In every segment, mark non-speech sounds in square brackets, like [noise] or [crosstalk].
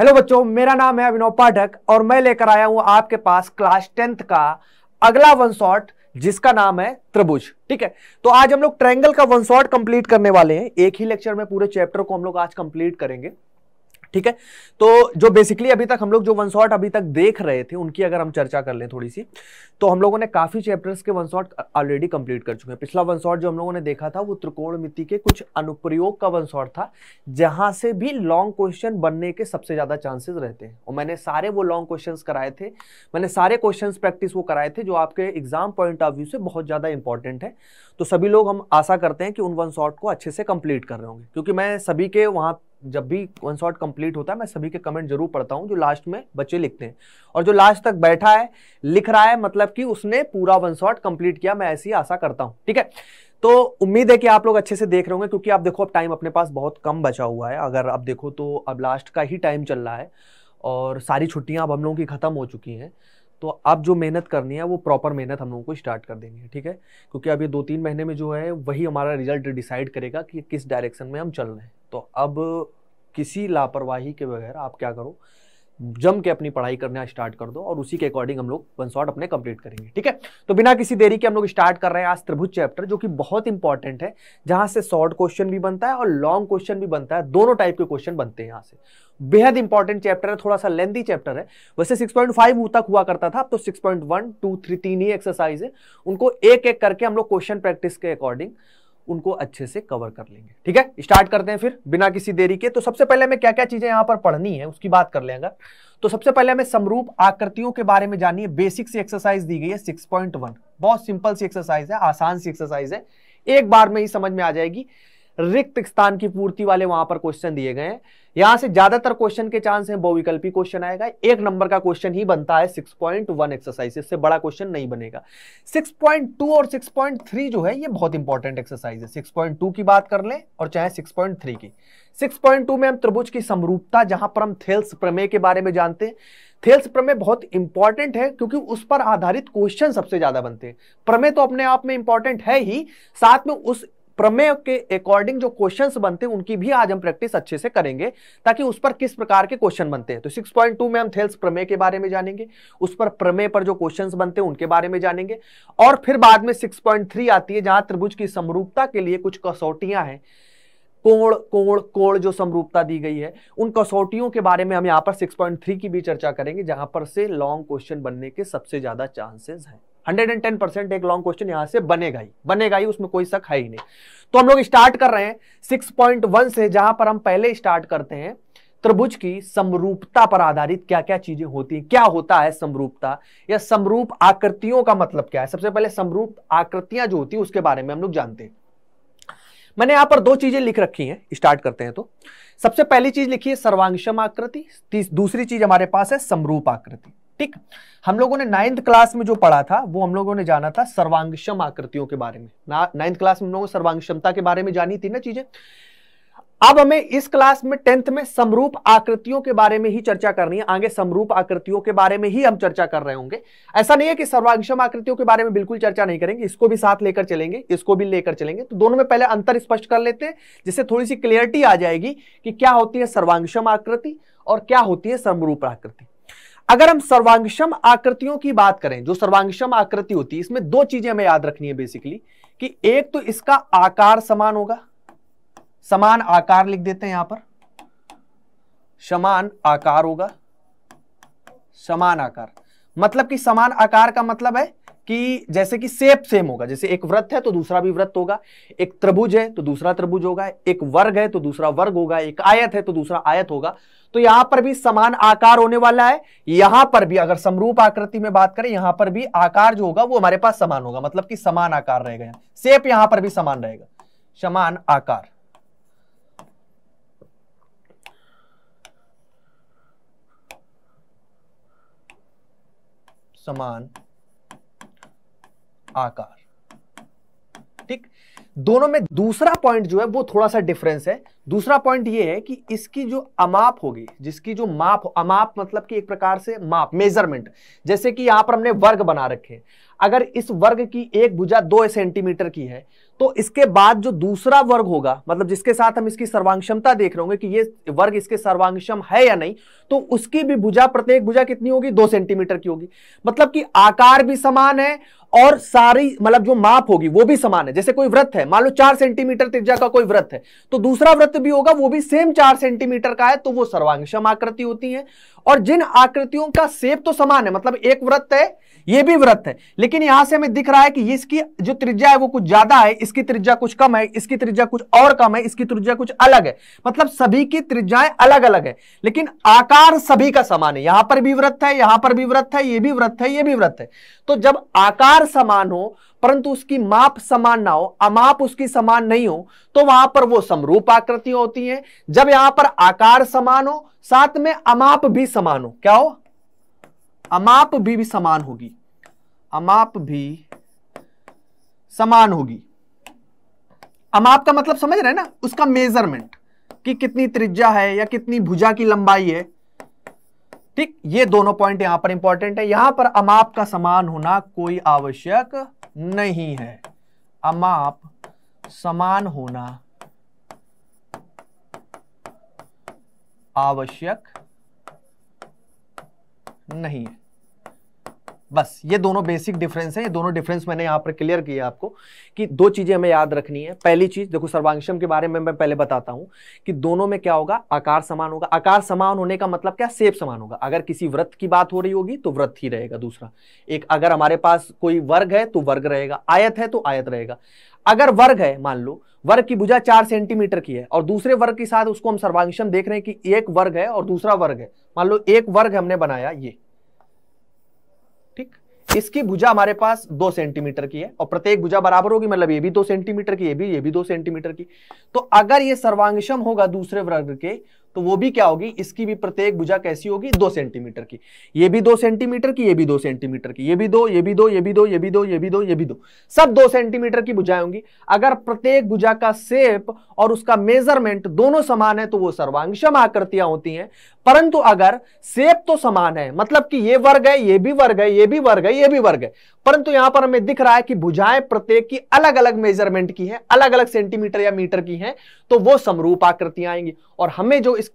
Hello बच्चों मेरा नाम है अभिनव पाठक और मैं लेकर आया हूं आपके पास क्लास टेंथ का अगला वन शॉट जिसका नाम है त्रिभुज ठीक है तो आज हम लोग ट्रायंगल का वन शॉट कंप्लीट करने वाले हैं एक ही लेक्चर में पूरे चैप्टर को हम लोग आज कंप्लीट करेंगे ठीक है तो जो बेसिकली अभी तक हम लोग जो वन शॉट अभी तक देख रहे थे उनकी अगर हम चर्चा कर लें थोड़ी सी तो हम लोगों ने काफ़ी चैप्टर्स के वन शॉट ऑलरेडी कंप्लीट कर चुके हैं पिछला वन शॉट जो हम लोगों ने देखा था वो त्रिकोण के कुछ अनुप्रयोग का वन शॉट था जहां से भी लॉन्ग क्वेश्चन बनने के सबसे ज़्यादा चांसेस रहते हैं और मैंने सारे वो लॉन्ग क्वेश्चन कराए थे मैंने सारे क्वेश्चन प्रैक्टिस वो कराए थे जो आपके एग्जाम पॉइंट ऑफ व्यू से बहुत ज़्यादा इंपॉर्टेंट है तो सभी लोग हम आशा करते हैं कि उन वन शॉट को अच्छे से कंप्लीट कर रहे होंगे क्योंकि मैं सभी के वहाँ जब भी वन शॉट कंप्लीट होता है मैं सभी के कमेंट जरूर पढ़ता हूँ जो लास्ट में बच्चे लिखते हैं और जो लास्ट तक बैठा है लिख रहा है मतलब कि उसने पूरा वन शॉट कंप्लीट किया मैं ऐसी आशा करता हूँ ठीक है तो उम्मीद है कि आप लोग अच्छे से देख रहे होंगे क्योंकि आप देखो अब टाइम अपने पास बहुत कम बचा हुआ है अगर आप देखो तो अब लास्ट का ही टाइम चल रहा है और सारी छुट्टियाँ अब हम लोगों की ख़त्म हो चुकी हैं तो अब जो मेहनत करनी है वो प्रॉपर मेहनत हम लोगों को स्टार्ट कर देनी है ठीक है क्योंकि अभी दो तीन महीने में जो है वही हमारा रिजल्ट डिसाइड करेगा कि किस डायरेक्शन में हम चल रहे हैं तो अब किसी लापरवाही के बगैर आप क्या करो जम के अपनी पढ़ाई करना स्टार्ट कर दो और उसी के अकॉर्डिंग हम लोग वन शॉट अपने कंप्लीट करेंगे ठीक है तो बिना किसी देरी के हम लोग स्टार्ट कर रहे हैं आज त्रिभुज चैप्टर जो कि बहुत इंपॉर्टेंट है जहां से शॉर्ट क्वेश्चन भी बनता है और लॉन्ग क्वेश्चन भी बनता है दोनों टाइप के क्वेश्चन बनते हैं यहाँ से बेहद इंपॉर्टेंट चैप्टर है थोड़ा सा लेंथी चैप्टर है वैसे 6.5 तक हुआ करता था अब तो 6.1, 2, 3 तीन ही एक्सरसाइज है उनको एक एक करके हम लोग क्वेश्चन प्रैक्टिस के अकॉर्डिंग उनको अच्छे से कवर कर लेंगे ठीक है स्टार्ट करते हैं फिर बिना किसी देरी के तो सबसे पहले हमें क्या क्या चीजें यहां पर पढ़नी है उसकी बात कर लेंगे तो सबसे पहले हमें समरूप आकृतियों के बारे में जानिए बेसिक सी एक्सरसाइज दी गई है सिक्स बहुत सिंपल सी एक्सरसाइज है आसान सी एक्सरसाइज है एक बार में ही समझ में आ जाएगी रिक्त स्थान की पूर्ति वाले वहां पर क्वेश्चन दिए गए यहां से ज्यादातर क्वेश्चन के चांस हैं बहुविकल्पी क्वेश्चन आएगा एक नंबर का क्वेश्चन ही बनता है 6.1 एक्सरसाइज इससे बड़ा क्वेश्चन नहीं बनेगा 6.2 और 6.3 जो है ये बहुत इंपॉर्टेंट एक्सरसाइज है 6.2 की बात कर लें और चाहे 6.3 की 6.2 में हम त्रिभुज की समरूपता जहां पर हम थेल्स प्रमेय के बारे में जानते हैं थेल्स प्रमेय बहुत इंपॉर्टेंट है क्योंकि उस पर आधारित क्वेश्चन सबसे ज्यादा बनते हैं प्रमेय तो अपने आप में इंपॉर्टेंट है ही साथ में उस प्रमेय के अकॉर्डिंग जो क्वेश्चंस बनते हैं उनकी भी आज हम प्रैक्टिस अच्छे से करेंगे ताकि उस पर किस प्रकार के क्वेश्चन बनते हैं तो 6.2 में हम थेल्स प्रमेय के बारे में जानेंगे उस पर प्रमेय पर जो क्वेश्चंस बनते हैं उनके बारे में जानेंगे और फिर बाद में 6.3 आती है जहां त्रिभुज की समरूपता के लिए कुछ कसौटियां हैं कोण कोण कोण जो समरूपता दी गई है उन कसौटियों के बारे में हम यहाँ पर सिक्स की भी चर्चा करेंगे जहां पर से लॉन्ग क्वेश्चन बनने के सबसे ज्यादा चांसेस हैं 110% एक लॉन्ग क्वेश्चन यहां से बनेगा ही बनेगा ही उसमें कोई शक है ही नहीं तो हम लोग स्टार्ट कर रहे हैं 6.1 से जहां पर हम पहले स्टार्ट करते हैं त्रिभुज की समरूपता पर आधारित क्या क्या चीजें होती हैं क्या होता है समरूपता या समरूप आकृतियों का मतलब क्या है सबसे पहले समरूप आकृतियां जो होती है उसके बारे में हम लोग जानते हैं मैंने यहां पर दो चीजें लिख रखी हैं स्टार्ट करते हैं तो सबसे पहली चीज लिखी है सर्वांगशम आकृति दूसरी चीज हमारे पास है समरूप आकृति ठीक हम लोगों ने नाइन्थ क्लास में जो पढ़ा था वो हम लोगों ने जाना था सर्वांगक्षम आकृतियों के बारे में नाइन्थ क्लास में हम लोगों ने सर्वांगक्षमता के बारे में जानी थी ना चीजें अब हमें इस क्लास में टेंथ में समरूप आकृतियों के बारे में ही चर्चा करनी है आगे समरूप आकृतियों के बारे में ही हम चर्चा कर रहे होंगे ऐसा नहीं है कि सर्वांगक्षम आकृतियों के बारे में बिल्कुल चर्चा नहीं करेंगे इसको भी साथ लेकर चलेंगे इसको भी लेकर चलेंगे तो दोनों में पहले अंतर स्पष्ट कर लेते हैं जिससे थोड़ी सी क्लियरिटी आ जाएगी कि क्या होती है सर्वांगक्षम आकृति और क्या होती है समरूप आकृति अगर हम सर्वांगक्षम आकृतियों की बात करें जो सर्वांगक्षम आकृति होती है इसमें दो चीजें हमें याद रखनी है बेसिकली कि एक तो इसका आकार समान होगा समान आकार लिख देते हैं यहां पर समान आकार होगा समान आकार मतलब कि समान आकार का मतलब है कि जैसे कि सेप सेम होगा जैसे एक व्रत है तो दूसरा भी व्रत होगा एक त्रिभुज है तो दूसरा त्रिभुज होगा एक वर्ग है तो दूसरा वर्ग होगा एक आयत है तो दूसरा आयत होगा तो यहां पर भी समान आकार होने वाला है यहां पर भी अगर समरूप आकृति में बात करें यहां पर भी आकार जो होगा वो हमारे पास समान होगा मतलब कि समान आकार रहेगा सेप यहां पर भी समान रहेगा समान आकार समान आकार ठीक दोनों में दूसरा पॉइंट जो है वो थोड़ा सा डिफरेंस है दूसरा पॉइंट ये है कि इसकी जो अमाप होगी जिसकी जो माप अमाप मतलब कि एक प्रकार से माप मेजरमेंट जैसे कि यहां पर हमने वर्ग बना रखे अगर इस वर्ग की एक भुजा दो सेंटीमीटर की है तो इसके बाद जो दूसरा वर्ग होगा मतलब जिसके साथ हम इसकी सर्वांगक्षमता देख रहे होंगे कि ये वर्ग इसके सर्वांगक्षम है या नहीं तो उसकी भी भुजा प्रत्येक भुजा कितनी होगी दो सेंटीमीटर की होगी मतलब कि आकार भी समान है और सारी मतलब जो माप होगी वो भी समान है जैसे कोई व्रत है मान लो चार सेंटीमीटर त्रिज्या का कोई व्रत है तो दूसरा व्रत भी होगा वो भी सेम चार सेंटीमीटर का है तो वो सर्वांगक्षम आकृति होती है और जिन आकृतियों का सेप तो समान है मतलब एक व्रत है ये भी व्रत है लेकिन यहां से हमें दिख रहा है कि इसकी जो त्रिज्या है वो कुछ ज्यादा है इसकी त्रिज्या कुछ कम है इसकी त्रिज्या कुछ और कम है इसकी त्रिज्या कुछ अलग है मतलब सभी की त्रिज्याएं अलग अलग है लेकिन आकार सभी का समान है यहां पर भी व्रत है यहां पर भी व्रत है ये भी व्रत है ये भी व्रत है तो जब आकार समान हो परंतु उसकी माप समान ना हो अमाप उसकी समान नहीं हो तो वहां पर वो समरूप आकृतियां होती हैं जब यहां पर आकार समान हो साथ में अमाप भी समान हो क्या हो अमाप भी, भी समान होगी अमाप भी समान होगी अमाप का मतलब समझ रहे हैं ना उसका मेजरमेंट कि कितनी त्रिज्या है या कितनी भुजा की लंबाई है ठीक ये दोनों पॉइंट यहां पर इंपॉर्टेंट है यहां पर अमाप का समान होना कोई आवश्यक नहीं है अमाप समान होना आवश्यक नहीं है बस ये दोनों बेसिक डिफरेंस है ये दोनों डिफरेंस मैंने यहाँ पर क्लियर किया आपको कि दो चीज़ें हमें याद रखनी है पहली चीज़ देखो सर्वांगशम के बारे में मैं पहले बताता हूँ कि दोनों में क्या होगा आकार समान होगा आकार समान होने का मतलब क्या सेप समान होगा अगर किसी व्रत की बात हो रही होगी तो व्रत ही रहेगा दूसरा एक अगर हमारे पास कोई वर्ग है तो वर्ग रहेगा आयत है तो आयत रहेगा अगर वर्ग है मान लो वर्ग की भुजा चार सेंटीमीटर की है और दूसरे वर्ग के साथ उसको हम सर्वांगशम देख रहे हैं कि एक वर्ग है और दूसरा वर्ग है मान लो एक वर्ग हमने बनाया ये इसकी भुजा हमारे पास दो सेंटीमीटर की है और प्रत्येक भुजा बराबर होगी मतलब ये भी दो सेंटीमीटर की ये भी ये भी दो सेंटीमीटर की तो अगर ये सर्वांगशम होगा दूसरे वर्ग के तो वो भी क्या होगी इसकी भी प्रत्येक भुजा कैसी होगी दो सेंटीमीटर की ये भी दो सेंटीमीटर की ये भी दो सेंटीमीटर की ये भी दो ये भी दो ये भी दो ये भी दो ये भी दो ये भी दो सब दो सेंटीमीटर की भुजाएं होंगी अगर प्रत्येक भुजा का सेप और उसका मेजरमेंट दोनों समान है तो वो सर्वांगशम आकृतियां होती हैं परंतु अगर सेप तो समान है मतलब कि ये वर्ग है ये भी वर्ग है ये भी वर्ग है ये भी वर्ग है परंतु यहां पर हमें दिख रहा है कि भुजाएं प्रत्येक की अलग अलग मेजरमेंट की है अलग अलग सेंटीमीटर या मीटर की है तो वो समरूप आकृतियां आएंगी और हमें जो इस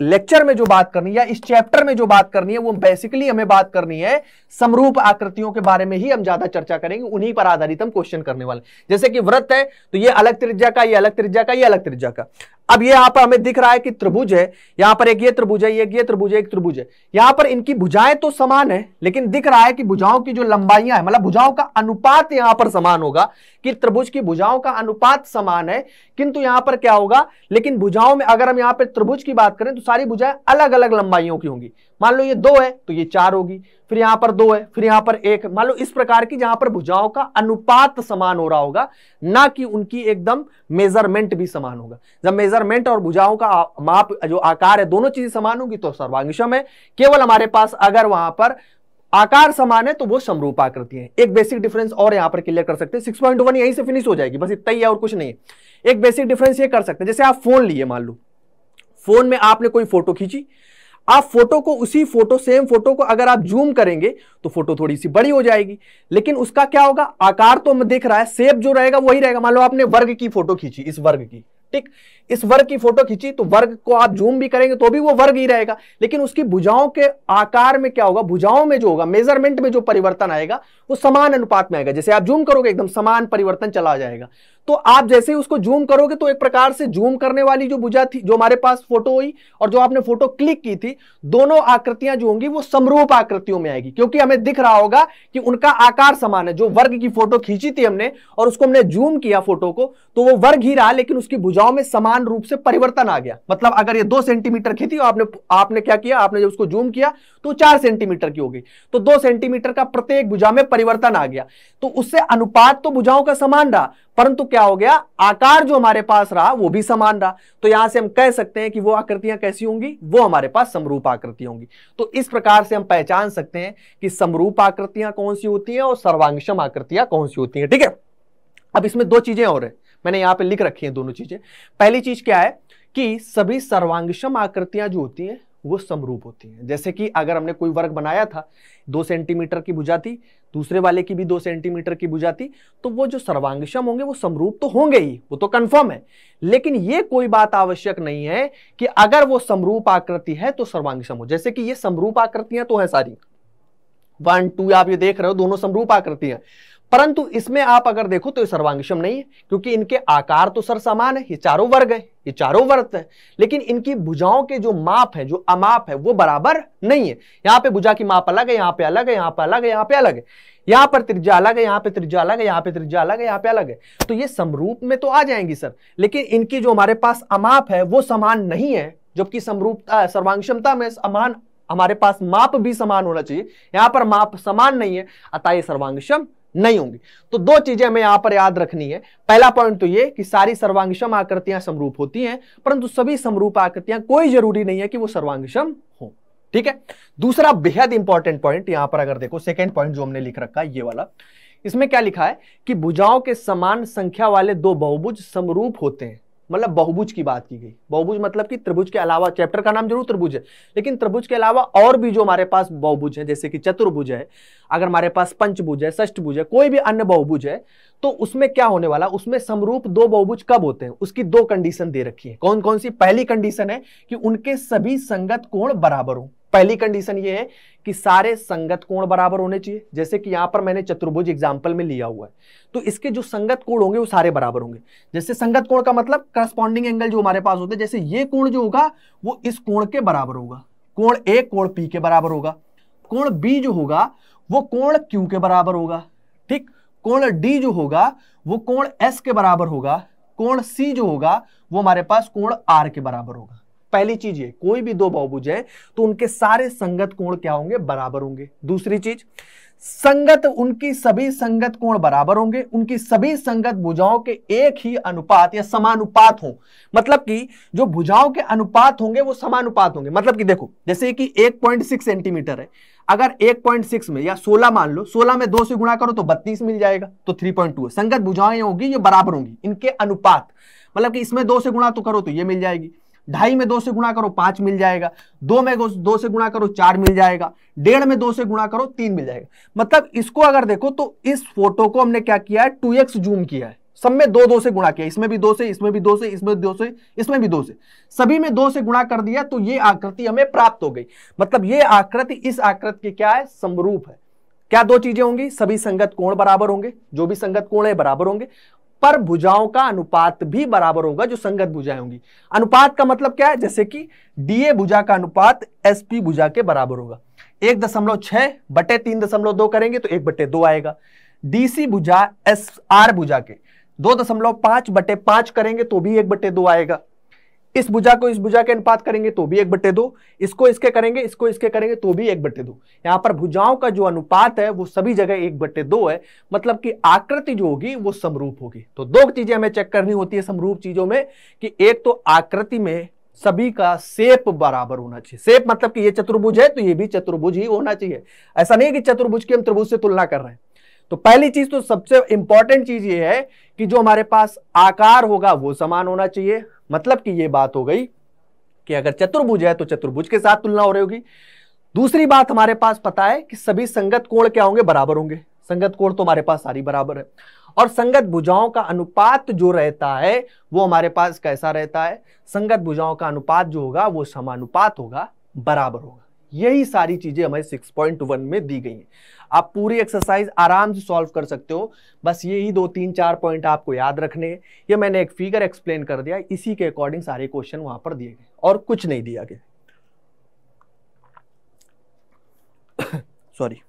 लेक्चर में जो बात करनी है या इस चैप्टर में जो बात करनी है वो बेसिकली हमें बात करनी है समरूप आकृतियों के बारे में ही हम ज्यादा चर्चा करेंगे उन्हीं पर आधारित हम क्वेश्चन करने वाले जैसे कि व्रत है तो ये अलग त्रिज्या का ये अलग त्रिज्या का ये अलग त्रिज्या का अब ये यहां पर हमें दिख रहा है कि त्रिभुज है यहां पर एक ये त्रिभुज है एक ये त्रिभुज है एक त्रिभुज है यहां पर इनकी भुजाएं तो समान है लेकिन दिख रहा है कि भुजाओं की जो लंबाइयां है मतलब भुजाओं का अनुपात यहां पर समान होगा कि त्रिभुज की भुजाओं का अनुपात समान है किंतु यहां पर क्या होगा लेकिन भुजाओं में अगर हम यहां पर त्रिभुज की बात करें तो सारी भुजाएं अलग अलग लंबाइयों की होंगी मान लो ये दो है तो ये चार होगी फिर यहां पर दो है फिर यहां पर एक मान लो इस प्रकार की जहां पर भुजाओं का अनुपात समान हो रहा होगा ना कि उनकी एकदम मेजरमेंट भी समान होगा जब मेजरमेंट और भुजाओं का माप जो आकार है दोनों चीजें समान होगी तो सर्वांग है केवल हमारे पास अगर वहां पर आकार समान है तो वो समरूप आकृति है एक बेसिक डिफरेंस और यहां पर क्लियर कर सकते हैं सिक्स पॉइंट वन यहीं से फिनिश हो जाएगी बस इतना ही है और कुछ नहीं है एक बेसिक डिफरेंस ये कर सकते हैं जैसे आप फोन लिए मान लो फोन में आपने कोई फोटो खींची आप फोटो को उसी फोटो सेम फोटो को अगर आप जूम करेंगे तो फोटो थोड़ी सी बड़ी हो जाएगी लेकिन उसका क्या होगा आकार तो देख रहा है सेप जो रहेगा वही रहेगा मान लो आपने वर्ग की फोटो खींची इस वर्ग की ठीक इस वर्ग की फोटो खींची तो वर्ग को आप जूम भी करेंगे तो भी वो वर्ग ही रहेगा लेकिन उसकी भुजाओं के आकार में क्या होगा भुजाओं में जो होगा मेजरमेंट में जो परिवर्तन आएगा वो समान अनुपात में आएगा जैसे आप जूम करोगे एकदम समान परिवर्तन चला जाएगा तो आप जैसे ही उसको जूम करोगे तो एक प्रकार से जूम करने वाली जो भुजा थी जो हमारे पास फोटो हुई और जो आपने फोटो क्लिक की थी दोनों आकृतियां जो होंगी वो समरूप आकृतियों में आएगी क्योंकि हमें दिख रहा होगा कि उनका आकार समान है जो वर्ग की फोटो खींची थी हमने और उसको हमने जूम किया फोटो को तो वो वर्ग ही रहा लेकिन उसकी भुजाओं में समान समान रूप से परिवर्तन आ गया मतलब अगर ये दो सेंटीमीटर की थी आपने आपने क्या किया आपने जब उसको जूम किया तो चार सेंटीमीटर की हो गई तो दो सेंटीमीटर का प्रत्येक भुजा में परिवर्तन आ गया तो उससे अनुपात तो भुजाओं का समान रहा परंतु क्या हो गया आकार जो हमारे पास रहा वो भी समान रहा तो यहां से हम कह सकते हैं कि वो आकृतियां कैसी होंगी वो हमारे पास समरूप आकृति होंगी तो इस प्रकार से हम पहचान सकते हैं कि समरूप आकृतियां कौन सी होती हैं और सर्वांगक्षम आकृतियां कौन सी होती हैं ठीक है अब इसमें दो चीजें और हैं मैंने यहां पे लिख रखी है दोनों चीजें पहली चीज क्या है कि सभी सर्वांगसम आकृतियां जो होती हैं वो समरूप होती हैं जैसे कि अगर हमने कोई वर्ग बनाया था दो सेंटीमीटर की भुजा थी दूसरे वाले की भी दो सेंटीमीटर की भुजा थी तो वो जो सर्वांगसम होंगे वो समरूप तो होंगे ही वो तो कंफर्म है लेकिन ये कोई बात आवश्यक नहीं है कि अगर वो समरूप आकृति है तो सर्वांगसम हो जैसे कि ये समरूप आकृतियां तो हैं सारी वन टू आप ये देख रहे हो दोनों समरूप आकृतियां परंतु इसमें आप अगर देखो तो ये सर्वांगक्षम नहीं है क्योंकि इनके आकार तो सर समान है ये चारों वर्ग है ये चारों वर्त है लेकिन इनकी भुजाओं के जो माप है जो अमाप है वो बराबर नहीं है यहाँ पे भुजा की माप अलग है यहाँ पे अलग है यहाँ पे अलग है यहाँ पे अलग है यहाँ पर त्रिज्या अलग है यहाँ पे त्रिज्या अलग है यहाँ पे त्रिज्या अलग है यहाँ पे अलग है तो ये समरूप में तो आ जाएंगी सर लेकिन इनकी जो हमारे पास अमाप है वो समान नहीं है जबकि समरूपता सर्वांगक्षमता में समान हमारे पास माप भी समान होना चाहिए यहां पर माप समान नहीं है अतः ये सर्वांगक्षम नहीं होंगी तो दो चीजें हमें यहां पर याद रखनी है पहला पॉइंट तो ये कि सारी सर्वांगक्षम आकृतियां समरूप होती हैं परंतु सभी समरूप आकृतियां कोई जरूरी नहीं है कि वो सर्वांगक्षम हो ठीक है दूसरा बेहद इंपॉर्टेंट पॉइंट यहां पर अगर देखो सेकेंड पॉइंट जो हमने लिख रखा है ये वाला इसमें क्या लिखा है कि भुजाओं के समान संख्या वाले दो बहुभुज समरूप होते हैं मतलब बहुभुज की बात की गई बहुभुज मतलब कि त्रिभुज के अलावा चैप्टर का नाम जरूर त्रिभुज है लेकिन त्रिभुज के अलावा और भी जो हमारे पास बहुभुज है जैसे कि चतुर्भुज है अगर हमारे पास पंचभुज है षष्ठभुज है कोई भी अन्य बहुभुज है तो उसमें क्या होने वाला उसमें समरूप दो बहुभुज कब होते हैं उसकी दो कंडीशन दे रखी है कौन कौन सी पहली कंडीशन है कि उनके सभी संगत कोण बराबर हों पहली कंडीशन ये है कि सारे संगत कोण बराबर होने चाहिए जैसे कि यहां पर मैंने चतुर्भुज एग्जाम्पल में लिया हुआ है तो इसके जो संगत कोण होंगे वो सारे बराबर होंगे जैसे संगत कोण का मतलब करस्पॉन्डिंग एंगल जो हमारे पास होते हैं जैसे ये कोण जो होगा वो इस कोण के बराबर होगा कोण ए कोण पी के बराबर होगा कोण बी जो होगा वो कोण क्यू के बराबर होगा ठीक कोण डी जो होगा वो कोण एस के बराबर होगा कोण सी जो होगा वो हमारे पास कोण आर के बराबर होगा पहली चीज ये कोई भी दो बहुभुज है तो उनके सारे संगत कोण क्या होंगे बराबर होंगे दूसरी चीज संगत उनकी सभी संगत कोण बराबर होंगे उनकी सभी संगत भुजाओं के एक ही अनुपात या समानुपात हो मतलब कि जो भुजाओं के अनुपात होंगे वो समानुपात होंगे मतलब कि देखो जैसे कि 1.6 सेंटीमीटर है अगर 1.6 में या 16 मान लो 16 में दो से गुणा करो तो 32 मिल जाएगा तो 3.2 है संगत भुजाएं होगी ये बराबर होंगी इनके अनुपात मतलब कि इसमें दो से गुणा तो करो तो ये मिल जाएगी ढाई में दो से गुणा करो पांच मिल जाएगा दो में दो से गुणा करो चार मिल जाएगा डेढ़ में दो से गुणा करो तीन मिल जाएगा मतलब इसको अगर देखो तो इस फोटो को हमने क्या किया है टू एक्स जूम किया है सब में दो दो से गुणा किया इसमें भी दो से इसमें भी दो से इसमें दो से इसमें भी दो से सभी में दो से गुणा कर दिया तो ये आकृति हमें प्राप्त हो गई मतलब ये आकृति इस आकृति के क्या है समरूप है क्या दो चीजें होंगी सभी संगत कोण बराबर होंगे जो भी संगत कोण है बराबर होंगे पर भुजाओं का अनुपात भी बराबर होगा जो संगत भुजाएं होंगी अनुपात का मतलब क्या है जैसे कि डीए भुजा का अनुपात एसपी भुजा के बराबर होगा एक दशमलव छह बटे तीन दशमलव दो करेंगे तो एक बटे दो आएगा डीसी भुजा एस आर भुजा के दो दशमलव पांच बटे पांच करेंगे तो भी एक बटे दो आएगा इस भुजा को इस भुजा के अनुपात करेंगे तो भी एक बट्टे दो इसको इसके करेंगे इसको इसके करेंगे तो भी एक बट्टे दो यहां पर भुजाओं का जो अनुपात है वो सभी जगह एक बट्टे दो है मतलब कि आकृति जो होगी वो समरूप होगी तो दो चीजें हमें चेक करनी होती है समरूप चीजों में कि एक तो आकृति में सभी का सेप बराबर होना चाहिए सेप मतलब कि ये चतुर्भुज है तो ये भी चतुर्भुज ही होना चाहिए ऐसा नहीं कि चतुर्भुज की हम त्रिभुज से तुलना कर रहे हैं तो पहली चीज तो सबसे इंपॉर्टेंट चीज ये है कि जो हमारे पास आकार होगा वो समान होना चाहिए मतलब कि यह बात हो गई कि अगर चतुर्भुज है तो चतुर्भुज के साथ तुलना हो रही होगी दूसरी बात हमारे पास पता है कि सभी संगत कोण क्या होंगे बराबर होंगे संगत कोण तो हमारे पास सारी बराबर है और संगत भुजाओं का अनुपात जो रहता है वो हमारे पास कैसा रहता है संगत भुजाओं का अनुपात जो होगा वो समानुपात होगा बराबर होगा यही सारी चीजें हमें सिक्स पॉइंट वन में दी गई हैं आप पूरी एक्सरसाइज आराम से सॉल्व कर सकते हो बस यही दो तीन चार पॉइंट आपको याद रखने ये मैंने एक फिगर एक्सप्लेन कर दिया इसी के अकॉर्डिंग सारे क्वेश्चन वहां पर दिए गए और कुछ नहीं दिया गया सॉरी [coughs]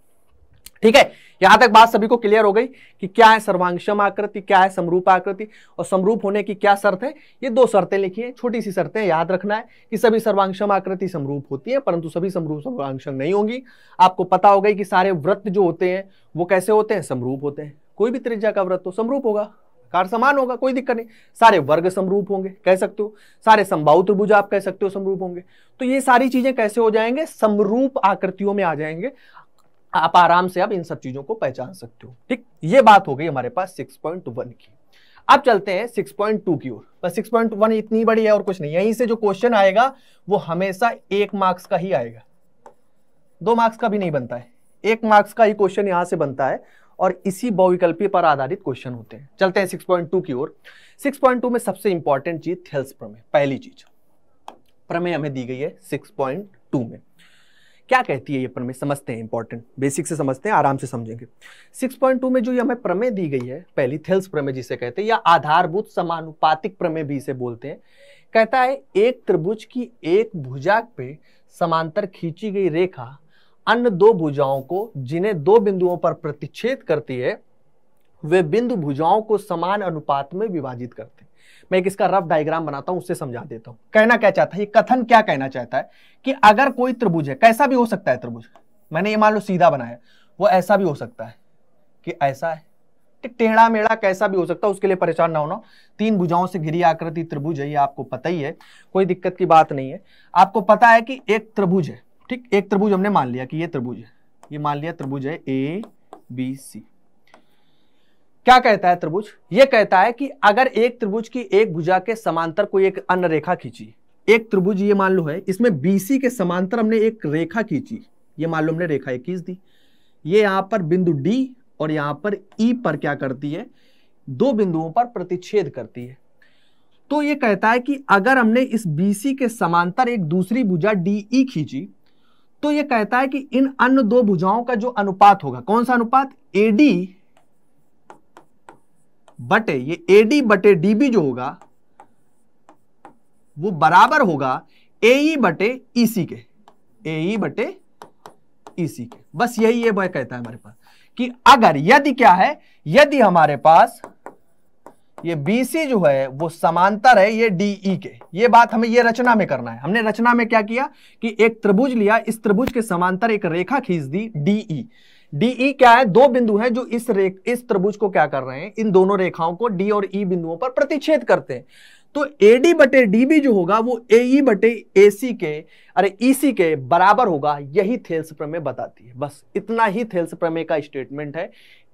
ठीक है यहां तक बात सभी को क्लियर हो गई कि क्या है सर्वांगक्षम आकृति क्या है समरूप आकृति और समरूप होने की क्या शर्त है ये दो शर्तें लिखी हैं छोटी सी शर्तें याद रखना है कि सभी सर्वांगक्षम आकृति समरूप होती है परंतु सभी समरूप सर्वांगक्षम नहीं होंगी आपको पता हो गई कि सारे व्रत जो होते हैं वो कैसे होते हैं समरूप होते हैं कोई भी त्रिज्या का व्रत हो समरूप होगा कार समान होगा कोई दिक्कत नहीं सारे वर्ग समरूप होंगे कह सकते हो सारे संभाव त्रिभुज आप कह सकते हो समरूप होंगे तो ये सारी चीजें कैसे हो जाएंगे समरूप आकृतियों में आ जाएंगे आप आराम से आप इन सब चीजों को पहचान सकते हो ठीक ये बात हो गई हमारे पास 6.1 की अब चलते हैं 6.2 की ओर बस 6.1 इतनी बड़ी है और कुछ नहीं यहीं से जो क्वेश्चन आएगा वो हमेशा एक मार्क्स का ही आएगा दो मार्क्स का भी नहीं बनता है एक मार्क्स का ही क्वेश्चन यहाँ से बनता है और इसी बहुविकल्पी पर आधारित क्वेश्चन होते हैं चलते हैं 6.2 की ओर 6.2 में सबसे इंपॉर्टेंट चीज थे पहली चीज प्रमेय हमें दी गई है 6.2 में क्या कहती है ये प्रमेय समझते हैं इंपॉर्टेंट बेसिक से समझते हैं आराम से समझेंगे 6.2 में जो ये हमें प्रमेय दी गई है पहली थेल्स प्रमेय जिसे कहते हैं या आधारभूत समानुपातिक प्रमेय भी इसे बोलते हैं कहता है एक त्रिभुज की एक भुजा पे समांतर खींची गई रेखा अन्य दो भुजाओं को जिन्हें दो बिंदुओं पर प्रतिच्छेद करती है वे बिंदु भुजाओं को समान अनुपात में विभाजित करते हैं मैं एक इसका रफ डायग्राम बनाता हूं उससे समझा देता हूं कहना क्या चाहता है ये कथन क्या कहना चाहता है कि अगर कोई त्रिभुज है कैसा भी हो सकता है त्रिभुज मैंने ये मान लो सीधा बनाया वो ऐसा भी हो सकता है कि ऐसा है टेढ़ा मेढ़ा कैसा भी हो सकता है उसके लिए परेशान ना होना तीन भुजाओं से घिरी आकृति त्रिभुज है ये आपको पता ही है कोई दिक्कत की बात नहीं है आपको पता है कि एक त्रिभुज है ठीक एक त्रिभुज हमने मान लिया कि ये त्रिभुज है ये मान लिया त्रिभुज है ए बी सी क्या कहता है त्रिभुज यह कहता है कि अगर एक त्रिभुज की एक भुजा के समांतर कोई एक अन्य रेखा खींची एक त्रिभुज ये मान लो है इसमें बीसी के समांतर हमने एक रेखा खींची ये मान लो हमने रेखा एक खींच दी ये यहां पर बिंदु डी और यहाँ पर ई e पर क्या करती है दो बिंदुओं पर प्रतिच्छेद करती है तो ये कहता है कि अगर हमने इस बीसी के समांतर एक दूसरी भुजा डी ई e खींची तो ये कहता है कि इन अन्य दो भुजाओं का जो अनुपात होगा कौन सा अनुपात ए डी बटे ये ए डी बटे डी बी जो होगा वो बराबर होगा ए ई e बटे ई e सी के ए ई e बटे ई सी के बस यही ये वह कहता है हमारे पास कि अगर यदि क्या है यदि हमारे पास ये बीसी जो है वो समांतर है ये डीई के ये बात हमें ये रचना में करना है हमने रचना में क्या किया कि एक त्रिभुज लिया इस त्रिभुज के समांतर एक रेखा खींच दी डीई डी क्या है दो बिंदु हैं जो इस रेख इस त्रिभुज को क्या कर रहे हैं इन दोनों रेखाओं को डी और ई e बिंदुओं पर प्रतिच्छेद करते हैं तो ए डी बटे डी जो होगा वो ए ई e बटे ए सी के अरे ई e सी के बराबर होगा यही थेल्स प्रमेय बताती है बस इतना ही थेल्स प्रमेय का स्टेटमेंट है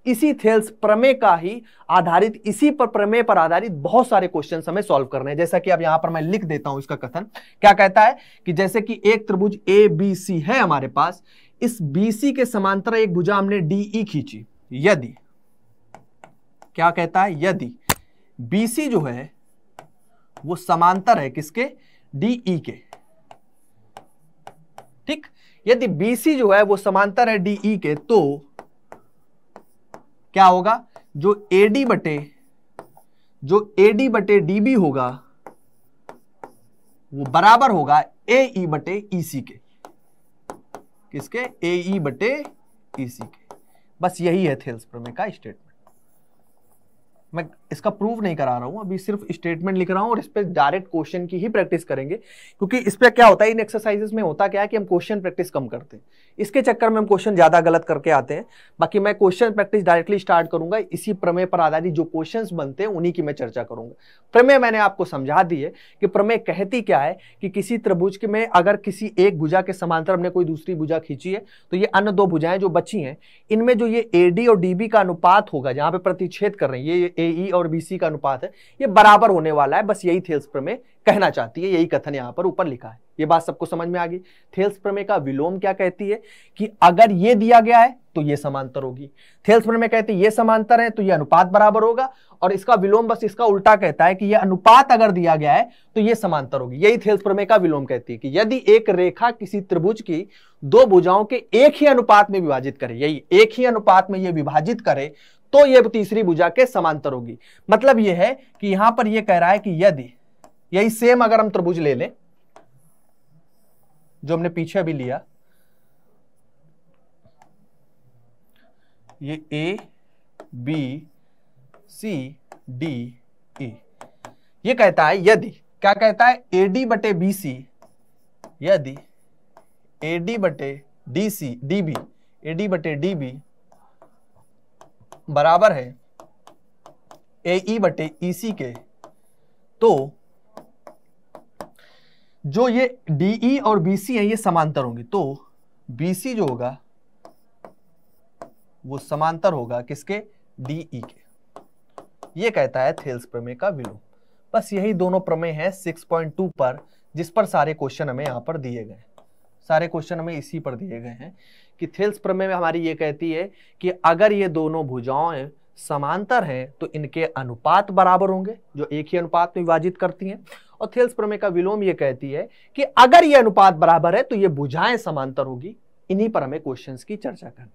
इसी थेल्स प्रमेय का ही आधारित इसी पर प्रमेय पर आधारित बहुत सारे क्वेश्चन हमें सॉल्व करने हैं जैसा कि अब यहां पर मैं लिख देता हूं इसका कथन क्या कहता है कि जैसे कि एक त्रिभुज ए बी सी है हमारे पास इस बी सी के समांतर एक भुजा हमने डी ई e खींची यदि क्या कहता है यदि बी सी जो है वो समांतर है किसके डी ई e के ठीक यदि बी सी जो है वो समांतर है डी ई e के तो क्या होगा जो ए डी बटे जो ए डी बटे डी बी होगा वो बराबर होगा ए ई e बटे ई e सी के किसके ए ई e बटे ई सी के बस यही है थेल्स प्रमेय का स्टेटमेंट मैं इसका प्रूव नहीं करा रहा हूँ अभी सिर्फ स्टेटमेंट लिख रहा हूँ और इस पर डायरेक्ट क्वेश्चन की ही प्रैक्टिस करेंगे क्योंकि इस पर क्या होता है इन एक्सरसाइजेस में होता क्या है कि हम क्वेश्चन प्रैक्टिस कम करते हैं इसके चक्कर में हम क्वेश्चन ज़्यादा गलत करके आते हैं बाकी मैं क्वेश्चन प्रैक्टिस डायरेक्टली स्टार्ट करूंगा इसी प्रमेय पर आधारित जो क्वेश्चन बनते हैं उन्हीं की मैं चर्चा करूंगा प्रमेय मैंने आपको समझा दी है कि प्रमेय कहती क्या है कि किसी त्रिभुज में अगर किसी एक भुजा के समांतर हमने कोई दूसरी भुजा खींची है तो ये अन्य दो भुजाएं जो बची हैं इनमें जो ये ए डी और डी बी का अनुपात होगा जहाँ पे प्रतिच्छेद कर रहे हैं ये ए जेई e और बीसी का अनुपात है ये बराबर होने वाला है बस यही थेल्स प्रमेय कहना चाहती है यही कथन यहाँ पर ऊपर लिखा है ये बात सबको समझ में आ गई थेल्स प्रमेय का विलोम क्या कहती है कि अगर ये दिया गया है तो ये समांतर होगी थेल्स प्रमेय कहती है ये समांतर है तो ये अनुपात बराबर होगा और इसका विलोम बस इसका उल्टा कहता है कि ये अनुपात अगर दिया गया है तो ये समांतर होगी यही थेल्स प्रमेय का विलोम कहती है कि यदि एक रेखा किसी त्रिभुज की दो भुजाओं के एक ही अनुपात में विभाजित करे यही एक ही अनुपात में यह विभाजित करे तो ये तीसरी भुजा के समांतर होगी मतलब ये है कि यहां पर ये कह रहा है कि यदि यही सेम अगर हम त्रिभुज ले लें जो हमने पीछे भी लिया ये A B C D E ये कहता है यदि क्या कहता है ए डी बटे बी सी यदि ए डी बटे D C D B A D बटे डी बी बराबर है ए ई बटे ई सी के तो जो ये डी ई और बी सी है ये समांतर होंगे तो बी सी जो होगा वो समांतर होगा किसके डी ई के ये कहता है थेल्स प्रमेय का विलोम बस यही दोनों प्रमेय पॉइंट 6.2 पर जिस पर सारे क्वेश्चन हमें यहाँ पर दिए गए सारे क्वेश्चन हमें इसी पर दिए गए हैं कि थेल्स प्रमेय में हमारी ये कहती है कि अगर ये दोनों भुजाएं समांतर हैं तो इनके अनुपात बराबर होंगे जो एक ही अनुपात में विभाजित करती हैं और थेल्स प्रमेय का विलोम ये कहती है कि अगर ये अनुपात बराबर है तो ये भुजाएं समांतर होगी इन्हीं पर हमें क्वेश्चंस की चर्चा करनी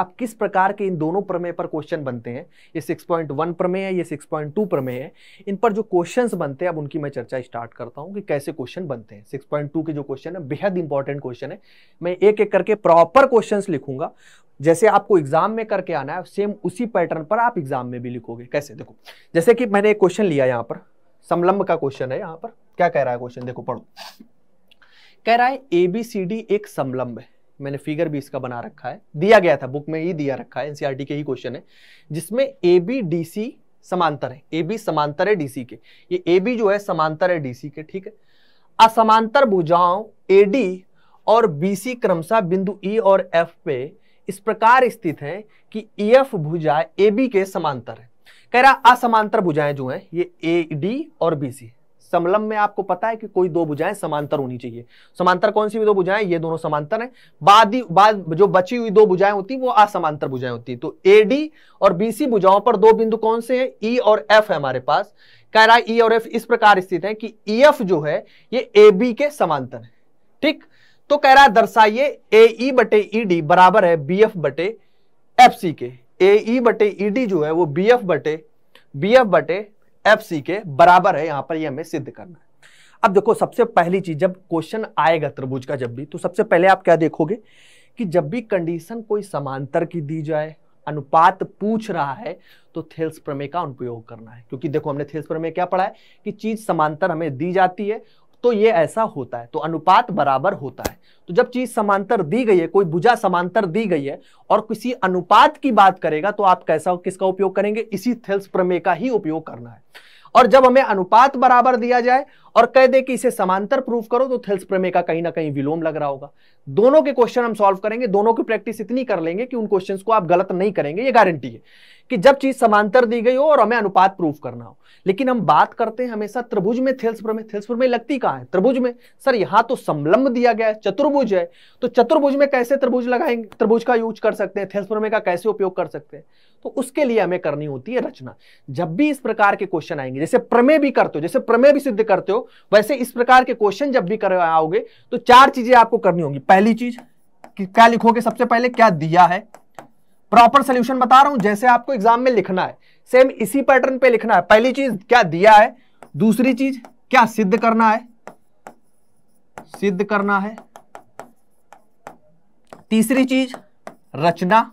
अब किस प्रकार के इन दोनों प्रमेय पर क्वेश्चन बनते हैं ये 6.1 प्रमेय है ये 6.2 प्रमेय है इन पर जो क्वेश्चंस बनते हैं अब उनकी मैं चर्चा स्टार्ट करता हूँ कि कैसे क्वेश्चन बनते हैं 6.2 के जो क्वेश्चन है बेहद इंपॉर्टेंट क्वेश्चन है मैं एक एक करके प्रॉपर क्वेश्चन लिखूंगा जैसे आपको एग्जाम में करके आना है सेम उसी पैटर्न पर आप एग्जाम में भी लिखोगे कैसे देखो जैसे कि मैंने एक क्वेश्चन लिया यहाँ पर समलंब का क्वेश्चन है यहाँ पर क्या कह रहा है क्वेश्चन देखो पढ़ो कह रहा है ए बी सी डी एक समलंब है मैंने फिगर भी इसका बना रखा है दिया गया था बुक में ही दिया रखा है एनसीईआरटी e के ही क्वेश्चन है जिसमें ए बी डी सी समांतर है ए बी समांतर है डीसी के ये ए बी जो है समांतर है डीसी के ठीक है असमांतर भुजाओं ए डी और बी सी क्रमशः बिंदु ई e और एफ पे इस प्रकार स्थित है कि ई e एफ भुजा ए बी के समांतर है कह रहा असमांतर भुजाएं जो है ये ए डी और बी सी समलम में आपको पता है कि कोई दो भुजाएं समांतर होनी चाहिए समांतर कौन सी भी दो भुजाएं ये दोनों समांतर हैं बादी बाद जो बची हुई दो भुजाएं होती वो असमांतर भुजाएं होती तो ए डी और बीसी भुजाओं पर दो बिंदु कौन से हैं ई e और एफ है हमारे पास कह रहा है ई e और एफ इस प्रकार स्थित है कि ई e एफ जो है ये ए बी के समांतर है ठीक तो कह रहा है दर्शाइए ए ई e बटे ई e, डी बराबर है बी एफ बटे एफ सी के ए ई e बटे ई डी जो है वो बी एफ बटे बी एफ बटे एफ सी के बराबर है यहां पर ये यह हमें सिद्ध करना है अब देखो सबसे पहली चीज जब क्वेश्चन आएगा त्रिभुज का जब भी तो सबसे पहले आप क्या देखोगे कि जब भी कंडीशन कोई समांतर की दी जाए अनुपात पूछ रहा है तो थेल्स प्रमेय का उपयोग करना है क्योंकि देखो हमने थेल्स प्रमेय क्या पढ़ा है कि चीज समांतर हमें दी जाती है तो ये ऐसा होता है तो अनुपात बराबर होता है तो जब चीज समांतर दी गई है कोई भुजा समांतर दी गई है और किसी अनुपात की बात करेगा तो आप कैसा किसका उपयोग करेंगे इसी थेल्स प्रमेय का ही उपयोग करना है और जब हमें अनुपात बराबर दिया जाए और कह दे कि इसे समांतर प्रूफ करो तो थेल्स प्रमेय का कहीं ना कहीं विलोम लग रहा होगा दोनों के क्वेश्चन हम सॉल्व करेंगे दोनों की प्रैक्टिस इतनी कर लेंगे कि उन क्वेश्चंस को आप गलत नहीं करेंगे ये गारंटी है कि जब चीज समांतर दी गई हो और हमें अनुपात प्रूफ करना हो लेकिन हम बात करते हैं हमेशा त्रिभुज में थेल्स प्रमेय थेल्स प्रमेय लगती कहाँ है त्रिभुज में सर यहाँ तो समलंब दिया गया है चतुर्भुज है तो चतुर्भुज में कैसे त्रिभुज लगाएंगे त्रिभुज का यूज कर सकते हैं थेल्स प्रमेय का कैसे उपयोग कर सकते हैं तो उसके लिए हमें करनी होती है रचना जब भी इस प्रकार के क्वेश्चन आएंगे जैसे प्रमेय भी करते हो जैसे प्रमेय भी सिद्ध करते हो वैसे इस प्रकार के क्वेश्चन जब भी आओगे तो चार चीजें आपको करनी होगी पहली चीज क्या लिखोगे सबसे पहले क्या दिया है प्रॉपर सोल्यूशन बता रहा हूं जैसे आपको एग्जाम में लिखना है सेम इसी पैटर्न पे लिखना है पहली चीज क्या दिया है दूसरी चीज क्या सिद्ध करना है सिद्ध करना है तीसरी चीज रचना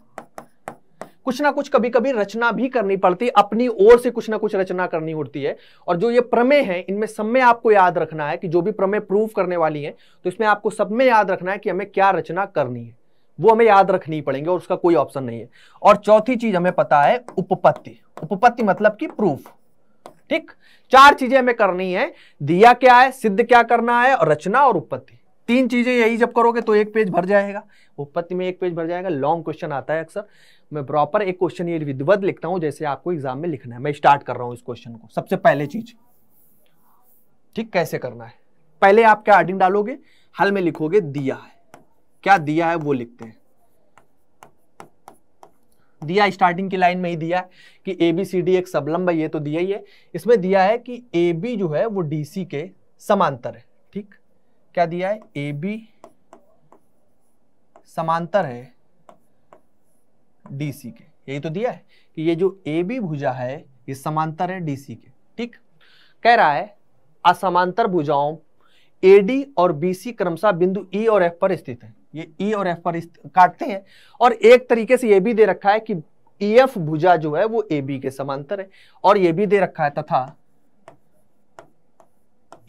कुछ ना कुछ कभी कभी रचना भी करनी पड़ती अपनी ओर से कुछ ना कुछ रचना करनी होती है और जो ये प्रमेय है इनमें सब में आपको याद रखना है कि जो भी प्रमेय प्रूव करने वाली है तो इसमें आपको सब में याद रखना है कि हमें क्या रचना करनी है वो हमें याद रखनी पड़ेंगे और उसका कोई ऑप्शन नहीं है और चौथी चीज हमें पता है उपपत्ति उपपत्ति मतलब कि प्रूफ ठीक चार चीजें हमें करनी है दिया क्या है सिद्ध क्या करना है और रचना और उपपत्ति तीन चीजें यही जब करोगे तो एक पेज भर जाएगा उपपत्ति में एक पेज भर जाएगा लॉन्ग क्वेश्चन आता है अक्सर मैं प्रॉपर एक क्वेश्चन ये विधिवत लिखता हूं जैसे आपको एग्जाम में लिखना है मैं स्टार्ट कर रहा हूं इस क्वेश्चन को सबसे पहले चीज ठीक कैसे करना है पहले आप क्या आर्डिंग डालोगे हल में लिखोगे दिया है क्या दिया है वो लिखते हैं दिया स्टार्टिंग की लाइन में ही दिया है कि ए बी सी डी एक सबलम्ब ये तो दिया ही है इसमें दिया है कि ए बी जो है वो डी सी के समांतर है ठीक क्या दिया है ए बी समांतर है डी सी के यही तो दिया है कि ये जो ए बी भुजा है ये समांतर है डी सी के ठीक कह रहा है असमांतर भुजाओं ए डी और बी सी क्रमशः बिंदु ई e और एफ पर स्थित है ये ई e और एफ पर काटते हैं और एक तरीके से ये भी दे रखा है कि ई e एफ भुजा जो है वो ए बी के समांतर है और ये भी दे रखा है तथा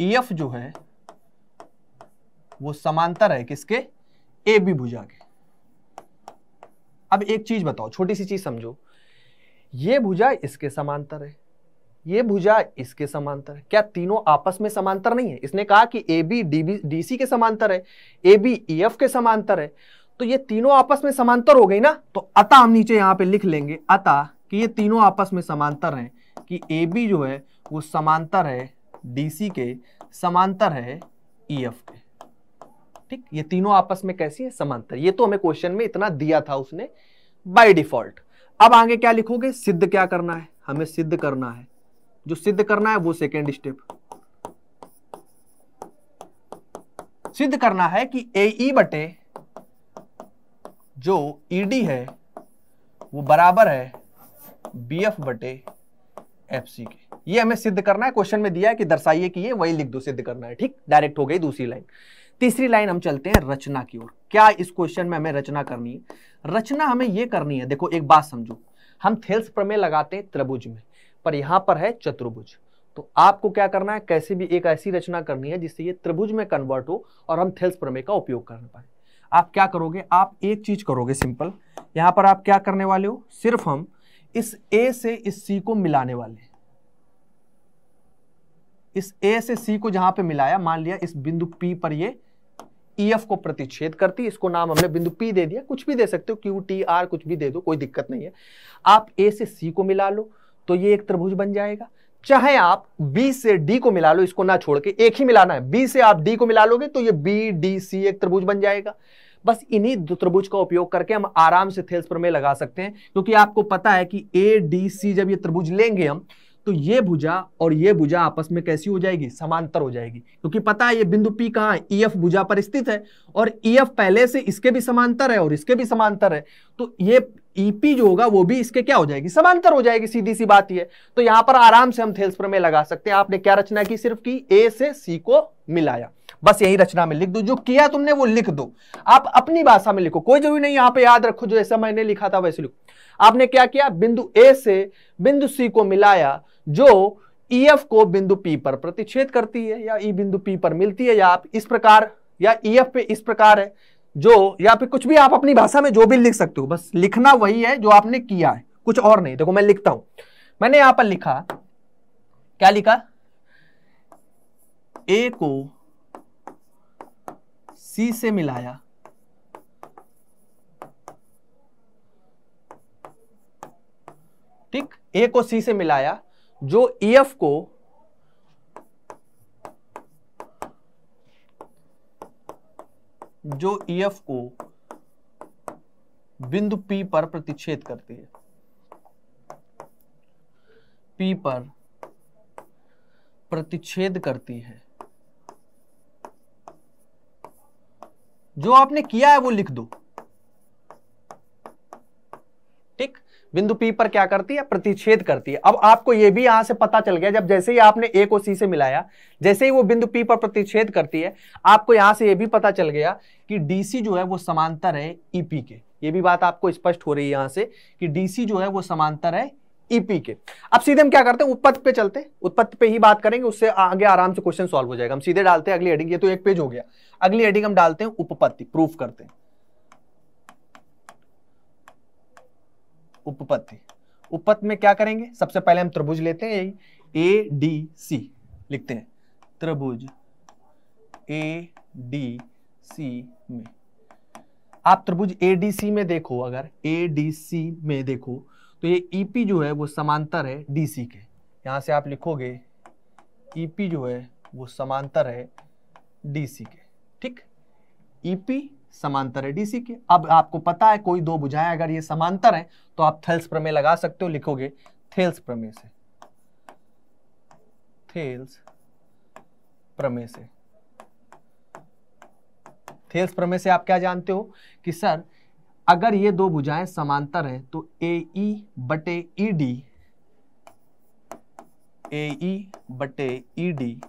ई e एफ जो है वो समांतर है किसके ए बी भुजा के अब एक चीज बताओ छोटी सी चीज समझो ये भुजा इसके समांतर है ये भुजा इसके समांतर है क्या तीनों आपस में समांतर नहीं है इसने कहा कि A B D B D C के समांतर है ए बी ई एफ के समांतर है तो ये तीनों आपस में समांतर हो गई ना तो अतः हम नीचे यहाँ पे लिख लेंगे अतः कि ये तीनों आपस में समांतर हैं कि ए बी जो है वो समांतर है डी सी के समांतर है ई e, एफ के ठीक ये तीनों आपस में कैसी है समांतर ये तो हमें क्वेश्चन में इतना दिया था उसने बाई डिफॉल्ट अब आगे क्या लिखोगे सिद्ध क्या करना है हमें सिद्ध करना है जो सिद्ध करना है वो सेकेंड स्टेप सिद्ध करना है कि ए ई e बटे जो ईडी e है वो बराबर है बी एफ बटे एफ सी के ये हमें सिद्ध करना है क्वेश्चन में दिया है कि दर्शाइए कि ये वही लिख दो सिद्ध करना है ठीक डायरेक्ट हो गई दूसरी लाइन तीसरी लाइन हम चलते हैं रचना की ओर क्या इस क्वेश्चन में हमें रचना करनी है रचना हमें ये करनी है देखो एक बात समझो हम थेल्स प्रमेय लगाते हैं त्रिभुज में पर यहां पर है चतुर्भुज तो आपको क्या करना है कैसे भी एक ऐसी रचना करनी है जिससे ये त्रिभुज में कन्वर्ट हो और हम थेल्स प्रमेय का उपयोग कर पाए आप क्या करोगे आप एक चीज करोगे सिंपल यहां पर आप क्या करने वाले हो सिर्फ हम इस ए से इस सी को मिलाने वाले इस ए से सी को जहां पे मिलाया मान लिया इस बिंदु पी पर ये ई e एफ को प्रतिच्छेद करती इसको नाम हमने बिंदु पी दे दिया कुछ भी दे सकते हो क्यू टी आर कुछ भी दे दो कोई दिक्कत नहीं है आप ए से सी को मिला लो तो ये एक त्रिभुज बन जाएगा चाहे आप बी से डी को मिला लो इसको ना छोड़ के एक ही मिलाना है बी से आप डी को मिला लोगे तो ये बी डी सी एक त्रिभुज बन जाएगा बस इन्हीं दो त्रिभुज का उपयोग करके हम आराम से थेल्स प्रमेय लगा सकते हैं क्योंकि आपको पता है कि ए डी सी जब ये त्रिभुज लेंगे हम तो ये भुजा और ये भुजा आपस में कैसी हो जाएगी समांतर हो जाएगी क्योंकि पता है ये बिंदु पी कहां है ई e एफ भुजा पर स्थित है और ई e एफ पहले से इसके भी समांतर है और इसके भी समांतर है तो ये ईपी e जो होगा वो भी इसके क्या हो जाएगी समांतर हो जाएगी सीधी सी बात ये तो यहां पर आराम से हम थेल्स प्रमेय लगा सकते हैं आपने क्या रचना की सिर्फ की ए से सी को मिलाया बस यही रचना में लिख दो जो किया तुमने वो लिख दो आप अपनी भाषा में लिखो कोई जरूरी नहीं यहां पे याद रखो जो जैसा मैंने लिखा था वैसे लिखो आपने क्या किया बिंदु ए से बिंदु सी को मिलाया जो ई e एफ को बिंदु पी पर प्रतिच्छेद करती है या ई e बिंदु पी पर मिलती है या आप इस प्रकार या ई एफ पे इस प्रकार है जो या फिर कुछ भी आप अपनी भाषा में जो भी लिख सकते हो बस लिखना वही है जो आपने किया है कुछ और नहीं देखो मैं लिखता हूं मैंने यहां पर लिखा क्या लिखा ए को सी से मिलाया ठीक ए को सी से मिलाया जो ई e एफ को जो ईएफ e को बिंदु पी पर प्रतिच्छेद करती है पी पर प्रतिच्छेद करती है जो आपने किया है वो लिख दो बिंदु पी पर क्या करती है प्रतिच्छेद करती है अब आपको यह भी यहां से पता चल गया जब जैसे ही आपने ए को सी से मिलाया जैसे ही वो बिंदु पी पर प्रतिच्छेद करती है आपको यहां से यह भी पता चल गया कि डीसी जो है वो समांतर है ईपी e के ये भी बात आपको स्पष्ट हो रही है यहां से कि डीसी जो है वो समांतर है ईपी e के अब सीधे हम क्या करते हैं उत्पत्ति पे चलते हैं उत्पत्ति पे ही बात करेंगे उससे आगे आराम से क्वेश्चन सॉल्व हो जाएगा हम सीधे डालते हैं अगली हेडिंग ये तो एक पेज हो गया अगली हेडिंग हम डालते हैं उपपत्ति प्रूफ करते हैं उपपथ उपपथ में क्या करेंगे सबसे पहले हम त्रिभुज लेते हैं यही ए डी सी लिखते हैं त्रिभुज ए डी सी में आप त्रिभुज ए डी सी में देखो अगर ए डी सी में देखो तो ये ईपी e जो है वो समांतर है डी सी के यहां से आप लिखोगे ईपी e जो है वो समांतर है डी सी के ठीक ईपी e समांतर है डीसी के अब आपको पता है कोई दो बुझाएं अगर ये समांतर है तो आप थेल्स प्रमेय लगा सकते हो लिखोगे थेल्स प्रमेय से थेल्स प्रमेय से थेल्स प्रमेय से आप क्या जानते हो कि सर अगर ये दो बुझाएं समांतर हैं तो ए ई e बटे ई डी ए ई बटे ई e डी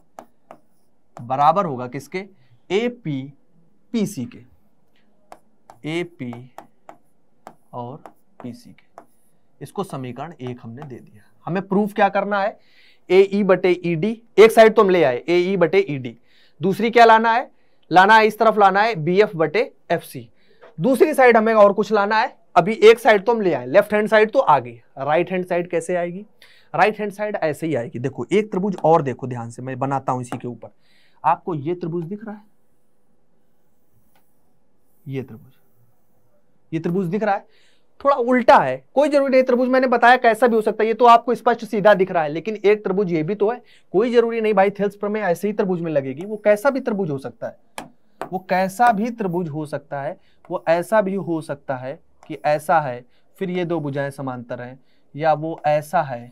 बराबर होगा किसके ए पी पी सी के ए पी और पी सी के इसको समीकरण एक हमने दे दिया हमें प्रूफ क्या करना है ए ई e बटे ई e डी एक साइड तो हम ले आए ए ई e बटे ई डी दूसरी क्या लाना है लाना है इस तरफ लाना है बी एफ बटे एफ सी दूसरी साइड हमें और कुछ लाना है अभी एक साइड तो हम ले आए लेफ्ट हैंड साइड तो आ गई राइट हैंड साइड कैसे आएगी राइट हैंड साइड ऐसे ही आएगी देखो एक त्रिभुज और देखो ध्यान से मैं बनाता हूं इसी के ऊपर आपको ये त्रिभुज दिख रहा है ये त्रिभुज ये त्रिभुज दिख रहा है थोड़ा उल्टा है कोई जरूरी नहीं त्रिभुज मैंने बताया कैसा भी हो सकता है ये तो आपको स्पष्ट सीधा दिख रहा है लेकिन एक त्रिभुज ये भी तो है कोई जरूरी नहीं भाई थेल्स प्रमेय ऐसे ही त्रिभुज में लगेगी वो कैसा भी त्रिभुज हो सकता है वो कैसा भी त्रिभुज हो सकता है वो ऐसा भी हो सकता है कि ऐसा है फिर ये दो भुजाएं समांतर हैं या वो ऐसा है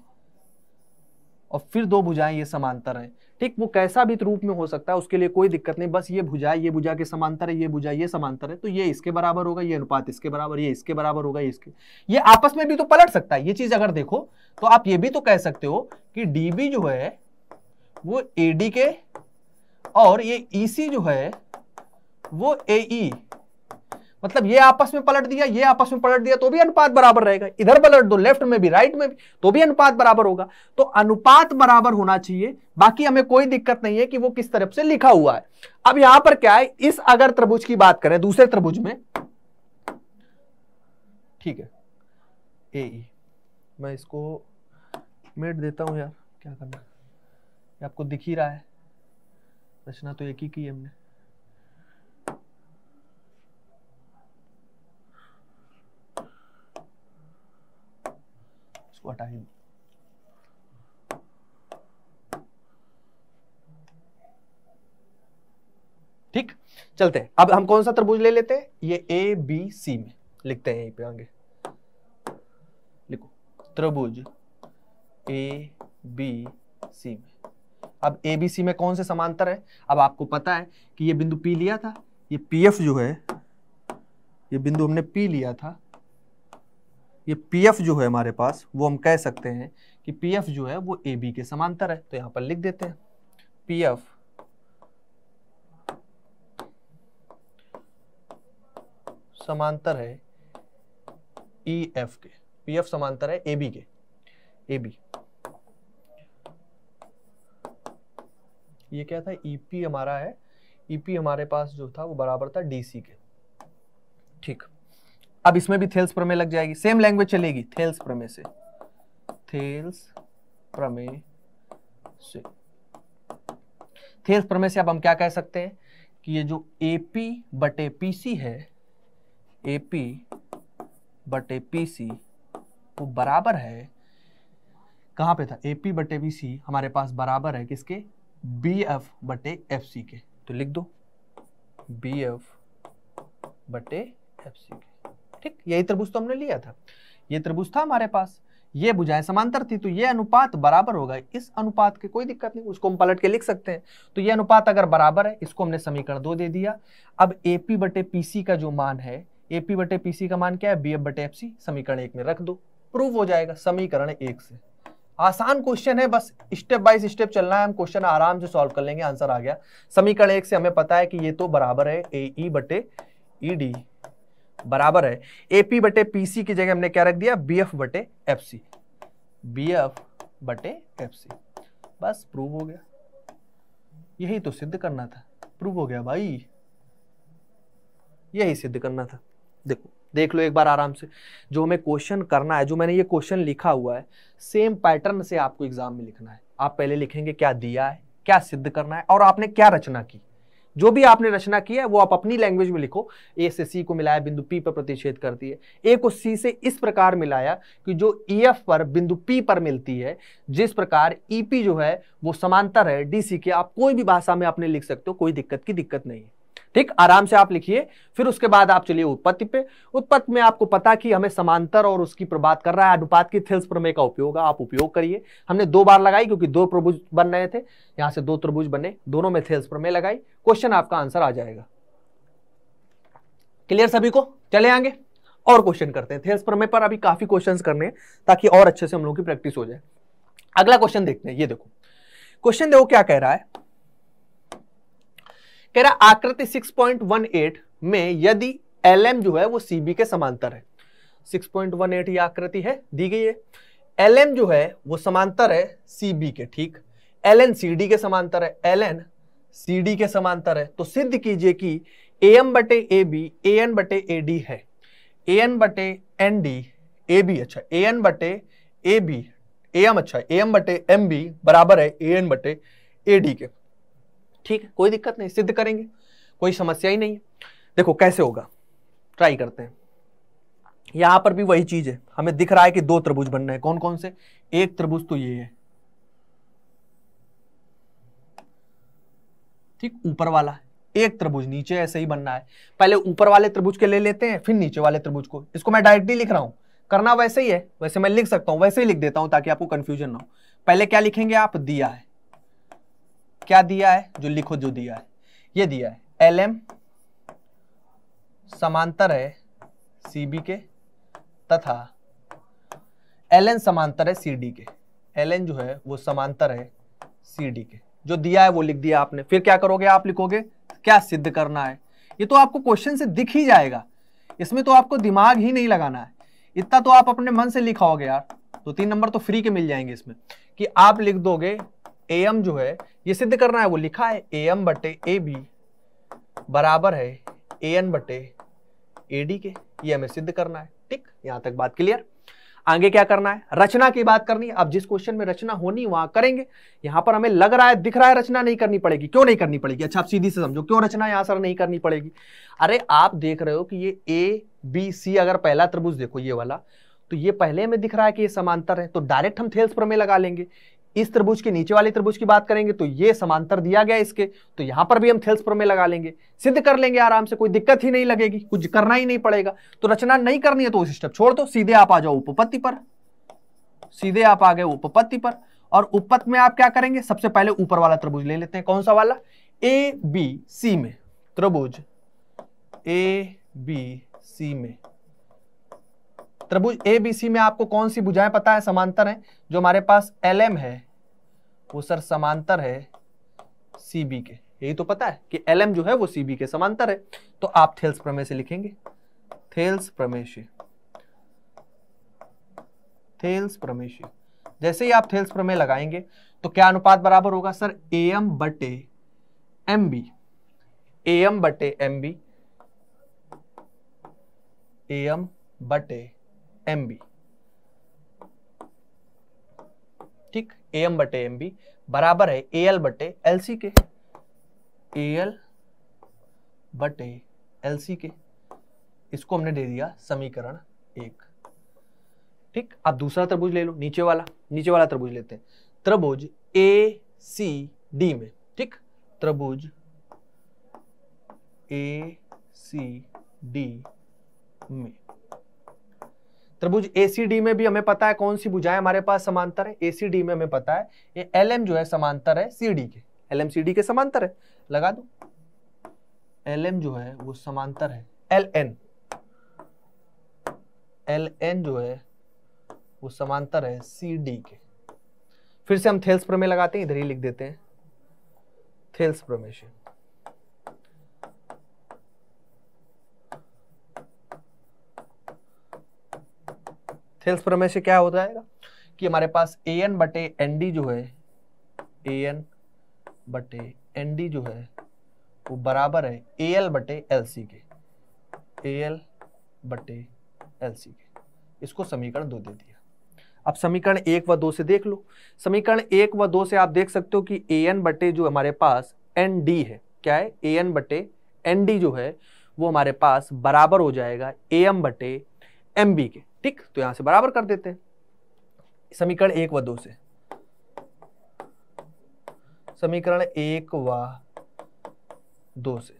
और फिर दो भुजाएं ये समांतर हैं ठीक वो कैसा भी रूप में हो सकता है उसके लिए कोई दिक्कत नहीं बस ये भुजा ये भुजा के समांतर है ये भुजा ये समांतर है तो ये इसके बराबर होगा ये अनुपात इसके बराबर ये इसके बराबर होगा ये इसके ये आपस में भी तो पलट सकता है ये चीज अगर देखो तो आप ये भी तो कह सकते हो कि डीबी जो है वो ए के और ये ई e जो है वो ए मतलब ये आपस में पलट दिया ये आपस में पलट दिया तो भी अनुपात बराबर रहेगा इधर पलट दो लेफ्ट में भी राइट में भी तो भी अनुपात बराबर होगा तो अनुपात बराबर होना चाहिए बाकी हमें कोई दिक्कत नहीं है कि वो किस तरफ से लिखा हुआ है अब यहां पर क्या है इस अगर त्रिभुज की बात करें दूसरे त्रिभुज में ठीक है ए e, मैं इसको मेट देता हूं यार क्या करना आपको दिख ही रहा है रचना तो एक ही की हमने what I need. ठीक चलते हैं अब हम कौन सा तरबूज ले लेते हैं ये ए बी सी में लिखते हैं यहीं पे आगे लिखो तरबूज ए बी सी में अब ए बी सी में कौन से समांतर है अब आपको पता है कि ये बिंदु पी लिया था ये पी एफ जो है ये बिंदु हमने पी लिया था ये एफ जो है हमारे पास वो हम कह सकते हैं कि एफ जो है वो ए बी के समांतर है तो यहाँ पर लिख देते हैं पी समांतर है ई e एफ के एफ समांतर है ए बी के ए बी ये क्या था ईपी e हमारा है ईपी e हमारे पास जो था वो बराबर था डीसी के ठीक अब इसमें भी थेल्स प्रमेय लग जाएगी सेम लैंग्वेज चलेगी थेल्स प्रमेय से थेल्स प्रमेय से थेल्स प्रमेय से अब हम क्या कह सकते हैं कि ये जो एपी बटे पीसी है एपी बटे पीसी वो बराबर है कहां पे था एपी बटे बी हमारे पास बराबर है किसके बी एफ बटे एफ के तो लिख दो बी एफ बटे एफ के ठीक यही त्रिभुज तो हमने लिया था ये त्रिभुज था हमारे पास ये बुझाएं समांतर थी तो ये अनुपात बराबर होगा इस अनुपात के कोई दिक्कत नहीं उसको हम पलट के लिख सकते हैं तो ये अनुपात अगर बराबर है इसको हमने समीकरण दो दे दिया अब ए पी बटे पी का जो मान है ए पी बटे पी का मान क्या है बी एफ बटे एफ सी समीकरण एक में रख दो प्रूव हो जाएगा समीकरण एक से आसान क्वेश्चन है बस स्टेप बाय स्टेप चलना है हम क्वेश्चन आराम से सॉल्व कर लेंगे आंसर आ गया समीकरण एक से हमें पता है कि ये तो बराबर है ए ई e बटे ई e डी बराबर है एपी बटे पीसी की जगह हमने क्या रख दिया बी एफ बटे एफ सी बी एफ बटे एफ सी बस प्रूव हो गया यही तो सिद्ध करना था प्रूव हो गया भाई यही सिद्ध करना था देखो देख लो एक बार आराम से जो हमें क्वेश्चन करना है जो मैंने ये क्वेश्चन लिखा हुआ है सेम पैटर्न से आपको एग्जाम में लिखना है आप पहले लिखेंगे क्या दिया है क्या सिद्ध करना है और आपने क्या रचना की जो भी आपने रचना की है वो आप अपनी लैंग्वेज में लिखो ए से सी को मिलाया बिंदु पी पर प्रतिच्छेद करती है ए को सी से इस प्रकार मिलाया कि जो ई e एफ पर बिंदु पी पर मिलती है जिस प्रकार ई e पी जो है वो समांतर है डी सी के आप कोई भी भाषा में आपने लिख सकते हो कोई दिक्कत की दिक्कत नहीं है ठीक आराम से आप लिखिए फिर उसके बाद आप चलिए उत्पत्ति पे उत्पत्ति में आपको पता कि हमें समांतर और उसकी प्रभात कर रहा है अनुपात की थिल्स प्रमेय का उपयोग आप उपयोग करिए हमने दो बार लगाई क्योंकि दो प्रभुज बन रहे थे यहां से दो त्रभुज बने दोनों में थिल्स प्रमेय लगाई क्वेश्चन आपका आंसर आ जाएगा क्लियर सभी को चले आगे और क्वेश्चन करते हैं थिल्स प्रमेय पर अभी काफी क्वेश्चन करने हैं ताकि और अच्छे से हम लोगों की प्रैक्टिस हो जाए अगला क्वेश्चन देखते हैं ये देखो क्वेश्चन देखो क्या कह रहा है कह रहा आकृति 6.18 में यदि एल जो है वो सीबी के समांतर है 6.18 ये आकृति है दी गई है एल जो है वो समांतर है सीबी के ठीक एल एन के समांतर है एल एन के समांतर है तो सिद्ध कीजिए कि ए एम बटे ए बी ए एन बटे ए डी है ए एन बटे एन डी ए बी अच्छा ए एन बटे ए बी ए एम अच्छा ए एम बटे एम बी बराबर है ए एन बटे ए डी के ठीक है कोई दिक्कत नहीं सिद्ध करेंगे कोई समस्या ही नहीं है देखो कैसे होगा ट्राई करते हैं यहां पर भी वही चीज है हमें दिख रहा है कि दो त्रिभुज बनना है कौन कौन से एक त्रिभुज तो ये है ठीक ऊपर वाला एक त्रिभुज नीचे ऐसे ही बनना है पहले ऊपर वाले त्रिभुज के ले लेते हैं फिर नीचे वाले त्रिभुज को इसको मैं डायरेक्टली लिख रहा हूं करना वैसे ही है वैसे मैं लिख सकता हूं वैसे ही लिख देता हूं ताकि आपको कंफ्यूजन ना हो पहले क्या लिखेंगे आप दिया है क्या दिया है जो लिखो जो दिया है ये दिया है एल एम समांतर है सी बी के तथा एल एन समांतर है सी डी के एल एन जो है वो समांतर है सी डी के जो दिया है वो लिख दिया आपने फिर क्या करोगे आप लिखोगे क्या सिद्ध करना है ये तो आपको क्वेश्चन से दिख ही जाएगा इसमें तो आपको दिमाग ही नहीं लगाना है इतना तो आप अपने मन से लिखाओगे यार तो तीन नंबर तो फ्री के मिल जाएंगे इसमें कि आप लिख दोगे ए एम जो है ये सिद्ध करना है वो लिखा है ए एम बटे ए बी बराबर है ए एन बटे ए डी के ये हमें सिद्ध करना है ठीक यहां तक बात क्लियर आगे क्या करना है रचना की बात करनी है अब जिस क्वेश्चन में रचना होनी वहां करेंगे यहां पर हमें लग रहा है दिख रहा है रचना नहीं करनी पड़ेगी क्यों नहीं करनी पड़ेगी अच्छा आप सीधी से समझो क्यों रचना यहां सर नहीं करनी पड़ेगी अरे आप देख रहे हो कि ये ए बी सी अगर पहला त्रिभुज देखो ये वाला तो ये पहले हमें दिख रहा है कि ये समांतर है तो डायरेक्ट हम थेल्स प्रमेय लगा लेंगे इस त्रिभुज के नीचे वाले त्रिभुज की बात करेंगे तो ये समांतर दिया गया इसके तो यहां पर भी हम थेल्स प्रमेय लगा लेंगे सिद्ध कर लेंगे आराम से कोई दिक्कत ही नहीं लगेगी कुछ करना ही नहीं पड़ेगा तो रचना नहीं करनी है तो उस स्टेप छोड़ दो तो, सीधे आप आ जाओ उपपत्ति पर सीधे आप आ गए उपपत्ति पर और उपपत्त में आप क्या करेंगे सबसे पहले ऊपर वाला त्रिभुज ले लेते हैं कौन सा वाला ए बी सी में त्रिभुज ए बी सी में त्रिभुज ए बी सी में आपको कौन सी भुजाएं पता है समांतर है जो हमारे पास एल एम है वो सर समांतर है सी बी के यही तो पता है कि एल एम जो है वो सी बी के समांतर है तो आप थेल्स प्रमेय से लिखेंगे थेल्स प्रमेय से थेल्स प्रमेय से जैसे ही आप थेल्स प्रमेय लगाएंगे तो क्या अनुपात बराबर होगा सर ए एम बटे एम बी ए एम बटे एम बी एम बटे एम बी ठीक ए एम बटे एम बी बराबर है ए एल बटे एल सी के ए एल बटे एल सी के इसको हमने दे दिया समीकरण एक ठीक आप दूसरा त्रिभुज ले लो नीचे वाला नीचे वाला त्रिभुज लेते हैं त्रिभुज ए सी डी में ठीक त्रिभुज ए सी डी में त्रिभुज ए में भी हमें पता है कौन सी भुजाएं हमारे पास समांतर है ए में हमें पता है ये एल जो है समांतर है सी के एल के समांतर है लगा दो एल जो है वो समांतर है एल एन एल एन जो है वो समांतर है सी डी के फिर से हम थेल्स प्रमेय लगाते हैं इधर ही लिख देते हैं थेल्स प्रमेय सेल्स प्रमेय से क्या हो जाएगा कि हमारे पास ए एन बटे एन डी जो है ए एन बटे एन डी जो है वो बराबर है ए एल बटे एल सी के ए एल बटे एल सी के इसको समीकरण दो दे दिया अब समीकरण एक व दो से देख लो समीकरण एक व दो से आप देख सकते हो कि ए एन बटे जो हमारे पास एन डी है क्या है ए एन बटे एन डी जो है वो हमारे पास बराबर हो जाएगा ए एम बटे एम बी के ठीक तो यहां से बराबर कर देते हैं समीकरण एक व दो से समीकरण एक व दो से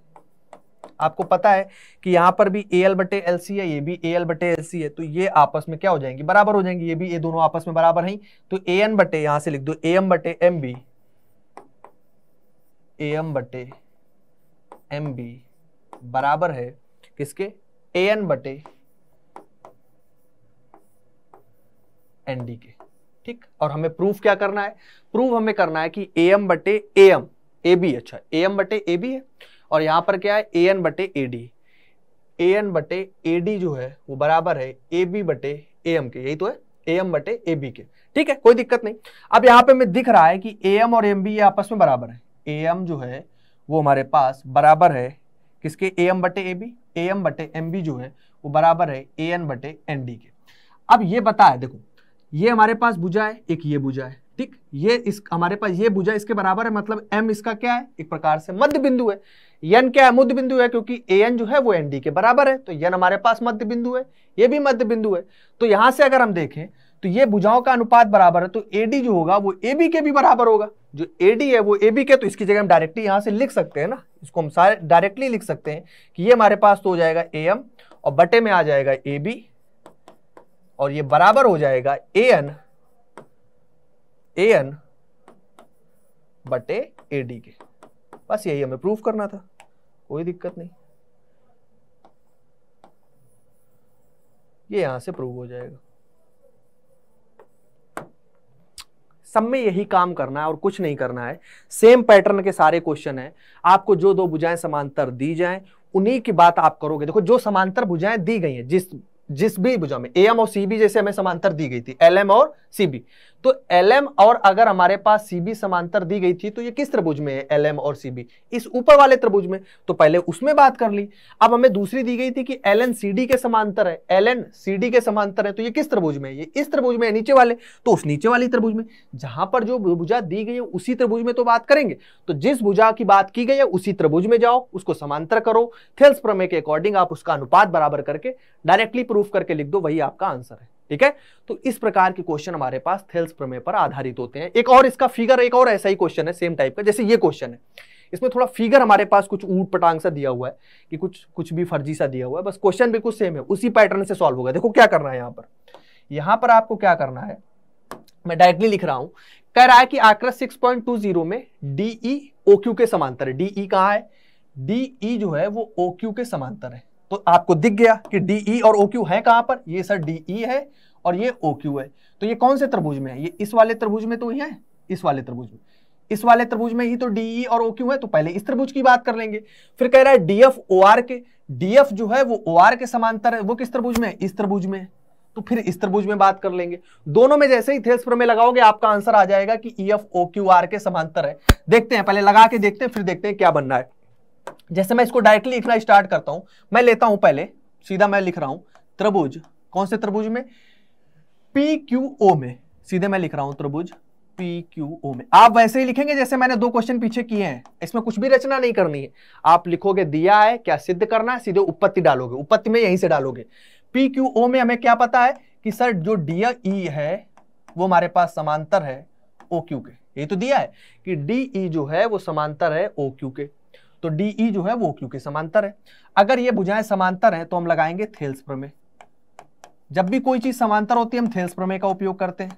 आपको पता है कि यहां पर भी ए एल बटे एल सी है ये भी ए एल बटे एल सी है तो ये आपस में क्या हो जाएंगी बराबर हो जाएंगी ये भी ये दोनों आपस में बराबर हैं तो ए एन बटे यहां से लिख दो ए एम बटे एम बी ए एम बटे एम बी बराबर है किसके ए एन बटे एनडी के ठीक और हमें प्रूफ क्या करना है प्रूफ हमें करना है कि ए एम बटे ए एम ए बी अच्छा ए एम बटे ए बी है और यहां पर क्या है ए एन बटे ए डी ए एन बटे ए डी जो है वो बराबर है ए बी बटे ए एम के यही तो है ए एम बटे ए बी के ठीक है कोई दिक्कत नहीं अब यहाँ पे हमें दिख रहा है कि ए एम और एम बी ये आपस में बराबर है ए एम जो है वो हमारे पास बराबर है किसके ए एम बटे ए बी ए एम बटे एम बी जो है वो बराबर है ए एन बटे एन डी के अब ये बताया देखो ये हमारे पास बुझा है एक ये बुझा है ठीक ये इस हमारे पास ये बुझा इसके बराबर है मतलब एम इसका क्या है एक प्रकार से मध्य बिंदु है यन क्या है मध्य बिंदु है क्योंकि ए एन जो है वो एन के बराबर है तो यन हमारे पास मध्य बिंदु है ये भी मध्य बिंदु है तो यहां से अगर हम देखें तो ये भुजाओं का अनुपात बराबर है तो ए जो होगा वो ए बी के भी बराबर होगा जो ए डी है वो ए बी के तो इसकी जगह हम डायरेक्टली यहाँ से लिख सकते हैं ना इसको हम सारे डायरेक्टली लिख सकते हैं कि ये हमारे पास तो हो जाएगा ए एम और बटे में आ जाएगा ए बी और ये बराबर हो जाएगा ए एन ए एन बटे ए डी के बस यही हमें प्रूफ करना था कोई दिक्कत नहीं ये यहां से प्रूव हो जाएगा सब में यही काम करना है और कुछ नहीं करना है सेम पैटर्न के सारे क्वेश्चन है आपको जो दो भुजाएं समांतर दी जाएं उन्हीं की बात आप करोगे देखो जो समांतर भुजाएं दी गई हैं जिस जिस भी भुजा में ए एम और सी बी जैसे हमें समांतर दी गई थी एल एम और सी बी तो एलएम और अगर हमारे पास सीबी समांतर दी गई थी तो ये किस त्रिभुज में है एलएम और सीबी इस ऊपर वाले त्रिभुज में तो पहले उसमें बात कर ली अब हमें दूसरी दी गई थी कि एलएन सीडी के समांतर है एलएन सीडी के समांतर है तो ये किस त्रिभुज में है ये इस त्रिभुज में है नीचे वाले तो उस नीचे वाली त्रिभुज में जहां पर जो भुजा दी गई है उसी त्रिभुज में तो बात करेंगे तो जिस भुजा की बात की गई है उसी त्रिभुज में जाओ उसको समांतर करो थेल्स प्रमेय के अकॉर्डिंग आप उसका अनुपात बराबर करके डायरेक्टली प्रूफ करके लिख दो वही आपका आंसर है ठीक है तो इस प्रकार के क्वेश्चन हमारे पास थेल्स प्रमेय पर आधारित होते हैं एक और इसका फिगर एक और ऐसा ही क्वेश्चन है सेम टाइप का जैसे ये क्वेश्चन है इसमें थोड़ा फिगर हमारे पास कुछ ऊट पटांग सा दिया हुआ है कि कुछ कुछ भी फर्जी सा दिया हुआ है बस क्वेश्चन बिल्कुल सेम है उसी पैटर्न से सॉल्व होगा देखो क्या करना है यहाँ पर यहाँ पर आपको क्या करना है मैं डायरेक्टली लिख रहा हूं कह रहा है कि आकर 6.20 में डीई ओ क्यू के समांतर है डीई e कहा है डीई e जो है वो ओ क्यू के समांतर है तो आपको दिख गया कि डीई e और ओ क्यू है कहां पर ये सर डीई e है और ये ओ क्यू है तो ये कौन से त्रिभुज में है ये इस वाले त्रिभुज में तो ही है इस वाले त्रिभुज में इस वाले त्रिभुज में ही तो डीई e और ओ क्यू है तो पहले इस त्रिभुज की बात कर लेंगे फिर कह रहा है डी एफ ओ आर के डी एफ जो है वो ओ आर के समांतर है वो किस त्रिभुज में है इस त्रिभुज में तो फिर इस त्रिभुज में बात कर लेंगे दोनों में जैसे ही थेल्स में लगाओगे आपका आंसर आ जाएगा कि E F O Q R के समांतर है देखते हैं पहले लगा के देखते हैं फिर देखते हैं क्या बनना है जैसे मैं इसको डायरेक्टली लिखना स्टार्ट करता हूं मैं लेता हूं पहले सीधा मैं लिख रहा हूं त्रिभुज कौन से त्रिभुज में पी क्यू ओ में सीधे मैं लिख रहा हूं त्रिभुज पी क्यू ओ में आप वैसे ही लिखेंगे जैसे मैंने दो क्वेश्चन पीछे किए हैं इसमें कुछ भी रचना नहीं करनी है आप लिखोगे दिया है क्या सिद्ध करना है सीधे उपपत्ति डालोगे उपपत्ति में यहीं से डालोगे पी क्यू ओ में हमें क्या पता है कि सर जो डी ई e है वो हमारे पास समांतर है ओ क्यू के ये तो दिया है कि डी ई e जो है वो समांतर है ओ क्यू के तो डी ई e जो है वो क्यू के समांतर है अगर ये भुजाएं समांतर हैं तो हम लगाएंगे थेल्स प्रमेय जब भी कोई चीज समांतर होती है हम थेल्स प्रमेय का उपयोग करते हैं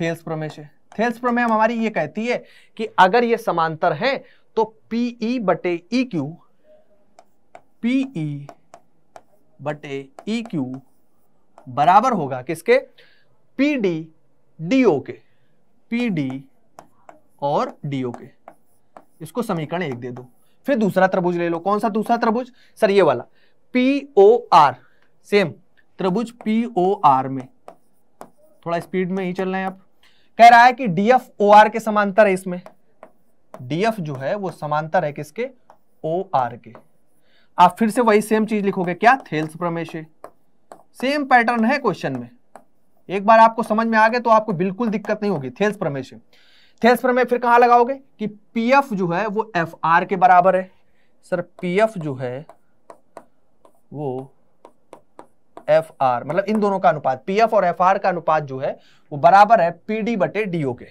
थेल्स प्रमेय से थेल्स प्रमेय हमारी ये कहती है कि अगर ये समांतर है तो पीई e बटे ई क्यू पीई बटे ई e क्यू बराबर होगा किसके पीडी डीओ के पीडी और डीओ के इसको समीकरण एक दे दो फिर दूसरा त्रिभुज ले लो कौन सा दूसरा त्रिभुज सर ये वाला पी ओ आर सेम त्रिभुज पी ओ आर में थोड़ा स्पीड में ही चल रहे हैं आप कह रहा है कि डी एफ ओ आर के समांतर है इसमें डी एफ जो है वो समांतर है किसके ओ आर के आप फिर से वही सेम चीज लिखोगे क्या थेल्स प्रमेय से सेम पैटर्न है क्वेश्चन में एक बार आपको समझ में आ गए तो आपको बिल्कुल दिक्कत नहीं होगी थेल्स प्रमेय से थेल्स प्रमेय फिर कहाँ लगाओगे कि एफ जो है वो एफ आर के बराबर है सर एफ जो है वो एफ आर मतलब इन दोनों का अनुपात एफ और एफ आर का अनुपात जो है वो बराबर है पी डी बटे डीओ के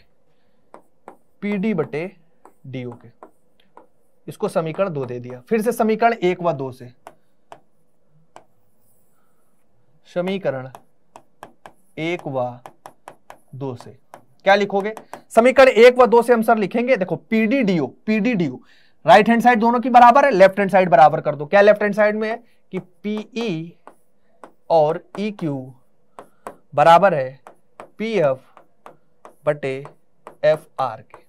पी डी बटे डीओ के इसको समीकरण दो दे दिया फिर से समीकरण एक व दो से समीकरण एक व दो से क्या लिखोगे समीकरण एक व दो से हम सर लिखेंगे देखो PDDO PDDO right hand side दोनों की बराबर है लेफ्ट हैंड साइड बराबर कर दो क्या लेफ्ट हैंड साइड में है कि पीई e और ई e क्यू बराबर है पी एफ बटे एफ आर के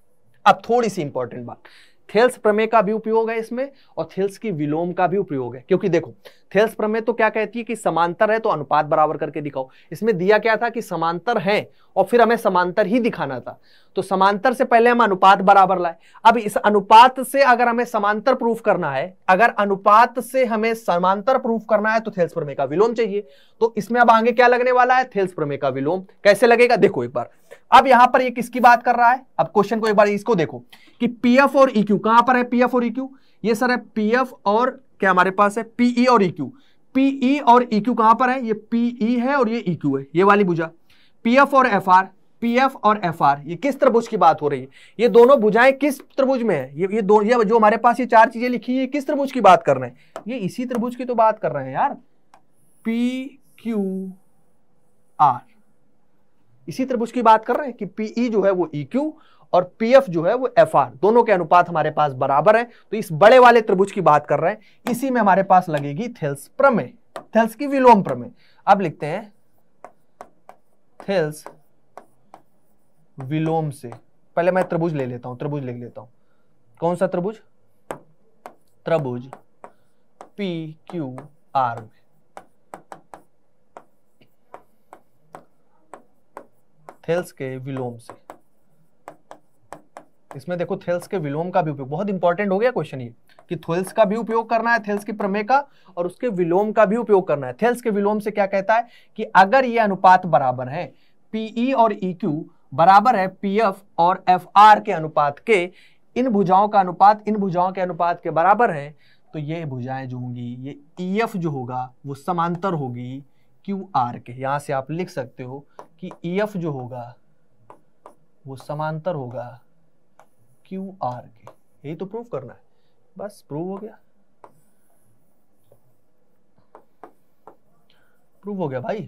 अब थोड़ी सी इंपॉर्टेंट बात थेल्स प्रमेय का भी उपयोग है इसमें और थेल्स की विलोम का भी उपयोग है क्योंकि देखो थेल्स प्रमेय तो क्या कहती है कि समांतर है तो अनुपात बराबर करके दिखाओ इसमें दिया क्या था कि समांतर है और फिर हमें समांतर ही दिखाना था तो समांतर से पहले हम अनुपात बराबर लाए अब इस अनुपात से अगर हमें समांतर प्रूफ करना है अगर अनुपात से हमें समांतर प्रूफ करना है तो थेल्स प्रमेय का विलोम चाहिए तो इसमें अब आगे क्या लगने वाला है थेल्स प्रमेय का विलोम कैसे लगेगा देखो एक बार अब यहां पर ये किसकी बात कर रहा है अब क्वेश्चन को एक बार इसको देखो कि पीएफ और ईक्यू e कहां पर है पीएफ और ईक्यू e ये सर है पीएफ और क्या हमारे पास है पीई e और ईक्यू पीई और ईक्यू कहां पर है ये पीई है और ये ईक्यू है ये वाली भुजा पीएफ और एफआर पीएफ और एफआर ये किस त्रिभुज की बात हो रही है ये दोनों भुजाएं किस त्रिभुज में है ये ये दो ये जो हमारे पास ये चार चीजें लिखी है किस त्रिभुज की बात कर रहे हैं ये इसी त्रिभुज की तो बात कर रहे हैं यार पी क्यू आर इसी त्रिभुज की बात कर रहे हैं कि पीई e जो है वो ई e क्यू और पीएफ जो है वो एफआर दोनों के अनुपात हमारे पास बराबर है तो इस बड़े वाले त्रिभुज की बात कर रहे हैं इसी में हमारे पास लगेगी थेल्स प्रमेय थेल्स की विलोम प्रमेय अब लिखते हैं थेल्स विलोम से पहले मैं त्रिभुज ले लेता हूं त्रिभुज लिख लेता हूं कौन सा त्रिभुज त्रिभुज पी क्यू आर में थेल्स के विलोम से इसमें देखो थेल्स के विलोम का भी उपयोग बहुत इंपॉर्टेंट हो गया क्वेश्चन ये कि थेल्स का भी उपयोग करना है थेल्स के प्रमेय का और उसके विलोम का भी उपयोग करना है थेल्स के विलोम से क्या कहता है कि अगर ये अनुपात बराबर है पीई e और ई e बराबर है पीएफ और एफ के अनुपात के इन भुजाओं का अनुपात इन भुजाओं के अनुपात के बराबर है तो ये भुजाएं जो होंगी ये ई e जो होगा वो समांतर होगी क्यू आर के यहां से आप लिख सकते हो कि ई e एफ जो होगा वो समांतर होगा क्यू आर के यही तो प्रूव करना है बस प्रूव हो गया प्रूव हो गया भाई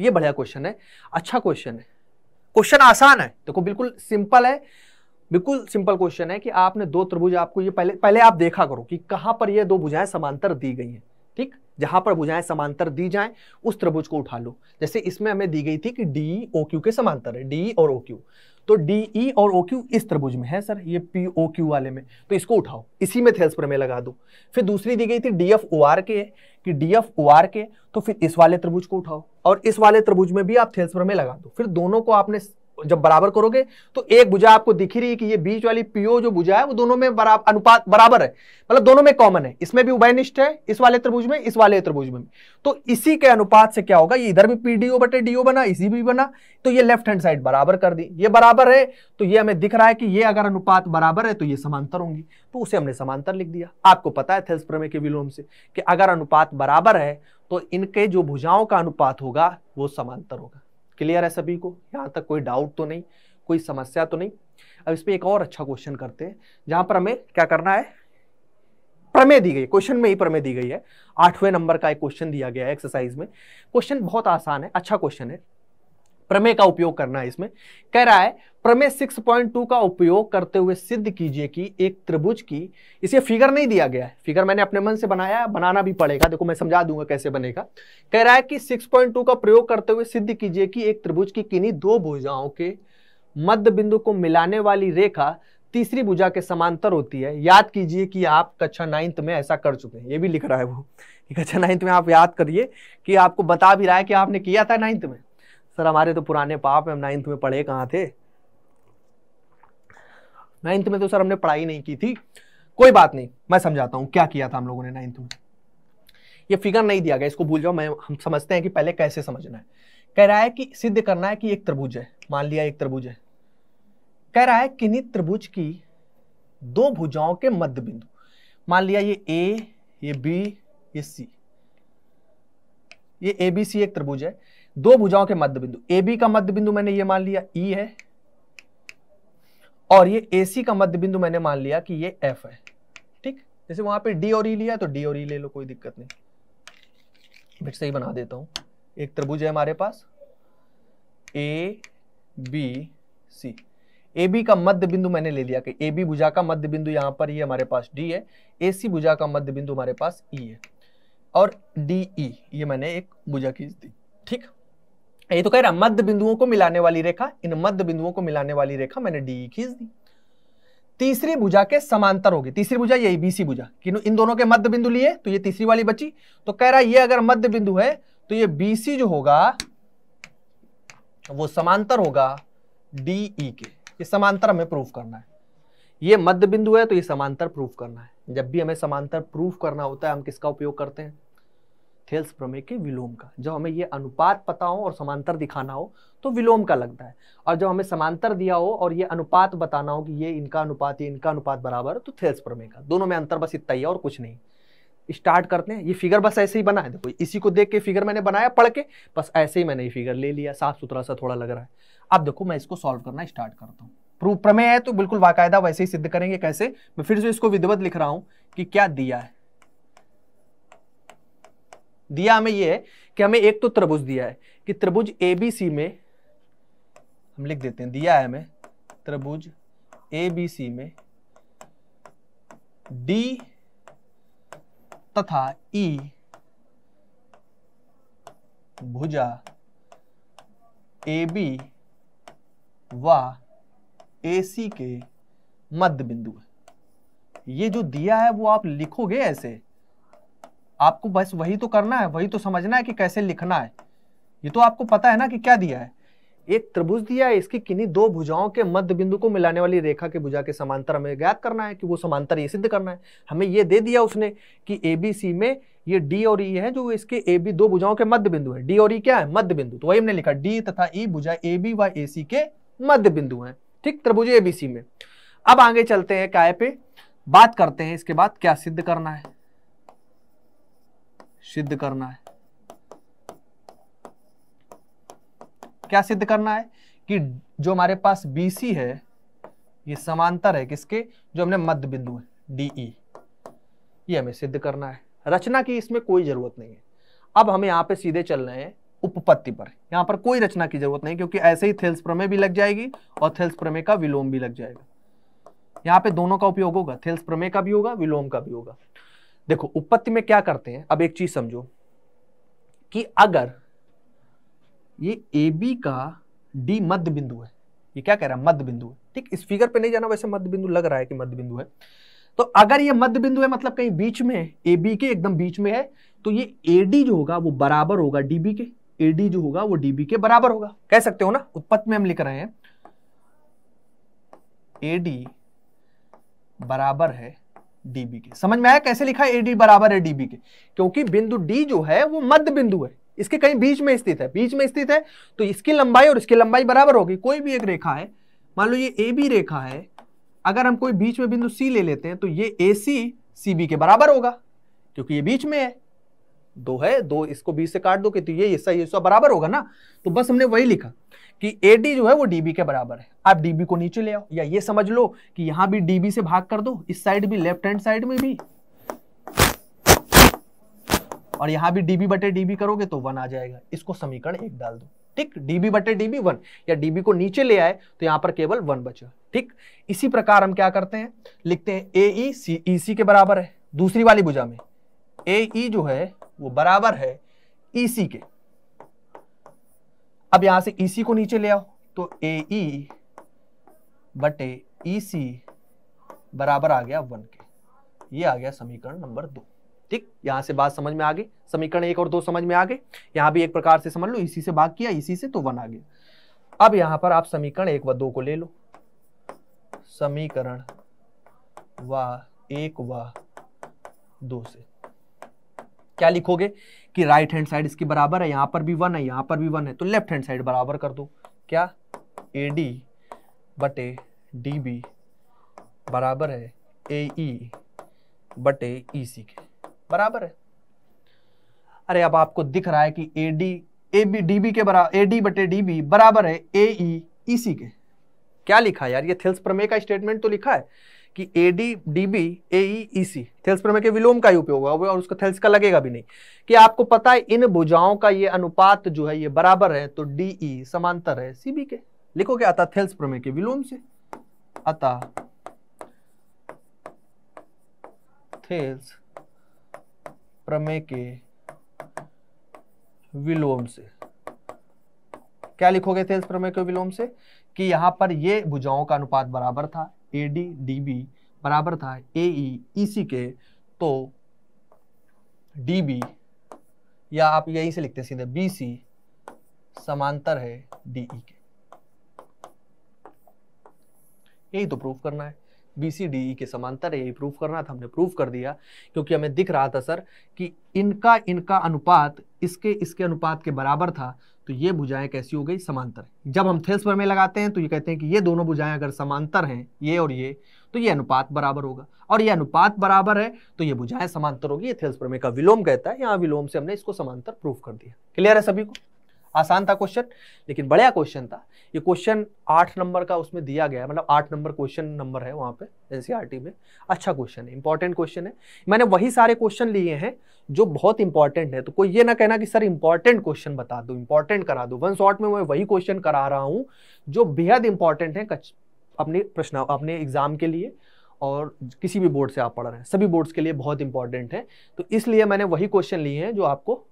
ये बढ़िया क्वेश्चन है अच्छा क्वेश्चन है क्वेश्चन आसान है देखो बिल्कुल सिंपल है बिल्कुल सिंपल क्वेश्चन है कि आपने दो त्रिभुज आपको ये पहले पहले आप देखा करो कि कहां पर ये दो भुजाएं समांतर दी गई हैं ठीक जहां पर भुजाएं समांतर दी जाएं उस त्रिभुज को उठा लो जैसे इसमें हमें दी गई थी कि डी ओ क्यू के समांतर है डी और ओ क्यू तो डी ई e, और ओ क्यू इस त्रिभुज में है सर ये पी ओ क्यू वाले में तो इसको उठाओ इसी में थेल्स प्रमेय लगा दो फिर दूसरी दी गई थी डी एफ ओ आर के कि डी एफ ओ आर के तो फिर इस वाले त्रिभुज को उठाओ और इस वाले त्रिभुज में भी आप थेल्स प्रमेय लगा दो फिर दोनों को आपने जब बराबर करोगे तो एक भुजा आपको दिख ही रही है कि ये बीच वाली पीओ जो भुजा है वो दोनों में बराबर अनुपात बराबर है मतलब दोनों में कॉमन है इसमें भी उभयनिष्ठ है इस वाले त्रिभुज में इस वाले त्रिभुज में तो इसी के अनुपात से क्या होगा ये इधर भी पीडीओ बटे डीओ बना इसी भी बना तो ये लेफ्ट हैंड साइड बराबर कर दी ये बराबर है तो ये हमें दिख रहा है कि ये अगर अनुपात बराबर है तो ये समांतर होंगी तो उसे हमने समांतर लिख दिया आपको पता है थेल्स प्रमेय के विलोम से कि अगर अनुपात बराबर है तो इनके जो भुजाओं का अनुपात होगा वो समांतर होगा क्लियर है सभी को यहाँ तक कोई डाउट तो नहीं कोई समस्या तो नहीं अब इसमें एक और अच्छा क्वेश्चन करते हैं जहाँ पर हमें क्या करना है प्रमेय दी गई क्वेश्चन में ही प्रमेय दी गई है आठवें नंबर का एक क्वेश्चन दिया गया है एक्सरसाइज में क्वेश्चन बहुत आसान है अच्छा क्वेश्चन है प्रमेय का उपयोग करना है इसमें कह रहा है प्रमेय 6.2 का उपयोग करते हुए सिद्ध कीजिए कि एक त्रिभुज की इसे फिगर नहीं दिया गया है फिगर मैंने अपने मन से बनाया बनाना भी पड़ेगा देखो मैं समझा दूंगा कैसे बनेगा कह रहा है कि 6.2 का प्रयोग करते हुए सिद्ध कीजिए कि एक त्रिभुज की किन्हीं दो भुजाओं के मध्य बिंदु को मिलाने वाली रेखा तीसरी भुजा के समांतर होती है याद कीजिए कि आप कक्षा नाइन्थ में ऐसा कर चुके हैं ये भी लिख रहा है वो कक्षा नाइन्थ में आप याद करिए कि आपको बता भी रहा है कि आपने किया था नाइन्थ में सर हमारे तो पुराने पाप हम नाइन्थ में पढ़े कहाँ थे नाइन्थ में तो सर हमने पढ़ाई नहीं की थी कोई बात नहीं मैं समझाता हूँ क्या किया था हम लोगों ने नाइन्थ में ये फिगर नहीं दिया गया इसको भूल जाओ मैं हम समझते हैं कि पहले कैसे समझना है कह रहा है कि सिद्ध करना है कि एक त्रिभुज है मान लिया एक त्रिभुज है कह रहा है किन्हीं त्रिभुज की दो भुजाओं के मध्य बिंदु मान लिया ये ए ये बी ये सी ये ए बी सी एक त्रिभुज है दो भुजाओं के मध्य बिंदु ए बी का मध्य बिंदु मैंने ये मान लिया ई e है और ये ए सी का मध्य बिंदु मैंने मान लिया कि ये एफ है ठीक जैसे वहां पे डी और ई e लिया तो डी और ई e ले लो कोई दिक्कत नहीं फिर से ही बना देता हूं एक त्रिभुज है हमारे पास A B C A B का मध्य बिंदु मैंने ले लिया कि ए बी भुजा का मध्य बिंदु यहां पर ये हमारे पास डी है ए सी भुजा का मध्य बिंदु हमारे पास ई e है और डी ई e, ये मैंने एक भुजा खींच दी ठीक ये तो कह रहा मध्य बिंदुओं को मिलाने वाली रेखा इन मध्य बिंदुओं को मिलाने वाली रेखा मैंने डी e खींच दी तीसरी भुजा के समांतर होगी तीसरी भुजा यही बीसी भुजा इन दोनों के मध्य बिंदु लिए तो ये तीसरी वाली बची तो कह रहा ये अगर मध्य बिंदु है तो ये बीसी जो होगा वो समांतर होगा डीई e के ये समांतर हमें प्रूफ करना है ये मध्य बिंदु है तो ये समांतर प्रूफ करना है जब भी हमें समांतर प्रूफ करना होता है हम किसका उपयोग करते हैं थेल्स प्रमेय के विलोम का जब हमें ये अनुपात पता हो और समांतर दिखाना हो तो विलोम का लगता है और जब हमें समांतर दिया हो और ये अनुपात बताना हो कि ये इनका अनुपात ये इनका अनुपात बराबर तो थेल्स प्रमेय का दोनों में अंतर बस इतना ही है और कुछ नहीं स्टार्ट करते हैं ये फिगर बस ऐसे ही बना है देखो इसी को देख के फिगर मैंने बनाया पढ़ के बस ऐसे ही मैंने ये फिगर ले लिया साफ सुथरा सा थोड़ा लग रहा है अब देखो मैं इसको सॉल्व करना स्टार्ट करता हूँ प्रूफ प्रमेय है तो बिल्कुल बाकायदा वैसे ही सिद्ध करेंगे कैसे मैं फिर से इसको विधिवत लिख रहा हूँ कि क्या दिया है दिया हमें ये है कि हमें एक तो त्रिभुज दिया है कि त्रिभुज ए बी सी में हम लिख देते हैं दिया है हमें त्रिभुज ए बी सी में डी तथा ई e भुजा ए बी व ए सी के मध्य बिंदु है ये जो दिया है वो आप लिखोगे ऐसे आपको बस वही तो करना है वही तो समझना है कि कैसे लिखना है ये तो आपको पता है ना कि क्या दिया है एक त्रिभुज दिया है इसकी किन्हीं दो भुजाओं के मध्य बिंदु को मिलाने वाली रेखा के भुजा के समांतर हमें ज्ञात करना है कि वो समांतर ये सिद्ध करना है हमें ये दे दिया उसने कि ए बी सी में ये डी और ई e है जो इसके ए बी दो भुजाओं के मध्य बिंदु है डी और ई e क्या है मध्य बिंदु तो वही हमने लिखा डी तथा ई e भुजा ए बी व ए सी के मध्य बिंदु है ठीक त्रिभुज ए बी सी में अब आगे चलते हैं काय पे बात करते हैं इसके बाद क्या सिद्ध करना है सिद्ध करना है क्या सिद्ध करना है कि जो हमारे पास BC है ये समांतर है किसके जो हमने मध्य बिंदु है DE ये हमें सिद्ध करना है रचना की इसमें कोई जरूरत नहीं है अब हम यहाँ पे सीधे चल रहे हैं उपपत्ति पर यहां पर कोई रचना की जरूरत नहीं क्योंकि ऐसे ही थेल्स प्रमेय भी लग जाएगी और थेल्स प्रमेय का विलोम भी लग जाएगा यहाँ पे दोनों का उपयोग होगा थेल्स प्रमेय का भी होगा विलोम का भी होगा देखो उपपत्ति में क्या करते हैं अब एक चीज समझो कि अगर ये ए बी का डी मध्य बिंदु है ये क्या कह रहा है मध्य बिंदु है ठीक इस फिगर पे नहीं जाना वैसे मध्य बिंदु लग रहा है कि मध्य बिंदु है तो अगर ये मध्य बिंदु है मतलब कहीं बीच में ए बी के एकदम बीच में है तो ये ए डी जो होगा वो बराबर होगा डी बी के ए डी जो होगा वो डी बी के बराबर होगा कह सकते हो ना उत्पत्ति में हम लिख रहे हैं ए डी बराबर है डीबी के समझ में आया कैसे लिखा ए डी बराबर है डीबी के क्योंकि बिंदु डी जो है वो मध्य बिंदु है इसके कहीं बीच में स्थित है बीच में स्थित है तो इसकी लंबाई और इसकी लंबाई बराबर होगी कोई भी एक रेखा है मान लो ये ए बी रेखा है अगर हम कोई बीच में बिंदु सी ले लेते हैं तो ये ए सी सी बी के बराबर होगा क्योंकि ये बीच में है दो है दो इसको बीच से काट दो कि तो ये ये सही बराबर होगा ना तो बस हमने वही लिखा कि एडी जो है वो डीबी के बराबर है आप डीबी को नीचे ले आओ या ये समझ लो कि यहां भी डीबी से भाग कर दो इस साइड भी लेफ्ट हैंड साइड में भी और यहां भी डीबी बटे डीबी करोगे तो वन आ जाएगा इसको समीकरण एक डाल दो ठीक डीबी बटे डीबी वन या डीबी को नीचे ले आए तो यहां पर केवल वन बचा ठीक इसी प्रकार हम क्या करते हैं लिखते हैं ए ई सी ई सी के बराबर है दूसरी वाली भुजा में ए ई e जो है वो बराबर है ई e सी के अब यहां से ई e को नीचे ले आओ तो ए e बटे ई e सी बराबर आ गया वन के ये आ गया समीकरण नंबर दो ठीक यहां से बात समझ में आ गई समीकरण एक और दो समझ में आ गए यहां भी एक प्रकार से समझ लो इसी से भाग किया इसी से तो वन आ गया अब यहां पर आप समीकरण एक व दो को ले लो समीकरण व एक व दो से क्या लिखोगे कि राइट हैंड साइड इसकी बराबर है यहां पर भी वन है यहां पर भी वन है तो लेफ्ट हैंड साइड बराबर कर दो क्या ए डी बटे डी बी बराबर है ए ई बटे ई सी के बराबर है अरे अब आपको दिख रहा है कि A D A B D B के बराबर ए डी बटे डी बी बराबर है ए ई ई सी के क्या लिखा है यार ये थिल्स प्रमेय का स्टेटमेंट तो लिखा है कि A D D B A E C Thales प्रमेय के विलोम का ही उपयोग होगा और उसका थेल्स का लगेगा भी नहीं कि आपको पता है इन भुजाओं का ये अनुपात जो है ये बराबर है तो डी ई e समांतर है सी बी के लिखोगे अतः थेल्स प्रमेय के विलोम से अतः थेल्स प्रमेय के विलोम से क्या लिखोगे थेल्स प्रमेय के विलोम से कि यहां पर ये भुजाओं का अनुपात बराबर था ए डी डी बी बराबर था ए ई ई सी के तो डी बी या आप यहीं से लिखते हैं सीधे बी सी समांतर है डी ई के यही तो प्रूफ करना है बी सी डी ई के समांतर है यही प्रूफ करना था हमने प्रूफ कर दिया क्योंकि हमें दिख रहा था सर कि इनका इनका अनुपात इसके इसके अनुपात के बराबर था तो ये भुजाएं कैसी हो गई समांतर जब हम थेल्स में लगाते हैं तो ये कहते हैं कि ये दोनों भुजाएं अगर समांतर हैं ये और ये तो ये अनुपात बराबर होगा और ये अनुपात बराबर है तो ये भुजाएं समांतर होगी ये थेल्स का विलोम कहता है यहाँ विलोम से हमने इसको समांतर प्रूफ कर दिया क्लियर है सभी को आसान था क्वेश्चन लेकिन बढ़िया क्वेश्चन था ये क्वेश्चन आठ नंबर का उसमें दिया गया है मतलब आठ नंबर क्वेश्चन नंबर है वहाँ पे एनसीईआरटी e में अच्छा क्वेश्चन है इंपॉर्टेंट क्वेश्चन है मैंने वही सारे क्वेश्चन लिए हैं जो बहुत इंपॉर्टेंट है तो कोई ये ना कहना कि सर इंपॉर्टेंट क्वेश्चन बता दो इंपॉर्टेंट करा दो वन शॉर्ट में मैं वही क्वेश्चन करा रहा हूँ जो बेहद इंपॉर्टेंट है अपने प्रश्न अपने एग्जाम के लिए और किसी भी बोर्ड से आप पढ़ रहे हैं सभी बोर्ड्स के लिए बहुत इंपॉर्टेंट है तो इसलिए मैंने वही क्वेश्चन लिए हैं जो आपको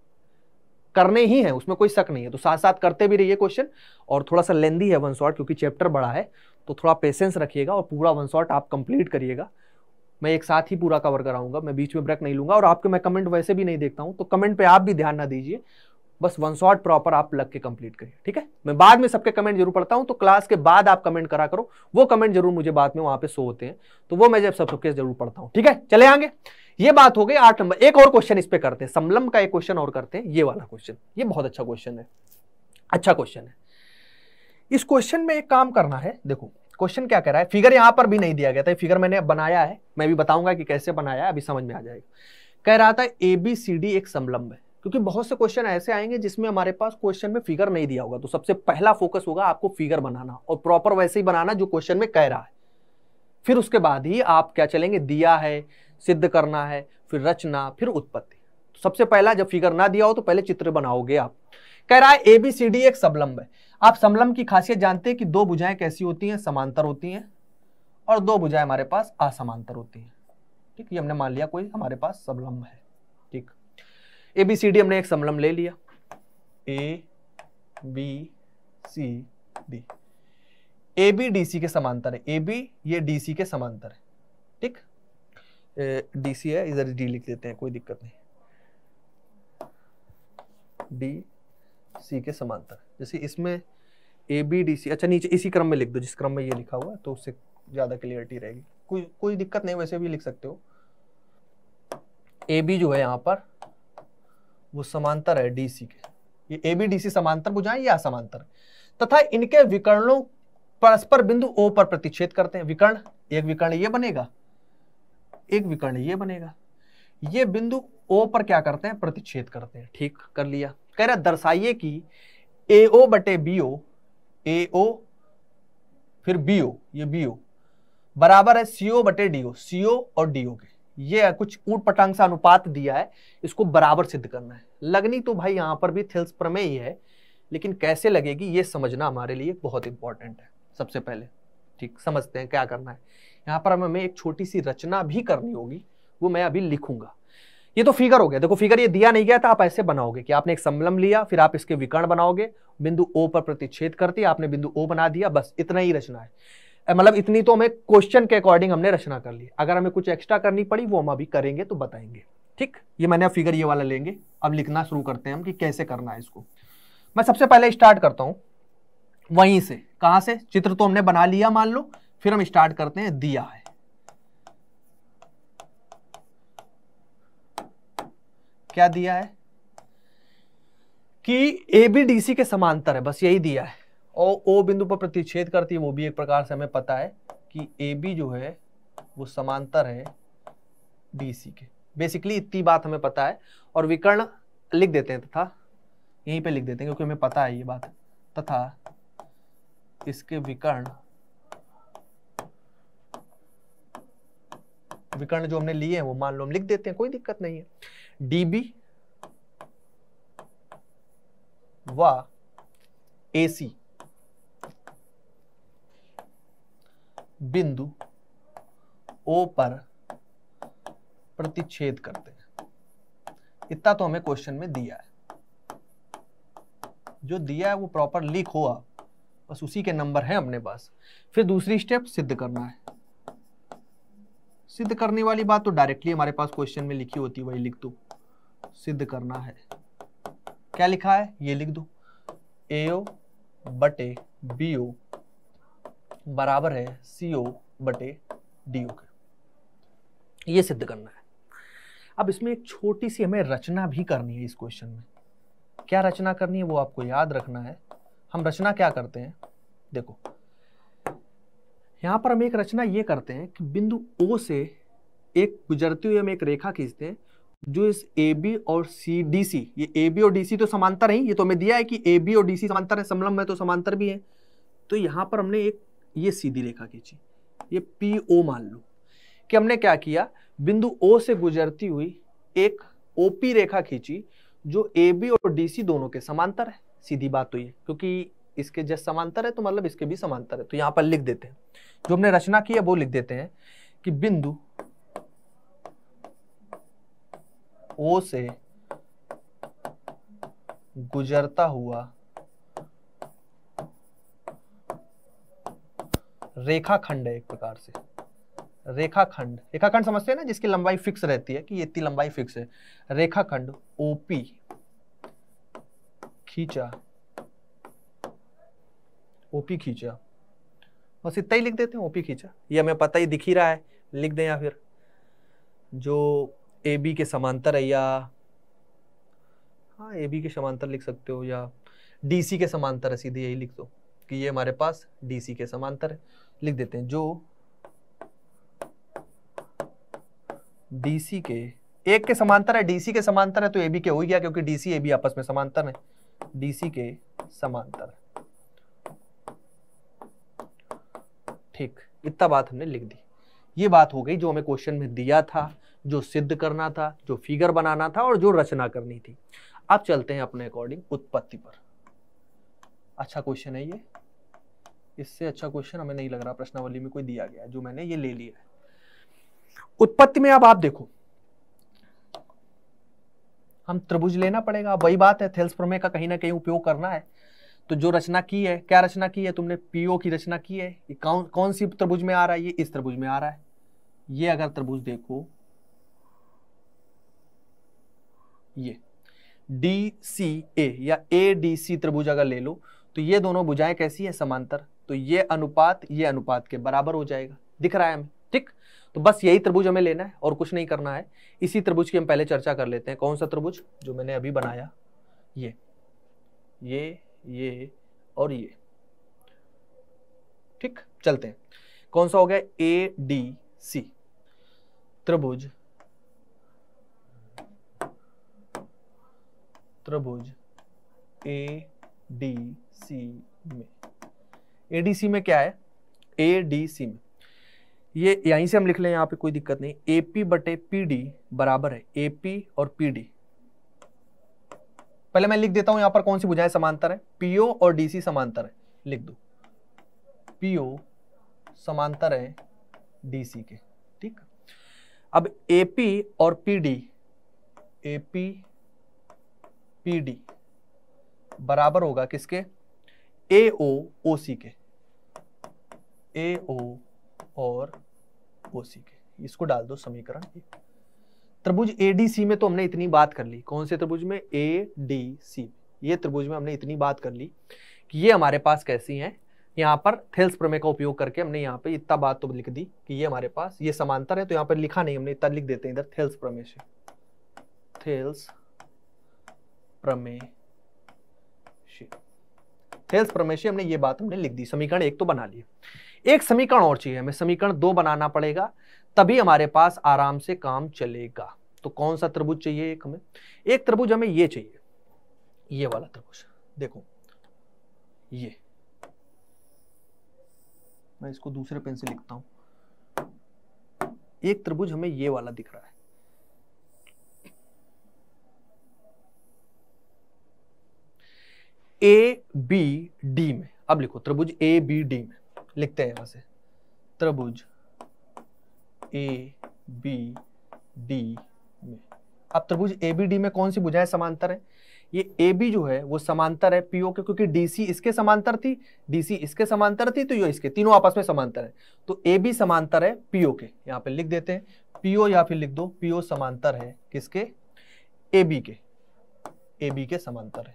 करने ही हैं उसमें कोई शक नहीं है तो साथ साथ करते भी रहिए क्वेश्चन और थोड़ा सा लेंदी है वन शॉट क्योंकि चैप्टर बड़ा है तो थोड़ा पेशेंस रखिएगा और पूरा वन शॉट आप कंप्लीट करिएगा मैं एक साथ ही पूरा कवर कराऊंगा मैं बीच में ब्रेक नहीं लूंगा और आपके मैं कमेंट वैसे भी नहीं देखता हूँ तो कमेंट पर आप भी ध्यान ना दीजिए बस वन शॉट प्रॉपर आप लग के कंप्लीट करिए ठीक है मैं बाद में सबके कमेंट जरूर पढ़ता हूँ तो क्लास के बाद आप कमेंट करा करो वो कमेंट जरूर मुझे बाद में वहाँ पे शो होते हैं तो वो मैं जब सब सबके जरूर पढ़ता हूँ ठीक है चले आगे ये बात हो गई आठ नंबर एक और क्वेश्चन इस पे करते हैं समलम का एक क्वेश्चन और करते हैं ये वाला क्वेश्चन ये बहुत अच्छा क्वेश्चन है अच्छा क्वेश्चन है इस क्वेश्चन में एक काम करना है देखो क्वेश्चन क्या कह रहा है फिगर यहां पर भी नहीं दिया गया था फिगर मैंने बनाया है मैं भी बताऊंगा कि कैसे बनाया है अभी समझ में आ जाएगा कह रहा था ए बी सी डी एक समलम्ब है क्योंकि बहुत से क्वेश्चन ऐसे आएंगे जिसमें हमारे पास क्वेश्चन में फिगर नहीं दिया होगा तो सबसे पहला फोकस होगा आपको फिगर बनाना और प्रॉपर वैसे ही बनाना जो क्वेश्चन में कह रहा है फिर उसके बाद ही आप क्या चलेंगे दिया है सिद्ध करना है फिर रचना फिर उत्पत्ति तो सबसे पहला जब फिगर ना दिया हो तो पहले चित्र बनाओगे आप कह रहा है ए बी सी डी एक सबलंब है आप समलंब की खासियत जानते हैं कि दो बुझाएं कैसी होती हैं समांतर होती हैं और दो बुझाएं हमारे पास असमांतर होती हैं ठीक ये हमने मान लिया कोई हमारे पास सबलंब है ठीक ए बी सी डी हमने एक समलंब ले लिया A B C D A B D C के समांतर है ए बी ये डी सी के समांतर है ठीक डी सी है इधर डी लिख देते हैं कोई दिक्कत नहीं डी सी के समांतर जैसे इसमें ए बी डी सी अच्छा नीचे इसी क्रम में लिख दो जिस क्रम में ये लिखा हुआ है तो उससे ज़्यादा क्लियरिटी रहेगी कोई कोई दिक्कत नहीं वैसे भी लिख सकते हो ए बी जो है यहाँ पर वो समांतर है डी सी के ये ए बी डी सी समांतर बुझाएं या असमांतर तथा इनके विकर्णों परस्पर बिंदु ओ पर प्रतिच्छेद करते हैं विकर्ण एक विकर्ण ये बनेगा एक विकर्ण ये बनेगा ये बिंदु ओ पर क्या करते हैं प्रतिच्छेद करते हैं ठीक कर लिया कह रहा दर्शाइए कि ए ओ बटे बी ओ ए ओ फिर बी ओ ये बी ओ बराबर है सीओ बटे डी ओ सी ओ और डी ओ के ये कुछ ऊट पटांग सा अनुपात दिया है इसको बराबर सिद्ध करना है लगनी तो भाई यहां पर भी थिल्स प्रमेय ही है लेकिन कैसे लगेगी ये समझना हमारे लिए बहुत इंपॉर्टेंट है सबसे पहले ठीक समझते हैं क्या करना है यहाँ पर हमें एक छोटी सी रचना भी करनी होगी वो मैं अभी लिखूंगा ये तो फिगर हो गया देखो फिगर ये दिया नहीं गया था आप ऐसे बनाओगे कि आपने एक समलम लिया फिर आप इसके विकर्ण बनाओगे बिंदु ओ पर प्रतिच्छेद करती आपने बिंदु ओ बना दिया बस इतना ही रचना है मतलब इतनी तो हमें क्वेश्चन के अकॉर्डिंग हमने रचना कर ली अगर हमें कुछ एक्स्ट्रा करनी पड़ी वो हम अभी करेंगे तो बताएंगे ठीक ये मैंने अब फिगर ये वाला लेंगे अब लिखना शुरू करते हैं हम कि कैसे करना है इसको मैं सबसे पहले स्टार्ट करता हूँ वहीं से कहां से चित्र तो हमने बना लिया मान लो फिर हम स्टार्ट करते हैं दिया है क्या दिया है कि एबीडीसी के समांतर है बस यही दिया है और ओ बिंदु पर प्रतिच्छेद करती है वो भी एक प्रकार से हमें पता है कि ए बी जो है वो समांतर है डीसी के बेसिकली इतनी बात हमें पता है और विकर्ण लिख देते हैं तथा यहीं पे लिख देते हैं क्योंकि हमें पता है ये बात तथा इसके विकर्ण विकर्ण जो हमने लिए हैं वो मान लो हम लिख देते हैं कोई दिक्कत नहीं है डीबी व एसी बिंदु ओ पर प्रतिच्छेद करते हैं इतना तो हमें क्वेश्चन में दिया है जो दिया है वो प्रॉपर लीक हुआ बस उसी के नंबर है अपने पास फिर दूसरी स्टेप सिद्ध करना है सिद्ध करने वाली बात तो डायरेक्टली हमारे पास क्वेश्चन में लिखी होती है वही लिख दो सिद्ध करना है क्या लिखा है ये लिख दो एओ बटे बी ओ बराबर है सी ओ बटे डी ओ के ये सिद्ध करना है अब इसमें एक छोटी सी हमें रचना भी करनी है इस क्वेश्चन में क्या रचना करनी है वो आपको याद रखना है हम रचना क्या करते हैं देखो यहाँ पर हम एक रचना ये करते हैं कि बिंदु ओ से एक गुजरती हुई हम एक रेखा खींचते हैं जो इस ए बी और सी डी सी ये ए बी और डी सी तो समांतर है ये तो हमें दिया है कि ए बी और डी सी समांतर है समलम में तो समांतर भी है तो यहाँ पर हमने एक ये सीधी रेखा खींची ये पी ओ मान लो कि हमने क्या किया बिंदु ओ से गुजरती हुई एक ओ पी रेखा खींची जो ए बी और डी सी दोनों के समांतर है सीधी बात तो ये क्योंकि इसके जस्ट समांतर है तो मतलब इसके भी समांतर है तो यहाँ पर लिख देते हैं जो हमने रचना की है वो लिख देते हैं कि बिंदु ओ से गुजरता हुआ रेखाखंड है एक प्रकार से रेखाखंड रेखाखंड समझते हैं ना जिसकी लंबाई फिक्स रहती है कि ये इतनी लंबाई फिक्स है रेखाखंड ओपी खींचा ओपी खींचा बस इतना ही लिख देते हैं ओपी खींचा ये हमें पता ही दिख ही रहा है लिख दें या फिर जो ए बी के समांतर है या हाँ ए बी के समांतर लिख सकते हो या डी सी के समांतर है सीधे यही लिख दो कि ये हमारे पास डी सी के समांतर है लिख देते हैं जो डी सी के एक के समांतर है डीसी के समांतर है तो ए बी के हो ही गया क्योंकि डीसी बी आपस में समांतर है डीसी के समांतर है ठीक इतना बात हमने लिख दी ये बात हो गई जो हमें क्वेश्चन में दिया था जो सिद्ध करना था जो फिगर बनाना था और जो रचना करनी थी अब चलते हैं अपने अकॉर्डिंग उत्पत्ति पर अच्छा क्वेश्चन है ये इससे अच्छा क्वेश्चन हमें नहीं लग रहा प्रश्नावली में कोई दिया गया जो मैंने ये ले लिया है उत्पत्ति में अब आप देखो हम त्रिभुज लेना पड़ेगा वही बात है थेल्स प्रमेय का कहीं ना कहीं उपयोग करना है तो जो रचना की है क्या रचना की है तुमने पीओ की रचना की है ये कौन कौन सी त्रिभुज में आ रहा है ये इस त्रिभुज में आ रहा है ये अगर त्रिभुज देखो ये डी सी ए या ए डी सी त्रिभुज अगर ले लो तो ये दोनों भुजाएं कैसी है समांतर तो ये अनुपात ये अनुपात के बराबर हो जाएगा दिख रहा है हमें ठीक तो बस यही त्रिभुज हमें लेना है और कुछ नहीं करना है इसी त्रिभुज की हम पहले चर्चा कर लेते हैं कौन सा त्रिभुज जो मैंने अभी बनाया ये ये ये और ये ठीक चलते हैं कौन सा हो गया ए डी सी त्रिभुज त्रिभुज ए डी सी में ए डी सी में क्या है ए डी सी में ये यहीं से हम लिख लें यहां पे कोई दिक्कत नहीं एपी बटे पी डी बराबर है एपी और पी डी पहले मैं लिख देता हूं यहां पर कौन सी भुजाएं समांतर है पीओ और डीसी समांतर है लिख दो पीओ समांतर है डीसी के ठीक अब एपी और पीडी एपी पीडी बराबर होगा किसके ए ओ ओ सी के एओ और ओसी के इसको डाल दो समीकरण त्रिभुज ए डी सी में तो हमने इतनी बात कर ली कौन से त्रिभुज में ए डी सी ये त्रिभुज में हमने इतनी बात कर ली कि ये हमारे पास कैसी हैं यहाँ पर थेल्स प्रमेय का उपयोग करके हमने यहाँ पे इतना बात तो लिख दी कि ये हमारे पास ये समांतर है तो यहाँ पर लिखा नहीं हमने इतना लिख देते हैं इधर थेल्स प्रमेय से थेल्स प्रमेय थेल्स प्रमेय से हमने ये बात हमने लिख दी समीकरण एक तो बना लिए एक समीकरण और चाहिए हमें समीकरण दो बनाना पड़ेगा तभी हमारे पास आराम से काम चलेगा तो कौन सा त्रिभुज चाहिए एक हमें एक त्रिभुज हमें ये चाहिए ये वाला त्रिभुज देखो ये मैं इसको दूसरे पेन से लिखता हूं एक त्रिभुज हमें ये वाला दिख रहा है ए बी डी में अब लिखो त्रिभुज ए बी डी में लिखते हैं यहां से त्रिभुज ए बी डी में अब त्रिभुज ए बी डी में कौन सी भुजाएं समांतर है ये ए बी जो है वो समांतर है पीओ के क्योंकि डीसी इसके समांतर थी डीसी इसके समांतर थी तो ये इसके तीनों आपस में समांतर है तो ए बी समांतर है पीओ के यहाँ पे लिख देते हैं पीओ या फिर लिख दो पीओ समांतर है किसके ए बी के ए बी के समांतर है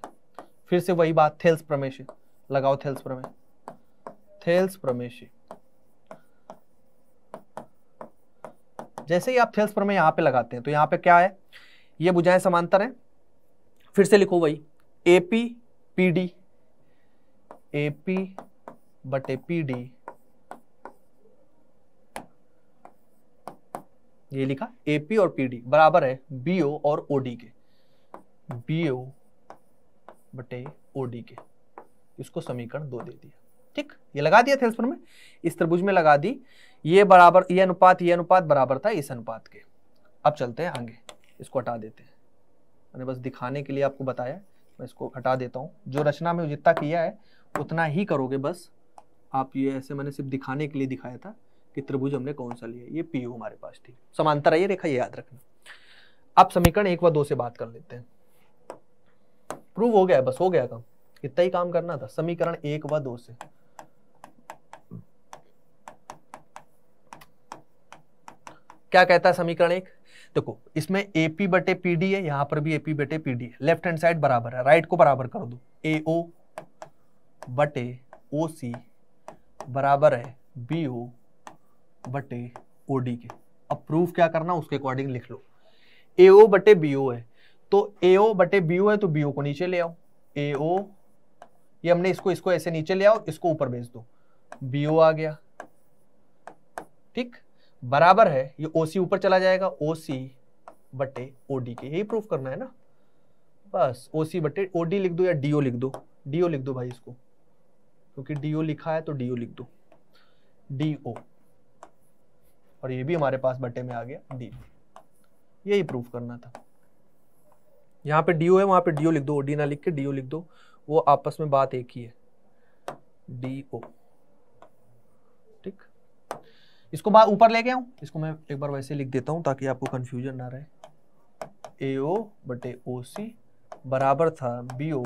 फिर से वही बात थेल्स प्रमेय लगाओ थेल्स प्रमेय थेल्स प्रमेय जैसे ही आप थेल्स प्रमेय यहाँ पे लगाते हैं तो यहाँ पे क्या है ये बुझाएं समांतर हैं फिर से लिखो वही A P P D A P बटे पी डी ये लिखा एपी और पीडी बराबर है बीओ और ओडी के बीओ बटे ओडी के इसको समीकरण दो दे दिया ठीक ये लगा दिया थे में इस त्रिभुज में लगा दी ये बराबर ये अनुपात ये अनुपात बराबर था इस अनुपात के अब चलते हैं आगे इसको हटा देते हैं मैंने बस दिखाने के लिए आपको बताया मैं इसको हटा देता हूँ जो रचना में जितना किया है उतना ही करोगे बस आप ये ऐसे मैंने सिर्फ दिखाने के लिए दिखाया था कि त्रिभुज हमने कौन सा लिया ये पी हमारे पास थी समांतर आइए रेखा ये याद रखना आप समीकरण एक व दो से बात कर लेते हैं प्रूव हो गया बस हो गया काम इतना ही काम करना था समीकरण एक व दो से क्या कहता है समीकरण एक देखो इसमें एपी बटे पीडी है यहां पर भी एपी बटे पीडी है लेफ्ट हैंड साइड बराबर है राइट को बराबर कर दो ए ओ बटे ओ सी बराबर है बी ओ बटे ओडी के अब प्रूफ क्या करना उसके अकॉर्डिंग लिख लो एओ बटे बी ओ है तो एओ बटे बी ओ है तो बीओ को नीचे ले आओ एओ ये हमने इसको इसको ऐसे नीचे ले आओ इसको ऊपर भेज दो बीओ आ गया ठीक बराबर है ये ओ सी ऊपर चला जाएगा ओ सी बटे ओ डी के यही प्रूफ करना है ना बस ओ सी बटे ओ डी लिख दो या डी ओ लिख दो डी ओ लिख दो भाई इसको क्योंकि डी ओ लिखा है तो डी ओ लिख दो डी ओ और ये भी हमारे पास बटे में आ गया डी यही प्रूफ करना था यहाँ पे डी ओ है वहाँ पे डी ओ लिख दो ओ डी ना लिख के डी ओ लिख दो वो आपस में बात एक ही है डी ओ इसको मैं ऊपर लेके आऊँ इसको मैं एक बार वैसे लिख देता हूँ ताकि आपको कन्फ्यूजन ना रहे ए ओ बटे ओ सी बराबर था बी ओ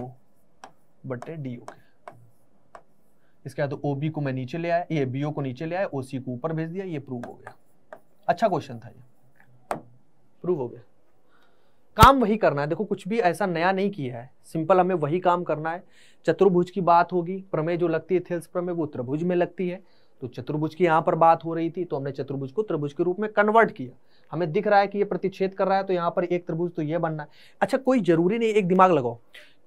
बटे डी ओ के इसके बाद ओ बी को मैं नीचे ले आया ये बी ओ को नीचे ले आया ओ सी को ऊपर भेज दिया ये प्रूव हो गया अच्छा क्वेश्चन था ये प्रूव हो गया काम वही करना है देखो कुछ भी ऐसा नया नहीं किया है सिंपल हमें वही काम करना है चतुर्भुज की बात होगी प्रमेय जो लगती है थेल्स प्रमेय वो त्रिभुज में लगती है तो चतुर्भुज की यहाँ पर बात हो रही थी तो हमने चतुर्भुज को त्रिभुज के रूप में कन्वर्ट किया हमें दिख रहा है कि ये प्रतिच्छेद कर रहा है तो यहाँ पर एक त्रिभुज तो ये बनना है अच्छा कोई जरूरी नहीं एक दिमाग लगाओ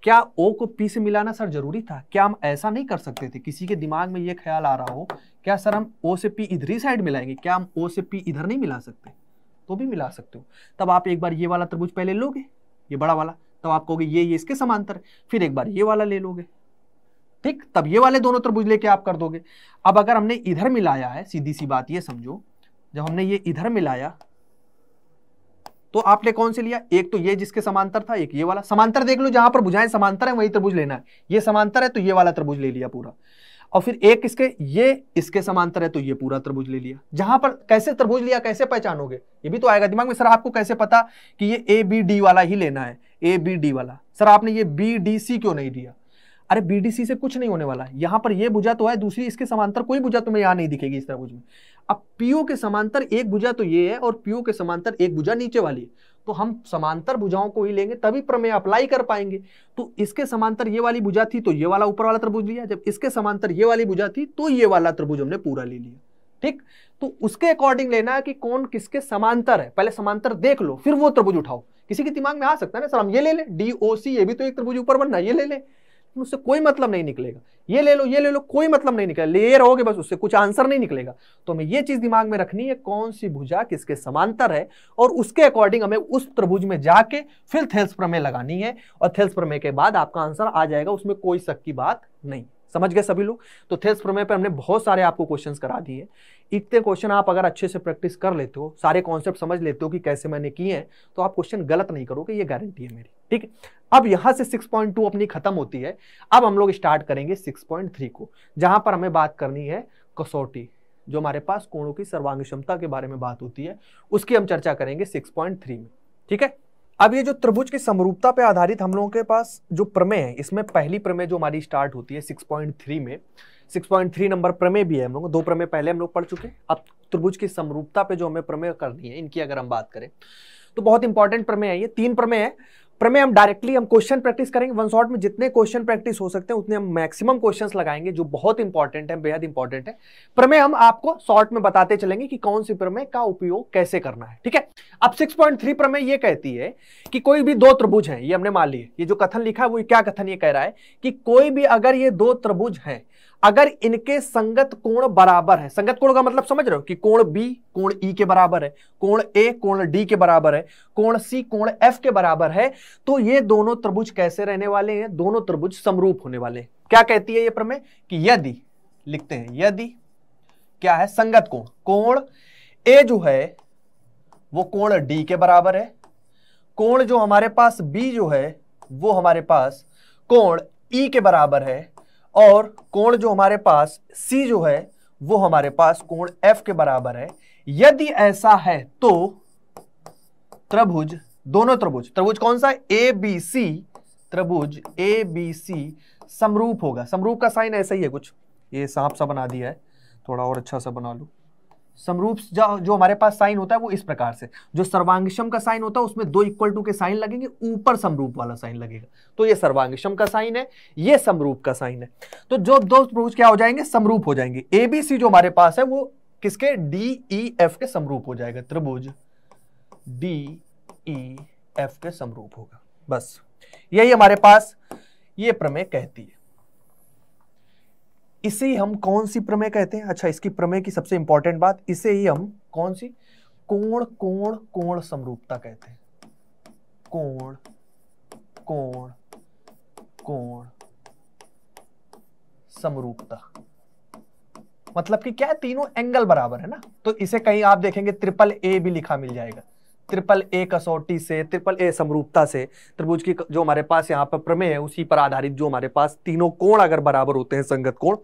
क्या ओ को पी से मिलाना सर जरूरी था क्या हम ऐसा नहीं कर सकते थे किसी के दिमाग में ये ख्याल आ रहा हो क्या सर हम ओ से पी इधर ही साइड मिलाएंगे क्या हम ओ से पी इधर नहीं मिला सकते तो भी मिला सकते हो तब आप एक बार ये वाला त्रिभुज पहले लोगे ये बड़ा वाला तब आप कहोगे ये ये इसके समांतर फिर एक बार ये वाला ले लोगे ठीक तब ये वाले दोनों त्रिभुज लेके आप कर दोगे अब अगर हमने इधर मिलाया है सीधी सी बात ये समझो जब हमने ये इधर मिलाया तो आपने कौन से लिया एक तो ये जिसके समांतर था एक ये वाला समांतर देख लो जहां पर बुझाएं समांतर है वही त्रिभुज लेना है ये समांतर है तो ये वाला त्रिभुज ले लिया पूरा और फिर एक इसके ये इसके समांतर है तो ये पूरा त्रिभुज ले लिया जहां पर कैसे त्रिभुज लिया कैसे पहचानोगे ये भी तो आएगा दिमाग में सर आपको कैसे पता कि ये ए बी डी वाला ही लेना है ए बी डी वाला सर आपने ये बी डी सी क्यों नहीं दिया अरे बीडीसी से कुछ नहीं होने वाला है यहाँ पर यह भुजा तो है दूसरी इसके समांतर कोई भुजा तुम्हें यहाँ नहीं दिखेगी इस तरह में अब पीओ के समांतर एक भुजा तो ये है और पीओ के समांतर एक भुजा नीचे वाली है तो हम समांतर भुजाओं को ही लेंगे तभी प्रमेय अप्लाई कर पाएंगे तो इसके समांतर ये वाली भुजा थी तो ये वाला ऊपर वाला त्रिभुज लिया जब इसके समांतर ये वाली भुजा थी तो ये वाला त्रिभुज हमने पूरा ले लिया ठीक तो उसके अकॉर्डिंग लेना है कि कौन किसके समांतर है पहले समांतर देख लो फिर वो त्रिभुज उठाओ किसी के दिमाग में आ सकता है ना सर हम ये ले लें डी ओ सी ये भी तो एक त्रिभुज ऊपर बनना ये ले लें उससे कोई मतलब नहीं निकलेगा ये ले लो ये ले लो कोई मतलब नहीं निकलेगा ले रहोगे बस उससे कुछ आंसर नहीं निकलेगा तो हमें ये चीज दिमाग में रखनी है कौन सी भुजा किसके समांतर है और उसके अकॉर्डिंग हमें उस त्रिभुज में जाके फिर थेल्स प्रमेय लगानी है और थेल्स प्रमेय के बाद आपका आंसर आ जाएगा उसमें कोई शक की बात नहीं समझ गए सभी लोग तो थेल्स प्रमेय पर हमने बहुत सारे आपको क्वेश्चन करा दिए इतने क्वेश्चन आप अगर अच्छे से प्रैक्टिस कर लेते हो सारे कॉन्सेप्ट समझ लेते हो कि कैसे मैंने किए हैं तो आप क्वेश्चन गलत नहीं करोगे ये गारंटी है मेरी ठीक है अब यहाँ से 6.2 अपनी खत्म होती है अब हम लोग स्टार्ट करेंगे 6.3 को जहां पर हमें बात करनी है कसौटी जो हमारे पास कोणों की सर्वांग क्षमता के बारे में बात होती है उसकी हम चर्चा करेंगे सिक्स में ठीक है अब ये जो त्रिभुज की समरूपता पे आधारित हम लोगों के पास जो प्रमेय है इसमें पहली प्रमेय जो हमारी स्टार्ट होती है 6.3 में 6.3 नंबर प्रमेय भी है हम लोग दो प्रमेय पहले हम लोग पढ़ चुके हैं अब त्रिभुज की समरूपता पे जो हमें प्रमेय करनी है इनकी अगर हम बात करें तो बहुत इंपॉर्टेंट प्रमेय है ये तीन प्रमेय है प्रमेय हम डायरेक्टली हम क्वेश्चन प्रैक्टिस करेंगे वन शॉट में जितने क्वेश्चन प्रैक्टिस हो सकते हैं उतने हम मैक्सिमम क्वेश्चंस लगाएंगे जो बहुत इंपॉर्टेंट है बेहद इंपॉर्टेंट है प्रमेय हम आपको शॉर्ट में बताते चलेंगे कि कौन सी प्रमेय का उपयोग कैसे करना है ठीक है अब 6.3 प्रमेय ये कहती है कि कोई भी दो त्रिभुज है ये हमने मान लिए ये जो कथन लिखा है वो क्या कथन ये कह रहा है कि कोई भी अगर ये दो त्रिभुज है अगर इनके संगत कोण बराबर है संगत कोण का मतलब समझ रहे हो कि कोण बी कोण ई e के बराबर है कोण ए कोण डी के बराबर है कोण सी कोण एफ के बराबर है तो ये दोनों त्रिभुज कैसे रहने वाले हैं दोनों त्रिभुज समरूप होने वाले हैं क्या कहती है ये प्रमेय कि यदि लिखते हैं यदि क्या है संगत कोण कोण ए जो है वो कोण डी के बराबर है कोण जो हमारे पास बी जो है वो हमारे पास कोण ई e के बराबर है और कोण जो हमारे पास सी जो है वो हमारे पास कोण एफ के बराबर है यदि ऐसा है तो त्रिभुज दोनों त्रिभुज त्रिभुज कौन सा ए बी सी त्रिभुज ए बी सी समरूप होगा समरूप का साइन ऐसा ही है कुछ ये सांप सा बना दिया है थोड़ा और अच्छा सा बना लू समरूप जो हमारे पास साइन होता है वो इस प्रकार से जो सर्वांगशम का साइन होता है उसमें दो इक्वल टू के साइन लगेंगे ऊपर समरूप वाला साइन लगेगा तो ये सर्वांगशम का साइन है ये समरूप का साइन है तो जो दो प्रूफ क्या हो जाएंगे समरूप हो जाएंगे एबीसी जो हमारे पास है वो किसके डी ई एफ के समरूप हो जाएगा त्रिभुज डी ई एफ के समरूप होगा बस यही हमारे पास ये प्रमेय कहती है इसे ही हम कौन सी प्रमेय कहते हैं अच्छा इसकी प्रमेय की सबसे इंपॉर्टेंट बात इसे ही हम कौन सी कोण कोण कोण समरूपता कहते हैं कोण कोण कोण समरूपता मतलब कि क्या है तीनों एंगल बराबर है ना तो इसे कहीं आप देखेंगे ट्रिपल ए भी लिखा मिल जाएगा ट्रिपल ए कसौटी से ट्रिपल ए समरूपता से त्रिभुज की जो हमारे पास यहाँ पर प्रमेय है उसी पर आधारित जो हमारे पास तीनों कोण अगर बराबर होते हैं संगत कोण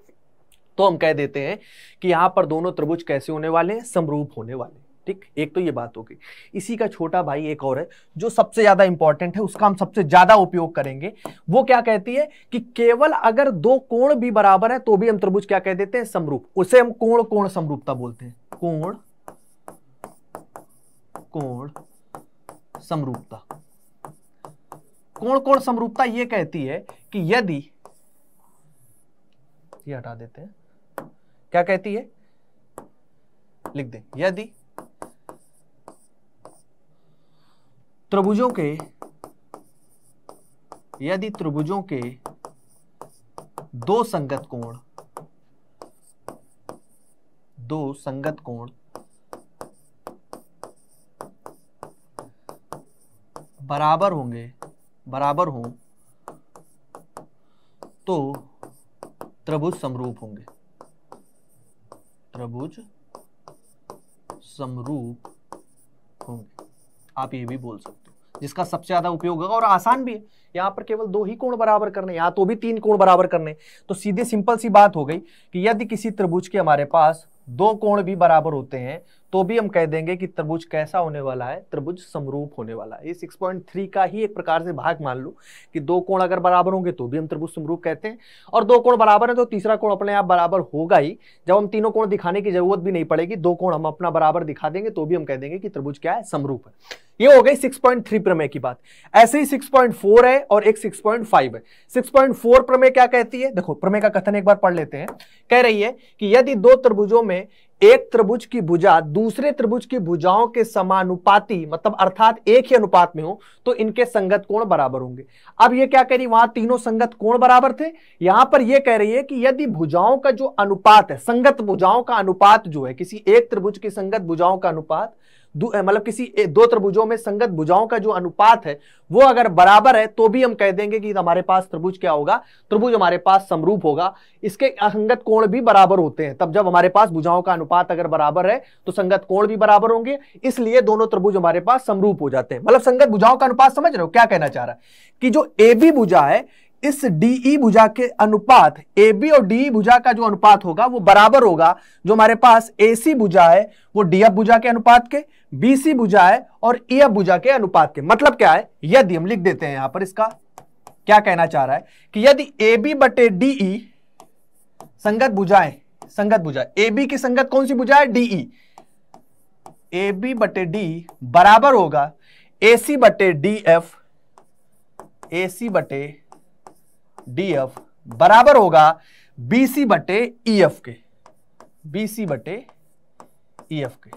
तो हम कह देते हैं कि यहाँ पर दोनों त्रिभुज कैसे होने वाले हैं समरूप होने वाले ठीक एक तो ये बात हो गई इसी का छोटा भाई एक और है जो सबसे ज्यादा इंपॉर्टेंट है उसका हम सबसे ज्यादा उपयोग करेंगे वो क्या कहती है कि केवल अगर दो कोण भी बराबर है तो भी हम त्रिभुज क्या कह देते हैं समरूप उसे हम कोण कोण समरूपता बोलते हैं कोण कोण समरूपता कोण कोण समरूपता यह कहती है कि यदि ये हटा देते हैं क्या कहती है लिख दे यदि त्रिभुजों के यदि त्रिभुजों के दो संगत कोण दो संगत कोण बराबर होंगे बराबर हों तो त्रिभुज समरूप होंगे त्रिभुज समरूप होंगे आप ये भी बोल सकते हो जिसका सबसे ज्यादा उपयोग होगा और आसान भी है यहां पर केवल दो ही कोण बराबर करने या तो भी तीन कोण बराबर करने तो सीधे सिंपल सी बात हो गई कि यदि किसी त्रिभुज के हमारे पास दो कोण भी बराबर होते हैं तो भी हम कह देंगे कि त्रिभुज कैसा होने वाला है त्रिभुज समरूप होने वाला है ये 6.3 का ही एक प्रकार से भाग मान लो कि दो कोण अगर बराबर होंगे तो भी हम त्रिभुज समरूप कहते हैं और दो कोण बराबर हैं तो तीसरा कोण अपने आप बराबर होगा ही जब हम तीनों कोण दिखाने की जरूरत भी नहीं पड़ेगी दो कोण हम अपना बराबर दिखा देंगे तो भी हम कह देंगे कि त्रिभुज क्या है समरूप है ये हो गई 6.3 प्रमेय की बात ऐसे ही 6.4 है और एक 6.5 है 6.4 प्रमेय क्या कहती है देखो प्रमेय का कथन एक बार पढ़ लेते हैं कह रही है कि यदि दो त्रिभुजों में में एक त्रिभुज की भुजा दूसरे त्रिभुज की भुजाओं के समानुपाती मतलब अर्थात एक ही अनुपात में हो तो इनके संगत कोण बराबर होंगे अब ये क्या कह रही वहां तीनों संगत कोण बराबर थे यहां पर ये कह रही है कि यदि भुजाओं का जो अनुपात है संगत भुजाओं का अनुपात जो है किसी एक त्रिभुज की संगत भुजाओं का अनुपात मतलब किसी दो त्रिभुजों में संगत भुजाओं का जो अनुपात है वो अगर बराबर है तो भी हम कह देंगे कि हमारे पास त्रिभुज क्या होगा त्रिभुज हमारे पास समरूप होगा इसके असंगत कोण भी बराबर होते हैं तब जब हमारे पास भुजाओं का अनुपात अगर बराबर है तो संगत कोण भी बराबर होंगे इसलिए दोनों त्रिभुज हमारे पास समरूप हो जाते हैं मतलब संगत भुजाओं का अनुपात समझ रहे हो क्या कहना चाह रहा है कि जो ए बी भुजा है इस डीई e भुजा के अनुपात ए बी और डीई e भुजा का जो अनुपात होगा वो बराबर होगा जो हमारे पास ए सी भुजा है वो डी एफ भुजा के अनुपात के बी सी भुजा है और ई e एफ भुजा के अनुपात के मतलब क्या है यदि हम लिख देते हैं यहां पर इसका क्या कहना चाह रहा है कि यदि ए बी बटे डीई संगत भुजाएं संगत भुजा ए बी की संगत कौन सी भुजा है डीई ए बी बटे डी बराबर होगा ए सी बटे डी एफ ए सी बटे डी एफ बराबर होगा बी सी बटे ई e एफ के बी सी बटे ई e एफ के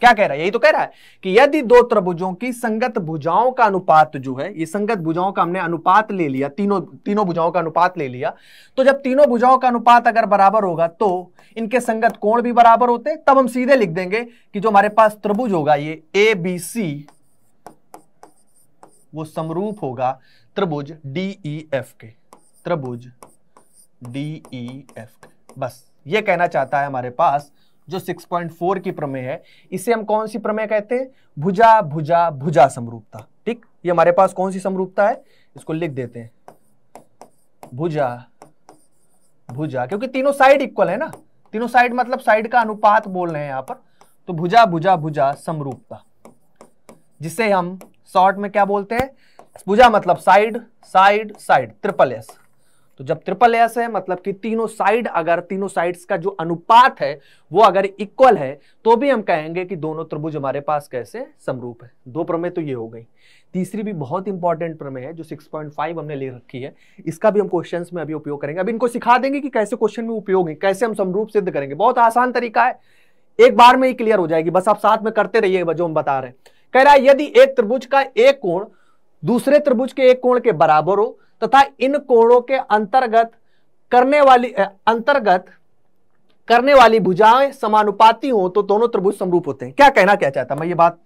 क्या कह रहा है यही तो कह रहा है कि यदि दो त्रिभुजों की संगत भुजाओं का अनुपात जो है ये संगत भुजाओं का हमने अनुपात ले लिया तीनों तीनों भुजाओं का अनुपात ले लिया तो जब तीनों भुजाओं का अनुपात अगर बराबर होगा तो इनके संगत कोण भी बराबर होते तब हम सीधे लिख देंगे कि जो हमारे पास त्रिभुज होगा ये ए बी सी वो समरूप होगा त्रिभुज डी ई e एफ के त्रिभुज डी ई e एफ के बस ये कहना चाहता है हमारे पास जो 6.4 की प्रमेय है इसे हम कौन सी प्रमेय कहते हैं भुजा भुजा भुजा समरूपता ठीक ये हमारे पास कौन सी समरूपता है इसको लिख देते हैं भुजा भुजा क्योंकि तीनों साइड इक्वल है ना तीनों साइड मतलब साइड का अनुपात बोल रहे हैं यहां पर तो भुजा भुजा भुजा समरूपता जिसे हम शॉर्ट में क्या बोलते हैं बुझा मतलब side side side triple S तो जब ट्रिपल एस है मतलब कि तीनों साइड अगर तीनों साइड्स का जो अनुपात है वो अगर इक्वल है तो भी हम कहेंगे कि दोनों त्रिभुज हमारे पास कैसे समरूप है दो प्रमेय तो ये हो गई तीसरी भी बहुत इंपॉर्टेंट प्रमेय है जो 6.5 हमने ले रखी है इसका भी हम क्वेश्चन में अभी उपयोग करेंगे अभी इनको सिखा देंगे कि कैसे क्वेश्चन में उपयोग है कैसे हम समरूप सिद्ध करेंगे बहुत आसान तरीका है एक बार में ही क्लियर हो जाएगी बस आप साथ में करते रहिएगा जो हम बता रहे हैं कह रहा है यदि एक त्रिभुज का एक कोण दूसरे त्रिभुज के एक कोण के बराबर हो तथा इन कोणों के अंतर्गत करने वाली अंतर्गत करने वाली भुजाएं समानुपाती हो तो दोनों त्रिभुज समरूप होते हैं क्या कहना क्या चाहता मैं ये बात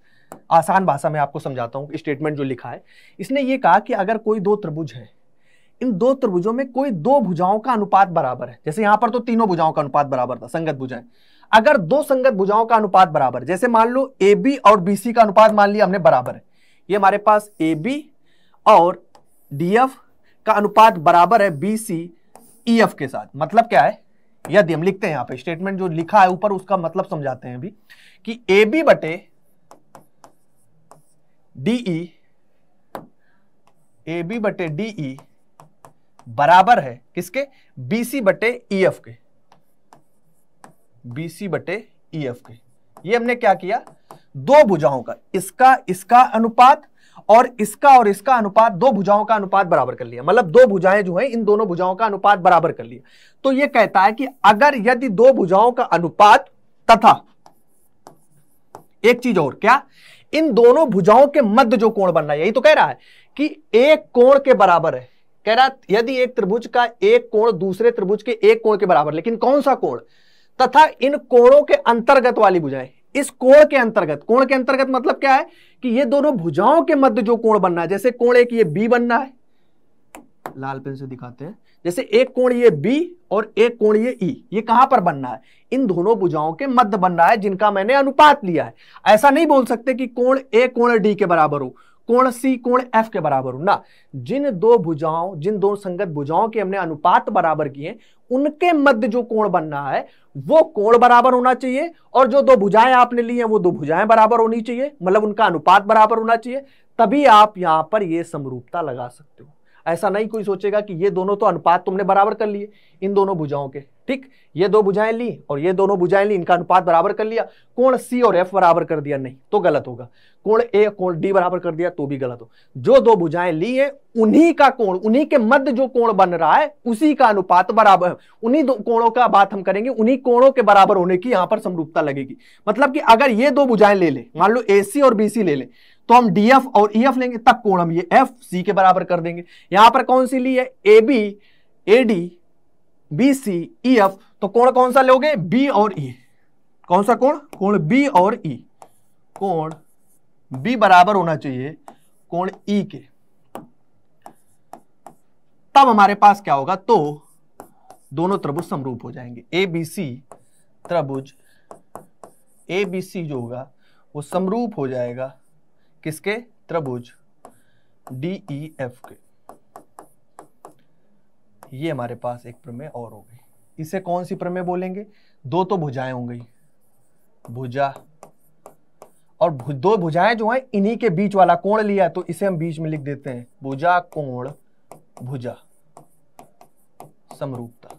आसान भाषा में आपको समझाता हूं स्टेटमेंट जो लिखा है इसने ये कहा कि अगर कोई दो त्रिभुज है इन दो त्रिभुजों में कोई दो भुजाओं का अनुपात बराबर है जैसे यहां पर तो तीनों भुजाओं का अनुपात बराबर था संगत भुजाएं अगर दो संगत भुजाओं का अनुपात बराबर जैसे मान लो ए बी और बी सी का अनुपात मान लिया हमने बराबर है ये हमारे पास ए बी और डी एफ का अनुपात बराबर है बी सी ई एफ के साथ मतलब क्या है यदि हम लिखते हैं यहां पे स्टेटमेंट जो लिखा है ऊपर उसका मतलब समझाते हैं अभी कि ए बी बटे डी ई ए बी बटे डी ई e बराबर है किसके बी सी बटे ई e एफ के बी सी बटे ई e एफ के ये हमने क्या किया दो भुजाओं का इसका इसका अनुपात और इसका और इसका अनुपात दो भुजाओं का अनुपात बराबर कर लिया मतलब दो भुजाएं जो है इन दोनों भुजाओं का अनुपात बराबर कर लिया तो यह कहता है कि अगर यदि दो भुजाओं का अनुपात तथा एक चीज और क्या इन दोनों भुजाओं के मध्य जो कोण बनना है यही तो कह रहा है कि एक कोण के बराबर है कह रहा यदि एक त्रिभुज का एक कोण दूसरे त्रिभुज के एक कोण के बराबर लेकिन कौन सा कोण तथा इन कोणों के अंतर्गत वाली भुजाएं इस कोण के अंतर्गत कोण के अंतर्गत मतलब क्या है कि ये दोनों भुजाओं के मध्य जो कोण बनना है जैसे कोण एक ये बी बनना है लाल पेन से दिखाते हैं जैसे एक कोण ये बी और एक कोण ये ई e, ये कहां पर बनना है इन दोनों भुजाओं के मध्य बनना है जिनका मैंने अनुपात लिया है ऐसा नहीं बोल सकते कि कोण ए कोण डी के बराबर हो कोण सी कोण एफ के बराबर हूं ना जिन दो भुजाओं जिन दो संगत भुजाओं के हमने अनुपात बराबर किए उनके मध्य जो कोण बनना है वो कोण बराबर होना चाहिए और जो दो भुजाएं आपने ली हैं वो दो भुजाएं बराबर होनी चाहिए मतलब उनका अनुपात बराबर होना चाहिए तभी आप यहां पर ये समरूपता लगा सकते हो ऐसा नहीं कोई सोचेगा कि ये दोनों तो अनुपात तुमने बराबर कर लिए इन दोनों भुजाओं के ठीक ये दो भुजाएं ली और ये दोनों भुजाएं ली इनका अनुपात बराबर कर लिया कोण सी और एफ बराबर कर दिया नहीं तो गलत होगा कोण ए कोण डी बराबर कर दिया तो भी गलत हो जो दो भुजाएं ली है उन्हीं का कोण उन्हीं के मध्य जो कोण बन रहा है उसी का अनुपात बराबर उन्हीं दो कोणों का बात हम करेंगे उन्हीं कोणों के बराबर होने की यहां पर समरूपता लगेगी मतलब कि अगर ये दो भुजाएं ले ले मान लो ए और बी ले ले तो हम डी एफ और ई e एफ लेंगे तब कोण हम ये एफ सी के बराबर कर देंगे यहां पर कौन सी ली है A B A D B C E F तो कोण कौन सा लोगे बी और ई e. कौन सा कोण कोण बी और ई e. कोण बी बराबर होना चाहिए कोण ई e के तब हमारे पास क्या होगा तो दोनों त्रिभुज समरूप हो जाएंगे ए बी सी त्रिभुज ए बी सी जो होगा वो समरूप हो जाएगा किसके त्रिभुज डी ई एफ के ये हमारे पास एक प्रमेय और हो गई इसे कौन सी प्रमेय बोलेंगे दो तो भुजाएं हो गई भुजा और भु, दो भुजाएं जो हैं इन्हीं के बीच वाला कोण लिया तो इसे हम बीच में लिख देते हैं भुजा कोण भुजा समरूपता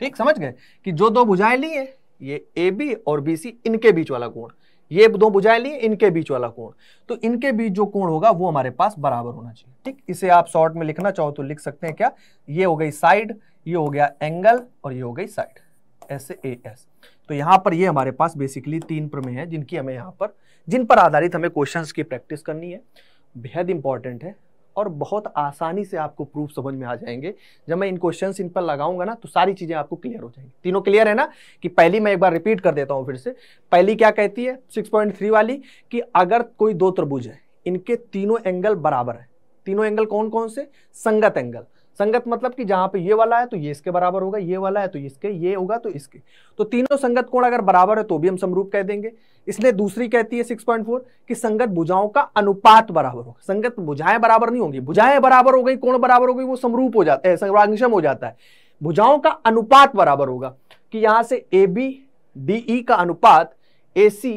ठीक समझ गए कि जो दो भुजाएं ली हैं ये ए बी और बी सी इनके बीच वाला कोण ये दो बुझाएं ली इनके बीच वाला कोण तो इनके बीच जो कोण होगा वो हमारे पास बराबर होना चाहिए ठीक इसे आप शॉर्ट में लिखना चाहो तो लिख सकते हैं क्या ये हो गई साइड ये हो गया एंगल और ये हो गई साइड एस ए एस तो यहाँ पर ये हमारे पास बेसिकली तीन प्रमेय हैं जिनकी हमें यहाँ पर जिन पर आधारित हमें क्वेश्चंस की प्रैक्टिस करनी है बेहद इंपॉर्टेंट है और बहुत आसानी से आपको प्रूफ समझ में आ जाएंगे जब मैं इन क्वेश्चंस इन पर लगाऊंगा ना तो सारी चीज़ें आपको क्लियर हो जाएंगी तीनों क्लियर है ना कि पहली मैं एक बार रिपीट कर देता हूँ फिर से पहली क्या कहती है सिक्स पॉइंट थ्री वाली कि अगर कोई दो त्रिभुज है इनके तीनों एंगल बराबर है तीनों एंगल कौन कौन से संगत एंगल संगत मतलब कि जहां पे ये वाला है तो ये इसके बराबर होगा ये वाला है तो इसके ये होगा तो इसके तो तीनों संगत कोण अगर बराबर है तो भी हम समरूप कह देंगे इसलिए दूसरी कहती है 6.4 कि संगत भुजाओं का अनुपात बराबर होगा संगत भुजाएं बराबर नहीं होंगी भुजाएं बराबर हो गई कोण बराबर हो गई वो समरूप हो जाता है सर्वांगक्षम हो जाता है भुजाओं का अनुपात बराबर होगा कि यहां से ए बी डी ई का अनुपात ए सी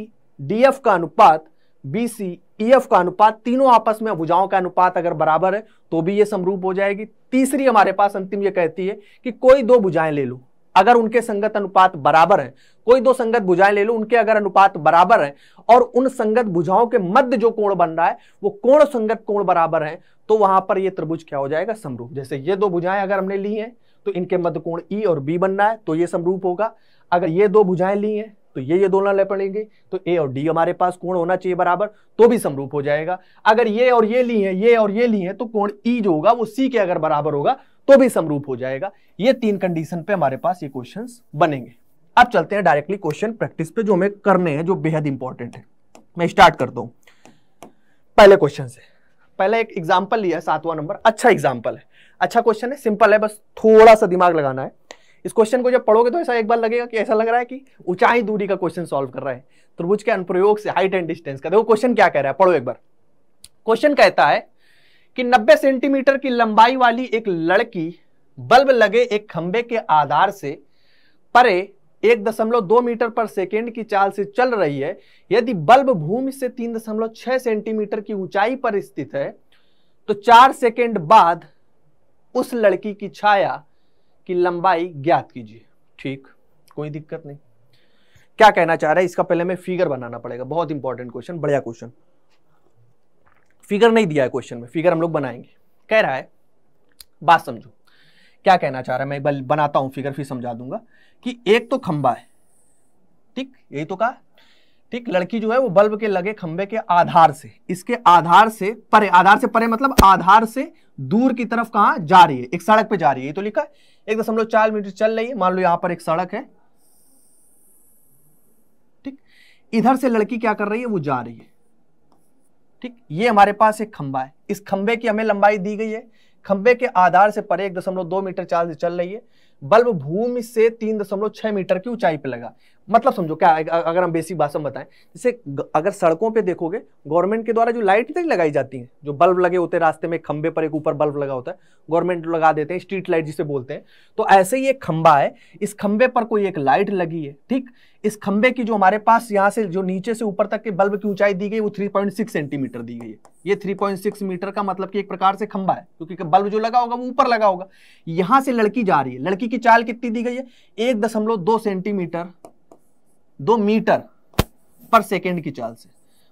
डी एफ का अनुपात बी सी ईएफ e का अनुपात तीनों आपस में भुजाओं का अनुपात अगर बराबर है तो भी ये समरूप हो जाएगी तीसरी हमारे पास अंतिम ये कहती है कि कोई दो भुजाएं ले लो अगर उनके संगत अनुपात बराबर है कोई दो संगत भुजाएं ले लो उनके अगर अनुपात बराबर है और उन संगत भुजाओं के मध्य जो कोण बन रहा है वो कोण संगत कोण बराबर है तो वहां पर ये त्रिभुज क्या हो जाएगा समरूप जैसे ये दो भुजाएं अगर हमने ली हैं तो इनके मध्य कोण ई e और बी बन रहा है तो ये समरूप होगा अगर ये दो भुजाएं ली हैं तो ये ये दोनों पड़ेंगे तो ए और डी हमारे पास कोण होना चाहिए बराबर तो भी समरूप हो जाएगा अगर ये और ये ली है ये और ये ली है तो कोण ई e जो होगा वो सी के अगर बराबर होगा तो भी समरूप हो जाएगा ये तीन कंडीशन पे हमारे पास ये क्वेश्चन बनेंगे अब चलते हैं डायरेक्टली क्वेश्चन प्रैक्टिस पे जो हमें करने हैं जो बेहद इंपॉर्टेंट है मैं स्टार्ट करता हूं पहले क्वेश्चन से पहले एक एग्जाम्पल लिया है सातवां नंबर अच्छा एग्जाम्पल है अच्छा क्वेश्चन है सिंपल है बस थोड़ा सा दिमाग लगाना है इस क्वेश्चन को जब पढ़ोगे तो ऐसा एक बार लगेगा कि ऐसा लग रहा है कि ऊंचाई दूरी का क्वेश्चन सॉल्व कर रहा है त्रिभुज के अनुप्रयोग से हाइट एंड डिस्टेंस का देखो क्वेश्चन क्या कह रहा है पढ़ो एक बार क्वेश्चन कहता है कि 90 सेंटीमीटर की लंबाई वाली एक लड़की बल्ब लगे एक खंबे के आधार से परे एक दशमलव दो मीटर पर सेकेंड की चाल से चल रही है यदि बल्ब भूमि से तीन दशमलव छह सेंटीमीटर की ऊंचाई पर स्थित है तो चार सेकेंड बाद उस लड़की की छाया की लंबाई ज्ञात कीजिए ठीक कोई दिक्कत नहीं क्या कहना चाह रहा है इसका पहले हमें फिगर बनाना पड़ेगा बहुत इंपॉर्टेंट क्वेश्चन बढ़िया क्वेश्चन फिगर नहीं दिया है क्वेश्चन में फिगर हम लोग बनाएंगे कह रहा है बात समझो क्या कहना चाह रहा है मैं एक बनाता हूं फिगर फिर समझा दूंगा कि एक तो खंबा है ठीक यही तो कहा ठीक लड़की जो है वो बल्ब के लगे खंबे के आधार से इसके आधार से परे आधार से परे मतलब आधार से दूर की तरफ कहा जा रही है एक सड़क पे जा रही है ये तो लिखा है एक दशमलव चार मीटर चल रही है मान लो यहां पर एक सड़क है ठीक इधर से लड़की क्या कर रही है वो जा रही है ठीक ये हमारे पास एक खंबा है इस खंबे की हमें लंबाई दी गई है खंबे के आधार से परे एक दशमलव दो मीटर चाल से चल रही है बल्ब भूमि से तीन दशमलव छह मीटर की ऊंचाई पर लगा मतलब समझो क्या अगर हम बेसिक भाषा में बताएं जैसे अगर सड़कों पे देखोगे गवर्नमेंट के द्वारा जो लाइट नहीं लगाई जाती है जो बल्ब लगे होते हैं रास्ते में खंबे पर एक ऊपर बल्ब लगा होता है गवर्नमेंट लगा देते हैं स्ट्रीट लाइट जिसे बोलते हैं तो ऐसे ही एक खंबा है इस खंबे पर कोई एक लाइट लगी है ठीक इस खंबे की जो हमारे पास यहाँ से जो नीचे से ऊपर तक के बल्ब की ऊंचाई दी गई वो थ्री सेंटीमीटर दी गई है ये थ्री मीटर का मतलब कि एक प्रकार से खंबा है क्योंकि बल्ब जो लगा होगा वो ऊपर लगा होगा यहाँ से लड़की जा रही है लड़की की चाल कितनी दी गई है एक दशमलव दो सेंटीमीटर दो मीटर पर सेकेंड की चाल से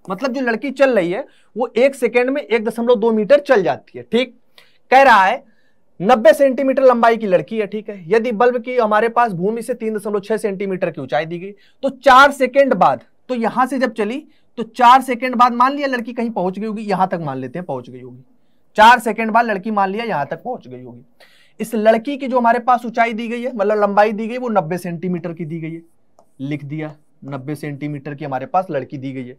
मतलब जो लड़की चल रही है वो एक सेकेंड में एक दशमलव दो मीटर चल जाती है ठीक कह रहा है 90 सेंटीमीटर लंबाई की लड़की है ठीक है यदि बल्ब की हमारे पास भूमि से 3.6 सेंटीमीटर की ऊंचाई दी गई तो चार सेकेंड बाद तो यहां से जब चली तो चार सेकेंड बाद मान लिया लड़की कहीं पहुंच गई होगी यहां तक मान लेते हैं पहुंच गई होगी चार सेकेंड बाद लड़की मान लिया यहां तक पहुंच गई होगी इस लड़की की जो हमारे पास ऊंचाई दी गई है मतलब लंबाई दी गई वो नब्बे सेंटीमीटर की दी गई है लिख दिया नब्बे सेंटीमीटर की हमारे पास लड़की दी गई है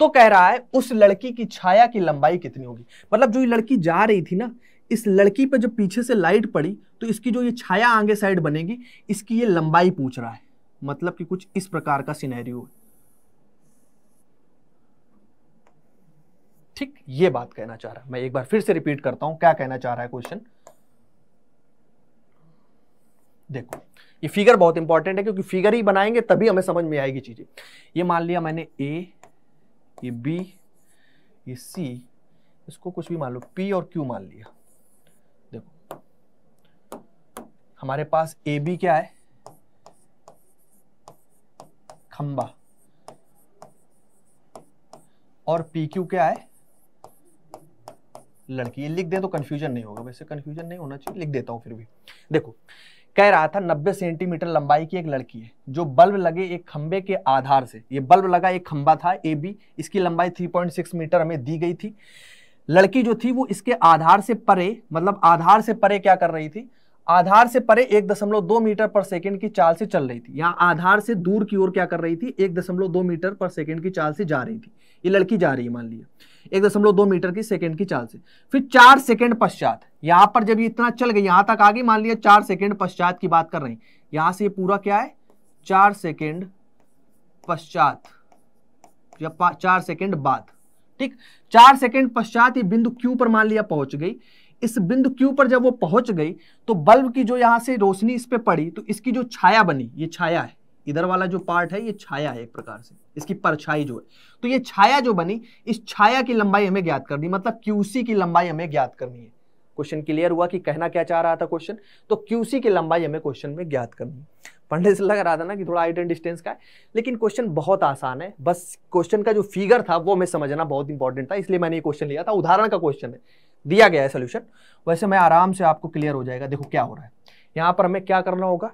तो कह रहा है उस लड़की की छाया की लंबाई कितनी होगी मतलब जो ये लड़की जा रही थी ना इस लड़की पर जब पीछे से लाइट पड़ी तो इसकी जो ये छाया आगे साइड बनेगी इसकी ये लंबाई पूछ रहा है मतलब कि कुछ इस प्रकार का सिनेरियो है ठीक ये बात कहना चाह रहा है मैं एक बार फिर से रिपीट करता हूं क्या कहना चाह रहा है क्वेश्चन देखो ये फिगर बहुत इंपॉर्टेंट है क्योंकि फिगर ही बनाएंगे तभी हमें समझ में आएगी चीज़ें ये मान लिया मैंने ए ये बी ये सी इसको कुछ भी मान लो पी और क्यू मान लिया देखो हमारे पास ए बी क्या है खंबा और पी क्यू क्या है लड़की ये लिख दे तो कंफ्यूजन नहीं होगा वैसे कंफ्यूजन नहीं होना चाहिए लिख देता हूं फिर भी देखो कह रहा था 90 सेंटीमीटर लंबाई की एक लड़की है जो बल्ब लगे एक खंबे के आधार से ये बल्ब लगा एक खंबा था ए बी इसकी लंबाई 3.6 मीटर हमें दी गई थी लड़की जो थी वो इसके आधार से परे मतलब आधार से परे क्या कर रही थी आधार से परे एक दशमलव दो मीटर पर सेकंड की चाल से चल रही थी यहाँ आधार से दूर की ओर क्या कर रही थी एक दशमलव दो मीटर पर सेकंड की चाल से जा रही थी ये लड़की जा रही है मान लिया एक दशमलव दो मीटर की सेकंड की चाल से फिर चार सेकंड पश्चात यहाँ पर जब ये इतना चल गई यहाँ तक आ गई मान लिया चार सेकेंड पश्चात की बात कर रही यहाँ से ये पूरा क्या है चार सेकेंड पश्चात या चार सेकेंड बाद ठीक चार सेकेंड पश्चात ये बिंदु क्यू पर मान लिया पहुंच गई इस बिंदु क्यू पर जब वो पहुंच गई तो बल्ब की जो यहां से रोशनी इस पर पड़ी तो इसकी जो छाया बनी ये छाया है इधर वाला जो पार्ट है ये छाया है एक प्रकार से इसकी परछाई जो है तो ये छाया जो बनी इस छाया की लंबाई हमें ज्ञात करनी मतलब क्यूसी की लंबाई हमें ज्ञात करनी है क्वेश्चन क्लियर हुआ कि कहना क्या चाह रहा था क्वेश्चन तो क्यूसी की लंबाई हमें क्वेश्चन में ज्ञात करनी है पढ़ने से लग रहा था ना कि थोड़ा हाइट एंड डिस्टेंस का है लेकिन क्वेश्चन बहुत आसान है बस क्वेश्चन का जो फिगर था वो हमें समझना बहुत इंपॉर्टेंट था इसलिए मैंने ये क्वेश्चन लिया था उदाहरण का क्वेश्चन है दिया गया है सोल्यूशन वैसे मैं आराम से आपको क्लियर हो जाएगा देखो क्या हो रहा है यहाँ पर हमें क्या करना होगा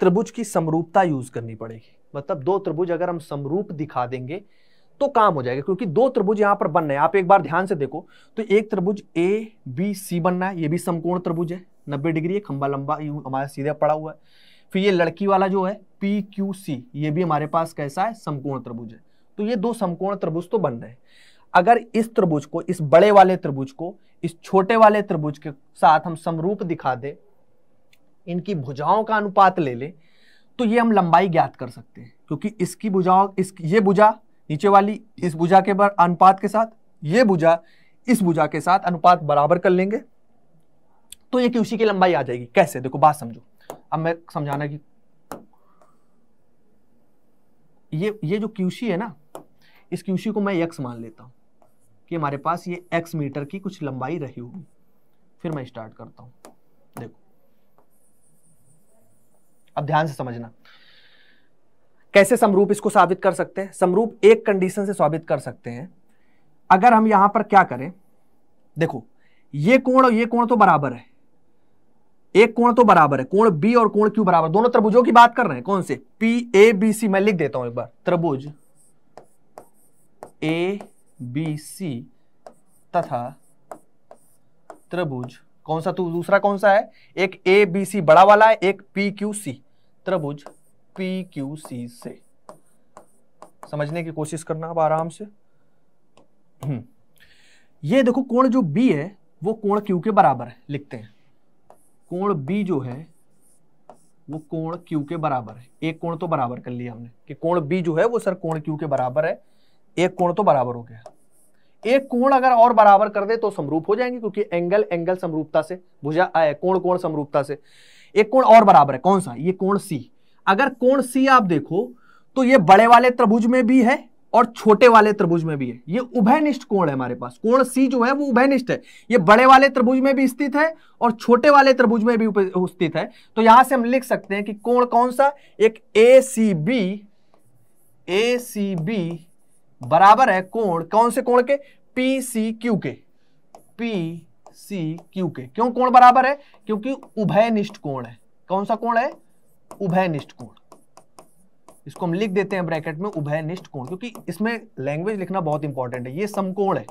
त्रिभुज की समरूपता यूज करनी पड़ेगी मतलब दो त्रिभुज अगर हम समरूप दिखा देंगे तो काम हो जाएगा क्योंकि दो त्रिभुज यहाँ पर बन रहे हैं आप एक बार ध्यान से देखो तो एक त्रिभुज ए बी सी बनना है ये भी समकोण त्रिभुज है नब्बे डिग्री है खंबा लंबा यू हमारा सीधा पड़ा हुआ है फिर ये लड़की वाला जो है पी क्यू सी ये भी हमारे पास कैसा है समकोण त्रिभुज है तो ये दो समकोण त्रिभुज तो बन रहे हैं अगर इस त्रिभुज को इस बड़े वाले त्रिभुज को इस छोटे वाले त्रिभुज के साथ हम समरूप दिखा दे इनकी भुजाओं का अनुपात ले ले तो ये हम लंबाई ज्ञात कर सकते हैं क्योंकि इसकी भुजाओं इस ये भुजा नीचे वाली इस भुजा के बार अनुपात के साथ ये भुजा इस भुजा के साथ अनुपात बराबर कर लेंगे तो ये क्यूसी की लंबाई आ जाएगी कैसे देखो बात समझो अब मैं समझाना कि ये ये जो क्यूसी है ना इस क्यूसी को मैं यक्स मान लेता हूं कि हमारे पास ये एक्स मीटर की कुछ लंबाई रही होगी फिर मैं स्टार्ट करता हूं देखो अब ध्यान से समझना कैसे समरूप इसको साबित कर सकते हैं समरूप एक कंडीशन से साबित कर सकते हैं अगर हम यहां पर क्या करें देखो ये कोण और ये कोण तो बराबर है एक कोण तो बराबर है कोण बी और कोण क्यू बराबर दोनों त्रिभुजों की बात कर रहे हैं कौन से पी ए बी सी मैं लिख देता हूं एक बार त्रिभुज ए बी सी तथा त्रिभुज कौन सा दूसरा कौन सा है एक ए बी सी बड़ा वाला है एक पी क्यू सी त्रिभुज पी क्यू सी से समझने की कोशिश करना आप आराम से हम्म। ये देखो कोण जो बी है वो कोण क्यू के बराबर है लिखते हैं कोण बी जो है वो कोण क्यू के बराबर है एक कोण तो बराबर कर लिया हमने कि कोण बी जो है वो सर कोण क्यू के बराबर है एक कोण तो बराबर हो गया एक कोण अगर और बराबर कर दे तो समरूप हो जाएंगे क्योंकि एंगल एंगल समरूपता से भुजा आए कोण कोण समरूपता से एक कोण और बराबर है कौन सा ये कोण सी अगर कोण सी आप देखो तो ये बड़े वाले त्रिभुज में भी है और छोटे वाले त्रिभुज में भी है ये उभयनिष्ठ कोण है हमारे पास कोण सी जो है वो उभयनिष्ठ है ये बड़े वाले त्रिभुज में भी स्थित है और छोटे वाले त्रिभुज में भी स्थित है तो यहां से हम लिख सकते हैं कि कोण कौन सा एक ए सी बी ए सी बी बराबर है कोण कौन से कोण के पी सी क्यू के पी सी क्यू के क्यों कोण बराबर है क्योंकि उभयनिष्ठ कोण है कौन सा कोण है उभयनिष्ठ कोण इसको हम लिख देते हैं ब्रैकेट में उभयनिष्ठ कोण क्योंकि इसमें लैंग्वेज लिखना बहुत इंपॉर्टेंट है ये समकोण है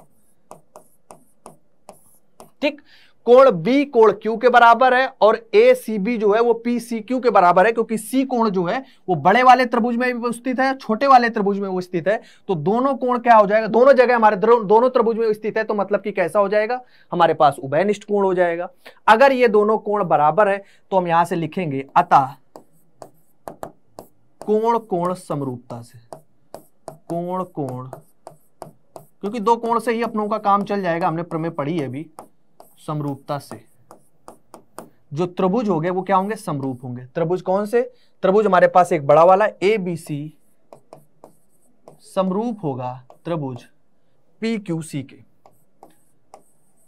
ठीक कोण बी कोण क्यू के बराबर है और ए सी बी जो है वो पी सी क्यू के बराबर है क्योंकि सी कोण जो है वो बड़े वाले त्रिभुज में स्थित है छोटे वाले त्रिभुज में वो स्थित है तो दोनों कोण क्या हो जाएगा दोनों जगह हमारे दोनों त्रिभुज में स्थित है तो मतलब कि कैसा हो जाएगा हमारे पास उभयनिष्ठ कोण हो जाएगा अगर ये दोनों कोण बराबर है तो हम यहां से लिखेंगे अतः कोण कोण समरूपता से कोण कोण क्योंकि दो कोण से ही अपनों का काम चल जाएगा हमने प्रमेय पढ़ी है अभी समरूपता से जो त्रिभुज हो गए वो क्या होंगे समरूप होंगे त्रिभुज कौन से त्रिभुज हमारे पास एक बड़ा वाला ए बी सी समरूप होगा त्रिभुज पी क्यू सी के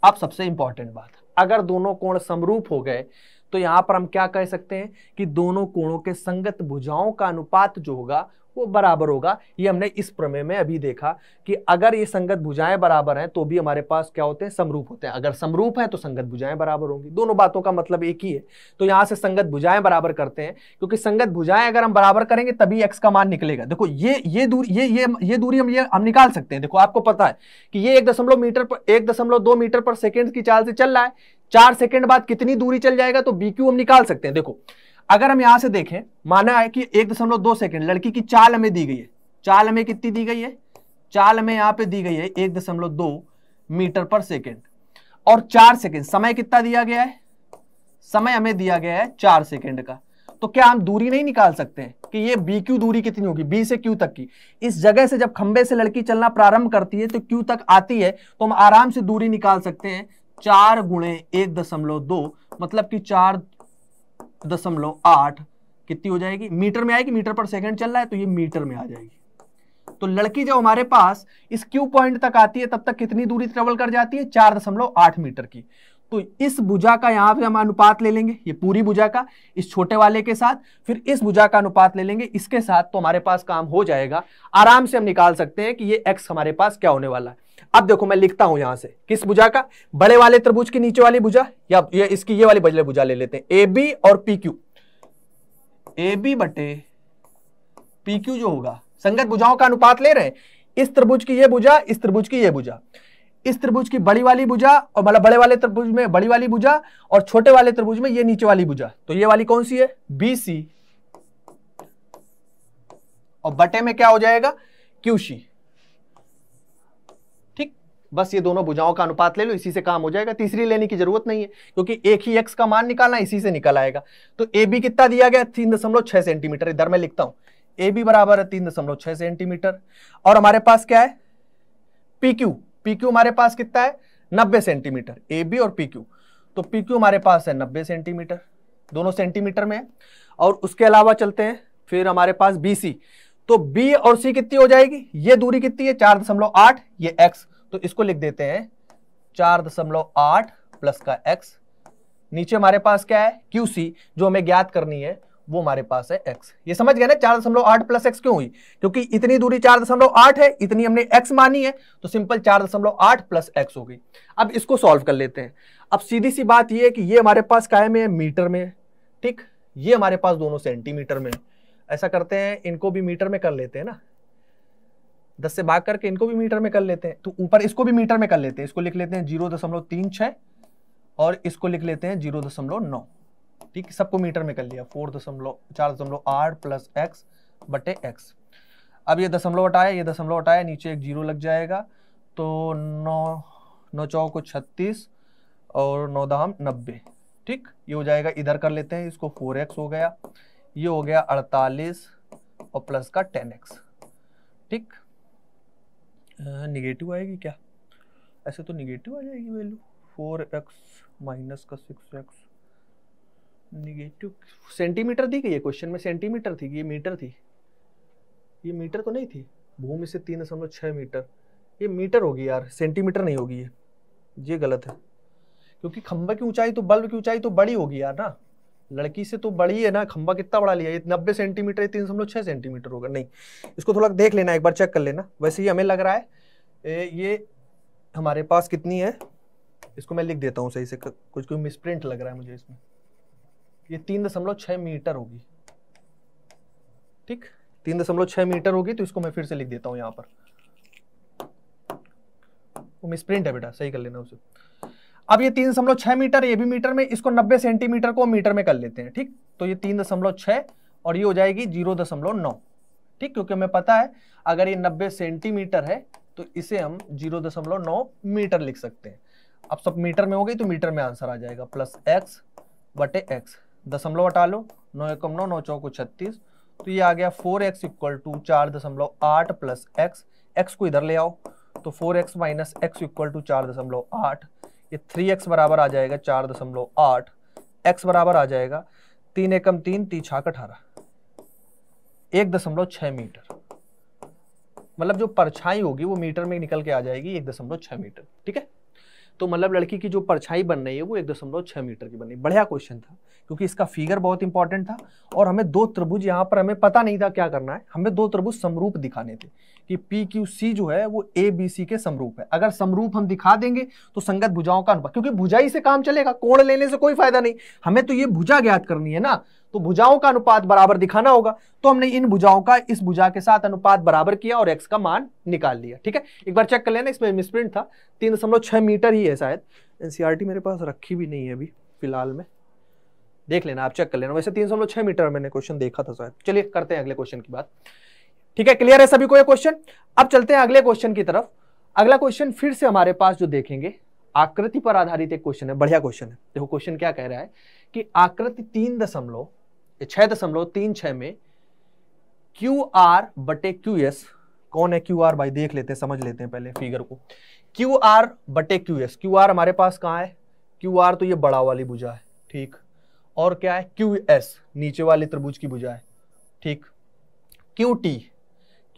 अब सबसे इंपॉर्टेंट बात अगर दोनों कोण समरूप हो गए तो यहां पर हम क्या कह सकते हैं कि दोनों कोणों के संगत भुजाओं का अनुपात जो होगा वो बराबर होगा ये हमने इस प्रमेय में अभी देखा कि अगर ये संगत भुजाएं बराबर हैं तो भी हमारे पास क्या होते हैं समरूप होते हैं अगर समरूप हैं तो संगत भुजाएं बराबर होंगी दोनों बातों का मतलब एक ही है तो यहां से संगत भुजाएं बराबर करते हैं क्योंकि संगत भुजाएं अगर हम बराबर करेंगे तभी एक्स का मान निकलेगा देखो ये ये दूरी ये ये ये दूरी हम ये हम निकाल सकते हैं देखो आपको पता है कि ये एक दशमलव मीटर पर एक दशमलव दो मीटर पर सेकेंड की चाल से चल रहा है चार सेकेंड बाद कितनी दूरी चल जाएगा तो बी हम निकाल सकते हैं देखो अगर हम यहां से देखें माना है कि एक दशमलव दो सेकेंड लड़की की चाल हमें दी गई है चाल हमें कितनी दी गई है चाल हमें यहां पे दी गई है एक दशमलव दो मीटर पर सेकेंड और चार सेकेंड समय कितना दिया गया है समय हमें दिया गया है चार सेकेंड का तो क्या हम दूरी नहीं निकाल सकते हैं कि ये बी क्यू दूरी कितनी होगी बी से क्यू तक की इस जगह से जब खंबे से लड़की चलना प्रारंभ करती है तो क्यू तक आती है तो हम आराम से दूरी निकाल सकते हैं चार गुणे एक दशमलव दो मतलब कि चार दशमलव आठ कितनी हो जाएगी मीटर में आएगी मीटर पर सेकंड चल रहा है तो ये मीटर में आ जाएगी तो लड़की जब हमारे पास इस क्यू पॉइंट तक आती है तब तक कितनी दूरी ट्रेवल कर जाती है चार दशमलव आठ मीटर की तो इस भुजा का यहाँ पे हम अनुपात ले लेंगे ये पूरी भुजा का इस छोटे वाले के साथ फिर इस भुजा का अनुपात ले लेंगे इसके साथ तो हमारे पास काम हो जाएगा आराम से हम निकाल सकते हैं कि ये एक्स हमारे पास क्या होने वाला है अब देखो मैं लिखता हूं यहां से किस भुजा का बड़े वाले त्रिभुज की नीचे वाली भुजा या ये इसकी ये वाली बजले भुजा ले लेते हैं ए बी और पी क्यू ए बी बटे पी क्यू जो होगा संगत भुजाओं का अनुपात ले रहे हैं इस त्रिभुज की ये भुजा इस त्रिभुज की ये भुजा इस त्रिभुज की बड़ी वाली भुजा और मतलब बड़े वाले त्रिभुज में बड़ी वाली भुजा और छोटे वाले त्रिभुज में ये नीचे वाली भुजा तो ये वाली कौन सी है बीसी और बटे में क्या हो जाएगा क्यूसी बस ये दोनों भुजाओं का अनुपात ले लो इसी से काम हो जाएगा तीसरी लेने की जरूरत नहीं है क्योंकि एक ही एक्स का मान निकालना इसी से निकल आएगा तो ए बी कितना दिया गया तीन दशमलव छः सेंटीमीटर इधर मैं लिखता हूँ ए बी बराबर है तीन दशमलव छः सेंटीमीटर और हमारे पास क्या है पी क्यू पी क्यू हमारे पास कितना है नब्बे सेंटीमीटर ए बी और पी क्यू तो पी क्यू हमारे पास है नब्बे सेंटीमीटर दोनों सेंटीमीटर में और उसके अलावा चलते हैं फिर हमारे पास बी सी तो बी और सी कितनी हो जाएगी ये दूरी कितनी है चार दशमलव आठ ये एक्स तो इसको लिख देते हैं चार दशमलव आठ प्लस का एक्स नीचे हमारे पास क्या है क्यू सी जो हमें ज्ञात करनी है वो हमारे पास है x ये समझ गए ना चार दशमलव आठ प्लस एक्स क्यों हुई क्योंकि इतनी दूरी चार दशमलव आठ है इतनी हमने x मानी है तो सिंपल चार दशमलव आठ प्लस एक्स हो गई अब इसको सॉल्व कर लेते हैं अब सीधी सी बात ये है कि ये हमारे पास कायम है मीटर में ठीक ये हमारे पास दोनों सेंटीमीटर में ऐसा करते हैं इनको भी मीटर में कर लेते हैं ना दस से भाग करके इनको भी मीटर में कर लेते हैं तो ऊपर इसको भी मीटर में कर लेते हैं इसको लिख लेते हैं जीरो दशमलव तीन छः और इसको लिख लेते हैं जीरो दशमलव नौ ठीक सबको मीटर में कर लिया फोर दशमलव चार दशमलव आठ प्लस एक्स बटे एक्स अब ये दशमलव हटाया ये दशमलव हटाया नीचे एक जीरो लग जाएगा तो नौ नौ चौ को छत्तीस और नौ दाम नब्बे ठीक ये हो जाएगा इधर कर लेते हैं इसको फोर एक्स हो गया ये हो गया अड़तालीस और प्लस का टेन एक्स ठीक निगेटिव आएगी क्या ऐसे तो निगेटिव आ जाएगी वैल्यू फोर एक्स माइनस का सिक्स एक्स निगेटिव सेंटीमीटर दी गई है क्वेश्चन में सेंटीमीटर थी ये मीटर थी ये मीटर तो नहीं थी भूमि से तीन दशमलव छः मीटर ये मीटर होगी यार सेंटीमीटर नहीं होगी ये ये गलत है क्योंकि खंभे की ऊंचाई तो बल्ब की ऊंचाई तो बड़ी होगी यार ना लड़की से तो बड़ी है ना खंबा कितना बड़ा लिया ये नब्बे सेंटीमीटर तीन सौ छह सेंटीमीटर होगा नहीं इसको थोड़ा देख लेना एक बार चेक कर लेना वैसे ही हमें लग रहा है ए, ये हमारे पास कितनी है इसको मैं लिख देता हूँ सही से कुछ कोई मिसप्रिंट लग रहा है मुझे इसमें ये तीन दशमलव छह मीटर होगी ठीक तीन दशमलव छह मीटर होगी तो इसको मैं फिर से लिख देता हूँ यहाँ पर वो मिसप्रिंट है बेटा सही कर लेना उसे अब ये तीन दशमलव छह मीटर ये भी मीटर में इसको नब्बे सेंटीमीटर को मीटर में कर लेते हैं ठीक तो ये तीन दशमलव छह और ये हो जाएगी जीरो दशमलव नौ ठीक क्योंकि हमें पता है अगर ये नब्बे सेंटीमीटर है तो इसे हम जीरो दशमलव नौ मीटर लिख सकते हैं अब सब मीटर में हो गई तो मीटर में आंसर आ जाएगा प्लस एक्स बटे एक्स दशमलव हटा लो नौ एकम नौ नौ चौको छत्तीस तो ये आ गया फोर एक्स इक्वल टू चार दशमलव आठ प्लस एक्स एक्स को इधर ले आओ तो four X minus X equal to चार दशमलव आठ ये थ्री एक्स बराबर आ जाएगा चार दशमलव आठ एक्स बराबर आ जाएगा तीन एकम तीन ती छाक अठारह एक दशमलव छह मीटर मतलब जो परछाई होगी वो मीटर में निकल के आ जाएगी एक दशमलव छः मीटर ठीक है तो मतलब लड़की की जो परछाई बन रही है वो एक दशमलव छह मीटर की बन रही बढ़िया क्वेश्चन था क्योंकि इसका फिगर बहुत इंपॉर्टेंट था और हमें दो त्रिभुज यहाँ पर हमें पता नहीं था क्या करना है हमें दो त्रिभुज समरूप दिखाने थे कि पी क्यू सी जो है वो ए बी सी के समरूप है अगर समरूप हम दिखा देंगे तो संगत भुजाओं का अनुपात क्योंकि भुजाई से काम चलेगा कोण लेने से कोई फायदा नहीं हमें तो ये भुजा ज्ञात करनी है ना तो भुजाओं का अनुपात बराबर दिखाना होगा तो हमने इन भुजाओं का इस भुजा के साथ अनुपात बराबर किया और एक्स का मान निकाल लिया ठीक है एक बार चेक कर लेना इसमें मिसप्रिंट था तीन दशमलव छः मीटर ही है शायद एनसीईआरटी e मेरे पास रखी भी नहीं है अभी फिलहाल में देख लेना आप चेक कर लेना वैसे तीन छह मीटर मैंने क्वेश्चन देखा था शायद चलिए करते हैं अगले क्वेश्चन की बात ठीक है क्लियर है सभी को यह क्वेश्चन अब चलते हैं अगले क्वेश्चन की तरफ अगला क्वेश्चन फिर से हमारे पास जो देखेंगे आकृति पर आधारित एक क्वेश्चन है बढ़िया क्वेश्चन है देखो क्वेश्चन क्या कह रहा है कि आकृति तीन दशमलव छह दशमलव तीन छह में क्यू आर बटे क्यू एस कौन है क्यू आर भाई देख लेते हैं समझ लेते हैं पहले फिगर को क्यू आर बटे क्यू एस क्यू आर हमारे पास कहाँ है क्यू आर तो ये बड़ा वाली भुजा है ठीक और क्या है क्यू एस नीचे वाले त्रिभुज की भुजा है ठीक क्यू टी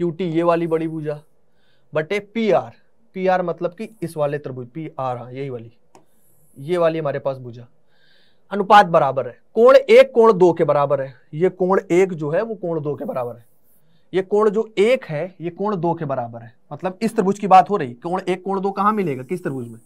क्यूटी ये वाली बड़ी भुजा बटे पी आर पी आर मतलब कि इस वाले त्रिभुज पी आर हाँ यही वाली ये वाली हमारे पास भुजा अनुपात बराबर है कोण एक कोण दो के बराबर है ये कोण एक जो है वो कोण दो के बराबर है ये कोण जो एक है ये कोण दो के बराबर है मतलब इस त्रिभुज की बात हो रही कोण एक कोण दो कहां मिलेगा किस त्रिभुज में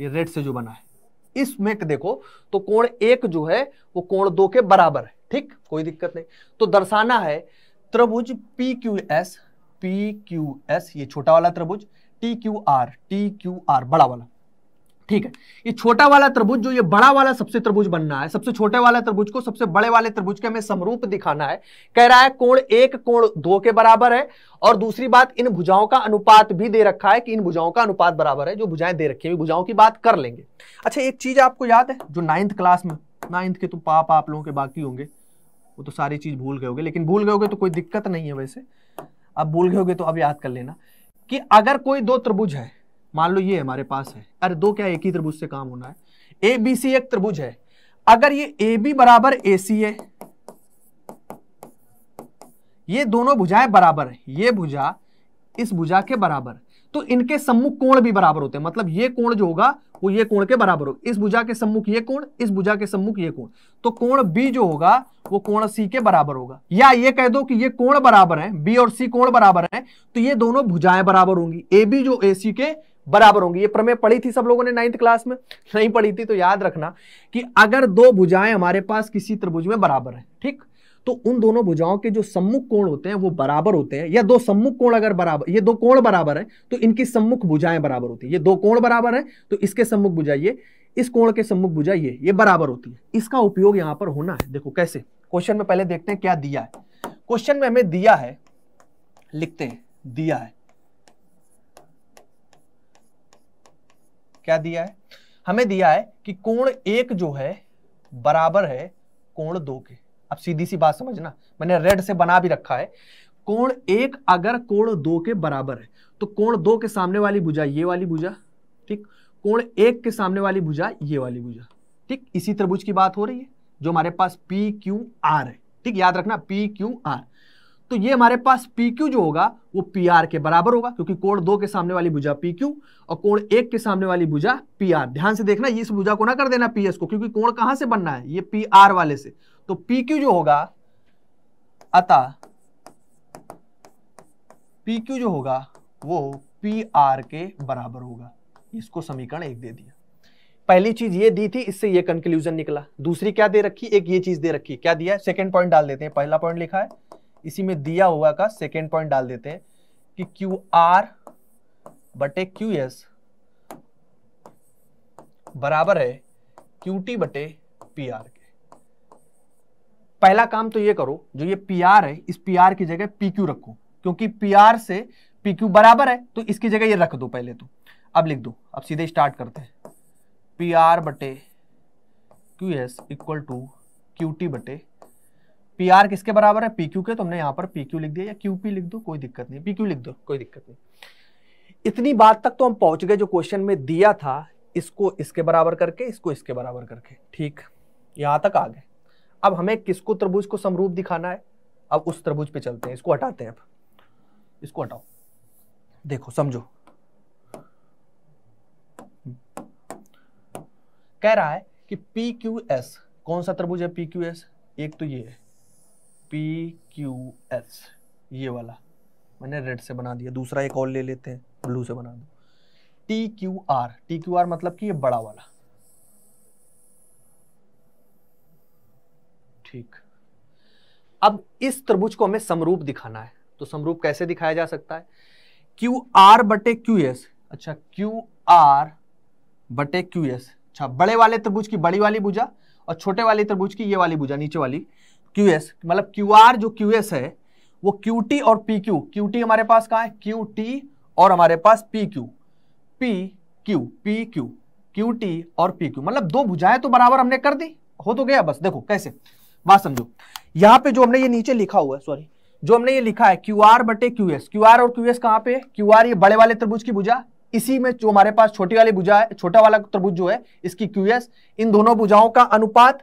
ये रेड से जो बना है इसमें देखो तो कोण एक जो है वो कोण दो के बराबर है ठीक कोई दिक्कत नहीं तो दर्शाना है त्रिभुज P Q S P Q S ये छोटा वाला त्रिभुज T Q R T Q R बड़ा वाला ठीक है ये छोटा वाला त्रिभुज जो ये बड़ा वाला सबसे त्रिभुज बनना है सबसे छोटे वाला त्रिभुज को सबसे बड़े वाले त्रिभुज के हमें समरूप दिखाना है कह रहा है कोण एक कोण दो के बराबर है और दूसरी बात इन भुजाओं का अनुपात भी दे रखा है कि इन भुजाओं का अनुपात बराबर है जो भुजाएं दे रखी है भुजाओं की बात कर लेंगे अच्छा एक चीज आपको याद है जो नाइन्थ क्लास में नाइन्थ के तो पाप आप लोगों के बाकी होंगे वो तो सारी चीज़ भूल गए लेकिन भूल गए तो कोई दिक्कत नहीं है वैसे अब भूल गए तो अब याद कर लेना कि अगर कोई दो त्रिभुज है मान लो ये हमारे पास है अरे दो क्या एक ही त्रिभुज से काम होना है ए बी सी एक त्रिभुज है अगर ये ए बी बराबर ए सी है ये दोनों भुजाएं बराबर है ये भुजा इस भुजा के बराबर तो इनके सम्मुख कोण भी बराबर होते हैं मतलब ये कोण जो होगा वो ये कोण के बराबर होगा इस भुजा के सम्मुख ये कोण इस भुजा के सम्मुख ये कोण तो कोण बी जो होगा वो कोण सी के बराबर होगा या ये कह दो कि ये कोण बराबर है बी और सी कोण बराबर है तो ये दोनों भुजाएं बराबर होंगी ए बी जो ए सी के बराबर होंगी ये प्रमेय पढ़ी थी सब लोगों ने नाइन्थ क्लास में नहीं पढ़ी थी तो याद रखना कि अगर दो भुजाएं हमारे पास किसी त्रिभुज में बराबर है ठीक तो उन दोनों भुजाओं के जो सम्मुख कोण होते हैं वो बराबर होते हैं या दो सम्मुख कोण अगर बराबर ये दो कोण बराबर है तो इनकी सम्मुख भुजाएं बराबर होती है ये दो कोण बराबर है तो इसके सम्मुख भुजा ये इस कोण के सम्मुख भुजा ये ये बराबर होती है इसका उपयोग यहां पर होना है देखो कैसे क्वेश्चन में पहले देखते हैं क्या दिया है क्वेश्चन में हमें दिया है लिखते हैं दिया है क्या दिया है हमें दिया है कि कोण एक जो है बराबर है कोण दो के अब सीधी सी बात समझना मैंने रेड से बना भी रखा है कोण एक अगर कोण दो के बराबर है तो कोण दो के सामने वाली भुजा ये वाली भुजा ठीक कोण एक के सामने वाली भुजा ये वाली भुजा ठीक इसी त्रिभुज की बात हो रही है जो हमारे पास पी क्यू आर है ठीक याद रखना पी क्यू आर तो ये हमारे पास पी क्यू जो होगा वो पी आर के बराबर होगा क्योंकि कोण दो के सामने वाली भुजा पी क्यू और कोण एक के सामने वाली भुजा पी आर ध्यान से देखना इस भुजा को ना कर देना पी एस को क्योंकि कोण कहां से बनना है ये पी आर वाले से तो पी क्यू जो होगा अतः पी क्यू जो होगा वो पी आर के बराबर होगा इसको समीकरण एक दे दिया पहली चीज ये दी थी इससे ये कंक्लूजन निकला दूसरी क्या दे रखी एक ये चीज दे रखी क्या दिया सेकंड सेकेंड पॉइंट डाल देते हैं पहला पॉइंट लिखा है इसी में दिया हुआ का सेकेंड पॉइंट डाल देते हैं कि क्यू आर बटे क्यू एस बराबर है क्यू टी बटे पी आर के पहला काम तो ये करो जो ये पी आर है इस पी आर की जगह पी क्यू रखो क्योंकि पी आर से पी क्यू बराबर है तो इसकी जगह ये रख दो पहले तो अब लिख दो अब सीधे स्टार्ट करते हैं पी आर बटे Q S equal to Q T बटे पी आर किसके बराबर है पी क्यू के तो हमने यहाँ पर पी क्यू लिख दिया या क्यू पी लिख दो कोई दिक्कत नहीं पी क्यू लिख दो कोई दिक्कत नहीं इतनी बात तक तो हम पहुंच गए जो क्वेश्चन में दिया था इसको इसके बराबर करके इसको इसके बराबर करके ठीक यहां तक आ गए अब हमें किसको त्रिभुज को समरूप दिखाना है अब उस त्रिभुज पे चलते हैं इसको हटाते हैं अब इसको हटाओ देखो समझो कह रहा है कि पी क्यू एस कौन सा त्रिभुज है पी क्यू एस एक तो ये है पी क्यू एस ये वाला मैंने रेड से बना दिया दूसरा एक और ले लेते हैं ब्लू से बना दो T Q R T Q R मतलब कि ये बड़ा वाला ठीक अब इस त्रिभुज को हमें समरूप दिखाना है तो समरूप कैसे दिखाया जा सकता है क्यू आर बटे क्यू एस अच्छा क्यू आर बटे क्यू एस अच्छा बड़े वाले त्रिभुज की बड़ी वाली भुजा और छोटे वाले त्रिभुज की ये वाली भुजा नीचे वाली क्यू एस मतलब क्यू आर जो क्यू एस है वो क्यू टी और पी क्यू क्यू टी हमारे पास कहा है क्यू टी और हमारे पास P Q P Q P Q Q T और पी क्यू मतलब दो भुजाएं तो बराबर हमने कर दी हो तो गया बस देखो कैसे बात समझो यहाँ पे जो हमने ये नीचे लिखा हुआ है सॉरी जो हमने ये लिखा है क्यू आर बटे क्यू एस क्यू आर और क्यू एस कहाँ पे क्यू आर ये बड़े वाले त्रिभुज की भुजा इसी में जो हमारे पास छोटी वाली भुजा है छोटा वाला त्रिभुज जो है इसकी क्यू एस इन दोनों भुजाओं का अनुपात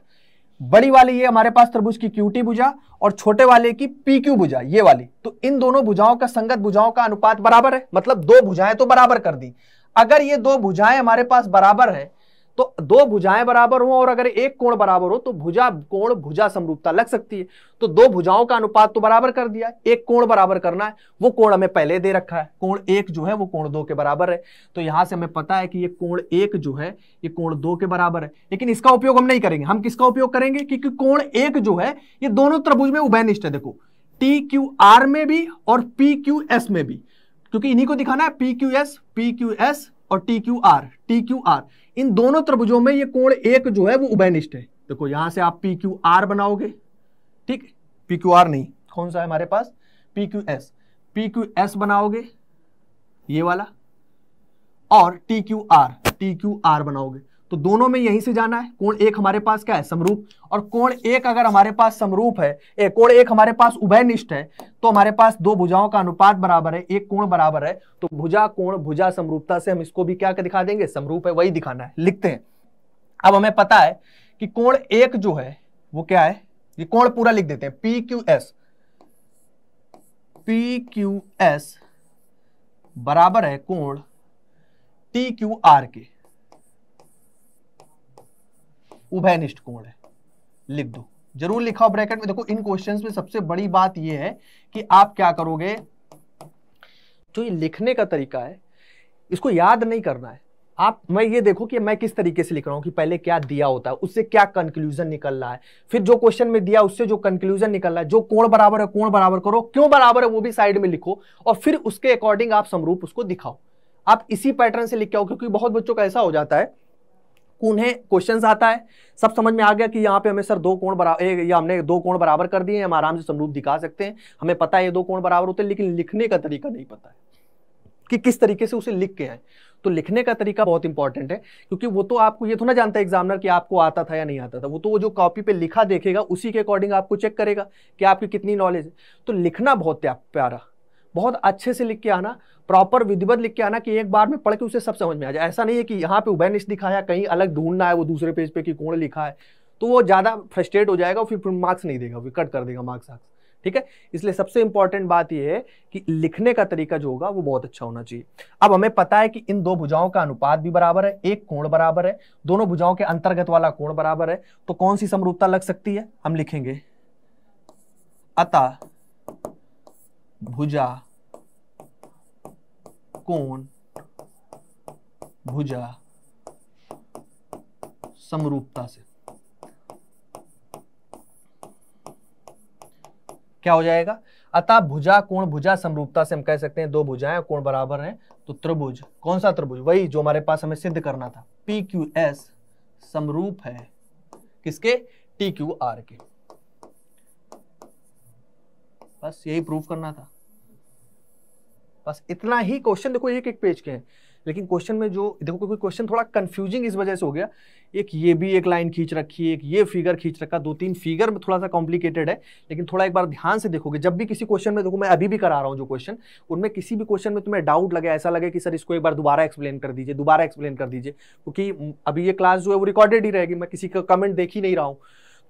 बड़ी वाली ये हमारे पास त्रिभुज की क्यू टी भुजा और छोटे वाले की पी क्यू भुजा ये वाली तो इन दोनों भुजाओं का संगत भुजाओं का अनुपात बराबर है मतलब दो भुजाएं तो बराबर कर दी अगर ये दो भुजाएं हमारे पास बराबर है तो दो भुजाएं बराबर हो और अगर एक कोण बराबर हो तो भुजा कोण भुजा समरूपता लग सकती है तो दो भुजाओं का अनुपात तो बराबर कर दिया एक कोण बराबर करना है वो कोण हमें पहले दे रखा है कोण एक जो है वो कोण दो के बराबर है तो यहां से हमें पता है कि ये कोण एक जो है ये कोण दो के बराबर है लेकिन इसका उपयोग हम नहीं करेंगे हम किसका उपयोग करेंगे क्योंकि कोण एक जो है ये दोनों त्रिभुज में उभयनिष्ठ है देखो टी क्यू आर में भी और पी क्यू एस में भी क्योंकि इन्हीं को दिखाना है P Q S P Q S और T Q R T Q R इन दोनों त्रिभुजों में ये कोण एक जो है वो उभयनिष्ठ है देखो यहां से आप पी क्यू आर बनाओगे ठीक पी क्यू आर नहीं कौन सा है हमारे पास P Q S P Q S बनाओगे ये वाला और T Q R T Q R बनाओगे तो दोनों में यहीं से जाना है कोण एक हमारे पास क्या है समरूप और कोण एक अगर हमारे पास समरूप है ए, कोण एक हमारे पास उभयनिष्ठ है तो हमारे पास दो भुजाओं का अनुपात बराबर है एक कोण बराबर है तो भुजा कोण भुजा समरूपता से हम इसको भी क्या दिखा देंगे समरूप है वही दिखाना है लिखते हैं अब हमें पता है कि कोण एक जो है वो क्या है ये कोण पूरा लिख देते हैं P Q S P Q S बराबर है कोण टी क्यू आर के उभयनिष्ठ कोण है लिख दो जरूर लिखा ब्रैकेट में देखो इन क्वेश्चंस में सबसे बड़ी बात यह है कि आप क्या करोगे जो ये लिखने का तरीका है इसको याद नहीं करना है आप मैं ये देखो कि मैं किस तरीके से लिख रहा हूँ कि पहले क्या दिया होता है उससे क्या कंक्लूजन निकल रहा है फिर जो क्वेश्चन में दिया उससे जो कंक्लूजन निकल रहा है जो कोण बराबर है कोण बराबर करो क्यों बराबर है वो भी साइड में लिखो और फिर उसके अकॉर्डिंग आप समरूप उसको दिखाओ आप इसी पैटर्न से लिख के आओ क्योंकि बहुत बच्चों का ऐसा हो जाता है उन्हें क्वेश्चन आता है सब समझ में आ गया कि यहाँ पे हमें सर दो कोण बराबर हमने दो कोण बराबर कर दिए हम आराम से समरूप दिखा सकते हैं हमें पता है ये दो कोण बराबर होते हैं लेकिन लिखने का तरीका नहीं पता है कि किस तरीके से उसे लिख के आए तो लिखने का तरीका बहुत इंपॉर्टेंट है क्योंकि वो तो आपको ये थोड़ा जानता है एग्जामिनर कि आपको आता था या नहीं आता था वो तो वो जो कॉपी पे लिखा देखेगा उसी के अकॉर्डिंग आपको चेक करेगा कि आपकी कितनी नॉलेज है तो लिखना बहुत प्यारा बहुत अच्छे से लिख के आना प्रॉपर विधिवत लिख के आना कि एक बार में पढ़ के उसे सब समझ में आ जाए ऐसा नहीं है कि यहाँ पे उबैनिस दिखाया कहीं अलग ढूंढना है वो दूसरे पेज पे कि कौन लिखा है तो वो ज़्यादा फ्रस्ट्रेट हो जाएगा फिर मार्क्स नहीं देगा फिर कट कर देगा मार्क्स आर्क्स ठीक है इसलिए सबसे इंपॉर्टेंट बात यह है कि लिखने का तरीका जो होगा वो बहुत अच्छा होना चाहिए अब हमें पता है कि इन दो भुजाओं का अनुपात भी बराबर है एक कोण बराबर है दोनों भुजाओं के अंतर्गत वाला कोण बराबर है तो कौन सी समरूपता लग सकती है हम लिखेंगे अतः भुजा कोण भुजा समरूपता से क्या हो जाएगा अतः भुजा कोण भुजा समरूपता से हम कह सकते हैं दो भुजाएं कोण बराबर हैं तो त्रिभुज कौन सा त्रिभुज वही जो हमारे पास हमें सिद्ध करना था पी क्यू एस समरूप है किसके टी क्यू आर के बस यही प्रूफ करना था बस इतना ही क्वेश्चन देखो एक एक पेज के हैं लेकिन क्वेश्चन में जो देखो क्योंकि क्वेश्चन थोड़ा कंफ्यूजिंग इस वजह से हो गया एक ये भी एक लाइन खींच रखी है एक ये फिगर खींच रखा दो तीन फिगर में थोड़ा सा कॉम्प्लिकेटेड है लेकिन थोड़ा एक बार ध्यान से देखोगे जब भी किसी क्वेश्चन में देखो मैं अभी भी करा रहा हूँ जो क्वेश्चन उनमें किसी भी क्वेश्चन में तुम्हें डाउट लगे ऐसा लगे कि सर इसको एक बार दोबारा एक्सप्लेन कर दीजिए दोबारा एक्सप्लेन कर दीजिए क्योंकि अभी ये क्लास जो है वो रिकॉर्डेड ही रहेगी मैं किसी का कमेंट देख ही नहीं रहा हूँ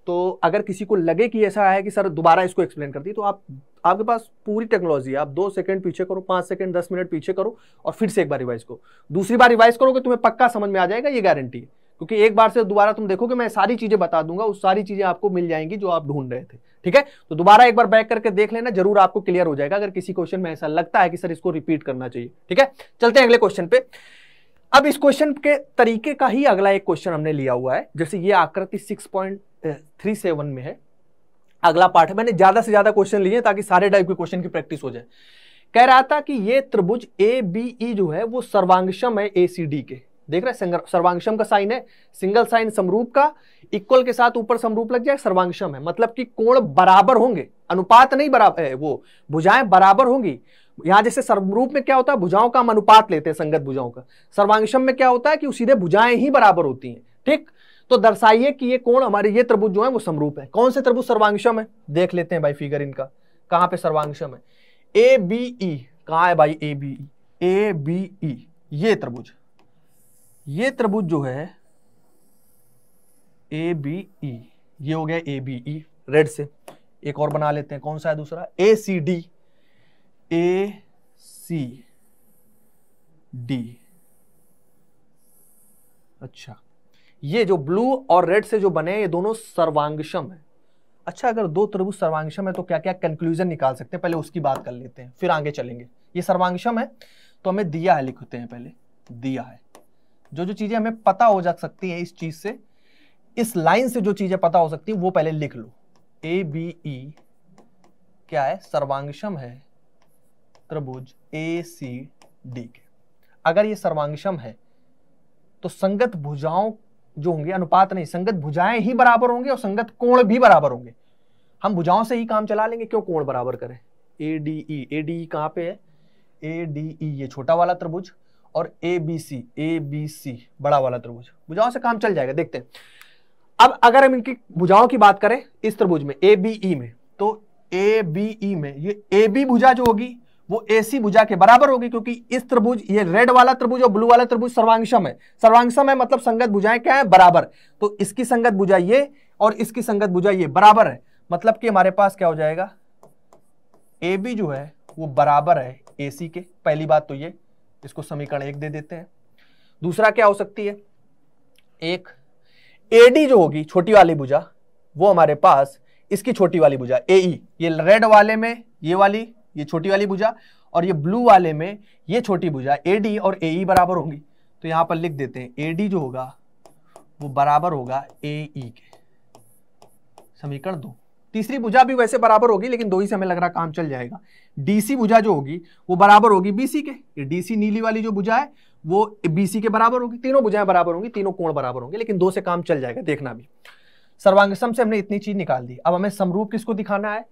तो अगर किसी को लगे कि ऐसा है कि सर दोबारा इसको एक्सप्लेन कर दी तो आप आपके पास पूरी टेक्नोलॉजी है आप दो सेकंड पीछे करो पांच सेकंड दस मिनट पीछे करो और फिर से एक बार रिवाइज करो दूसरी बार रिवाइज करोगे तुम्हें पक्का समझ में आ जाएगा ये गारंटी है क्योंकि एक बार से दोबारा तुम देखोगे मैं सारी चीज़ें बता दूंगा उस सारी चीज़ें आपको मिल जाएंगी जो आप ढूंढ रहे थे ठीक है तो दोबारा एक बार बैक करके देख लेना जरूर आपको क्लियर हो जाएगा अगर किसी क्वेश्चन में ऐसा लगता है कि सर इसको रिपीट करना चाहिए ठीक है चलते हैं अगले क्वेश्चन पे अब इस क्वेश्चन के तरीके का ही अगला एक क्वेश्चन हमने लिया हुआ है जैसे ये आकृति सिक्स पॉइंट थ्री सेवन में है अगला पार्ट है मैंने ज़्यादा से ज़्यादा क्वेश्चन लिए ताकि सारे टाइप के क्वेश्चन की प्रैक्टिस हो जाए कह रहा था कि ये त्रिभुज ए बी ई जो है वो सर्वांगशम है ए सी डी के देख रहे हैं सर्वांगशम का साइन है सिंगल साइन समरूप का इक्वल के साथ ऊपर समरूप लग जाए सर्वांगशम है मतलब कि कोण बराबर होंगे अनुपात नहीं बराबर है वो भुजाएं बराबर होंगी यहां जैसे सर्वरूप में क्या होता है भुजाओं का हम अनुपात लेते हैं संगत भुजाओं का सर्वांगशम में क्या होता है कि सीधे भुजाएं ही बराबर होती हैं ठीक तो दर्शाइए कि ये कोण हमारे ये त्रिभुज जो है वो समरूप है कौन से त्रिभुज सर्वांगशम है देख लेते हैं भाई फिगर इनका कहां पे सर्वांगशम है ए बी ई e। है भाई A B E A B E ये त्रिभुज ये त्रिभुज जो है ए बी ई ये हो गया ए बी ई रेड से एक और बना लेते हैं कौन सा है दूसरा ए सी डी ए सी डी अच्छा ये जो ब्लू और रेड से जो बने हैं ये दोनों सर्वांगशम है अच्छा अगर दो त्रिभुज सर्वांगशम है तो क्या क्या कंक्लूजन निकाल सकते हैं पहले उसकी बात कर लेते हैं फिर आगे चलेंगे ये सर्वांगशम है तो हमें दिया है लिखते हैं पहले दिया है जो जो चीजें हमें पता हो जा सकती है इस चीज से इस लाइन से जो चीजें पता हो सकती है वो पहले लिख लो ए बी ई क्या है सर्वांगशम है त्रिभुज ए सी डी के अगर ये सर्वांगशम है तो संगत भुजाओं जो होंगे अनुपात नहीं संगत भुजाएं ही बराबर होंगे और संगत कोण भी बराबर होंगे हम भुजाओं से ही काम चला लेंगे क्यों कोण बराबर करें A D E A D E कहाँ पे है ए डी ई ये छोटा वाला त्रिभुज और A B C A B सी बड़ा वाला त्रिभुज भुजाओं से काम चल जाएगा देखते हैं अब अगर हम इनकी भुजाओं की बात करें इस त्रिभुज में ए बी ई में तो ए बी ई में ये ए बी भुजा जो होगी वो एसी भुजा के बराबर होगी क्योंकि इस त्रिभुज ये रेड वाला त्रिभुज और ब्लू वाला त्रिभुज सर्वांगसम है सर्वांगसम है मतलब संगत भुजाएं क्या है बराबर तो इसकी संगत भुजा ये और इसकी संगत भुजा ये बराबर है मतलब कि हमारे पास क्या हो जाएगा ए बी जो है वो बराबर है ए सी के पहली बात तो ये इसको समीकरण एक दे देते हैं दूसरा क्या हो सकती है एक ए डी जो होगी छोटी वाली भुजा वो हमारे पास इसकी छोटी वाली भुजा ए ई e, ये रेड वाले में ये वाली ये छोटी वाली भुजा और ये ब्लू वाले में ये छोटी भुजा ए डी और ए ई e बराबर होंगी तो यहां पर लिख देते हैं ए डी जो होगा वो बराबर होगा ए ई e के समीकरण दो तीसरी भुजा भी वैसे बराबर होगी लेकिन दो ही से हमें लग रहा काम चल जाएगा डीसी भुजा जो होगी वो बराबर होगी बीसी के डीसी नीली वाली जो भुजा है वो बीसी के बराबर होगी तीनों भुजाएं बराबर होंगी तीनों कोण बराबर होंगे लेकिन दो से काम चल जाएगा देखना भी सर्वांगसम से हमने इतनी चीज निकाल दी अब हमें समरूप किसको दिखाना है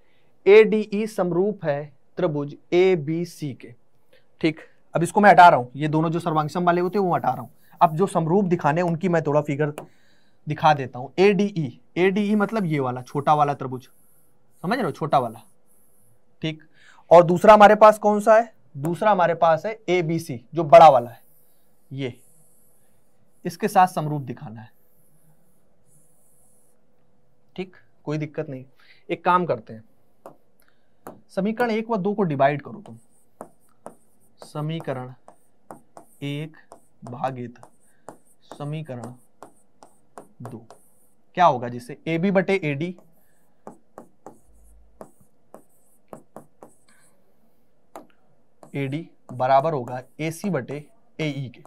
ए डी ई समरूप है त्रिभुज ए बी सी के ठीक अब इसको मैं हटा रहा हूं ये दोनों जो सर्वांगसम वाले होते हैं वो हटा रहा हूं अब जो समरूप दिखाने उनकी मैं थोड़ा फिगर दिखा देता हूं A D E A D E मतलब ये वाला छोटा वाला त्रिभुज समझ रहे हो छोटा वाला ठीक और दूसरा हमारे पास कौन सा है दूसरा हमारे पास है ए बी सी जो बड़ा वाला है ये इसके साथ समरूप दिखाना है ठीक कोई दिक्कत नहीं एक काम करते हैं समीकरण एक व दो को डिवाइड करो तुम समीकरण एक भागित समीकरण दो क्या होगा जिसे ए बी बटे ए डी ए डी बराबर होगा ए सी बटे ए ई e के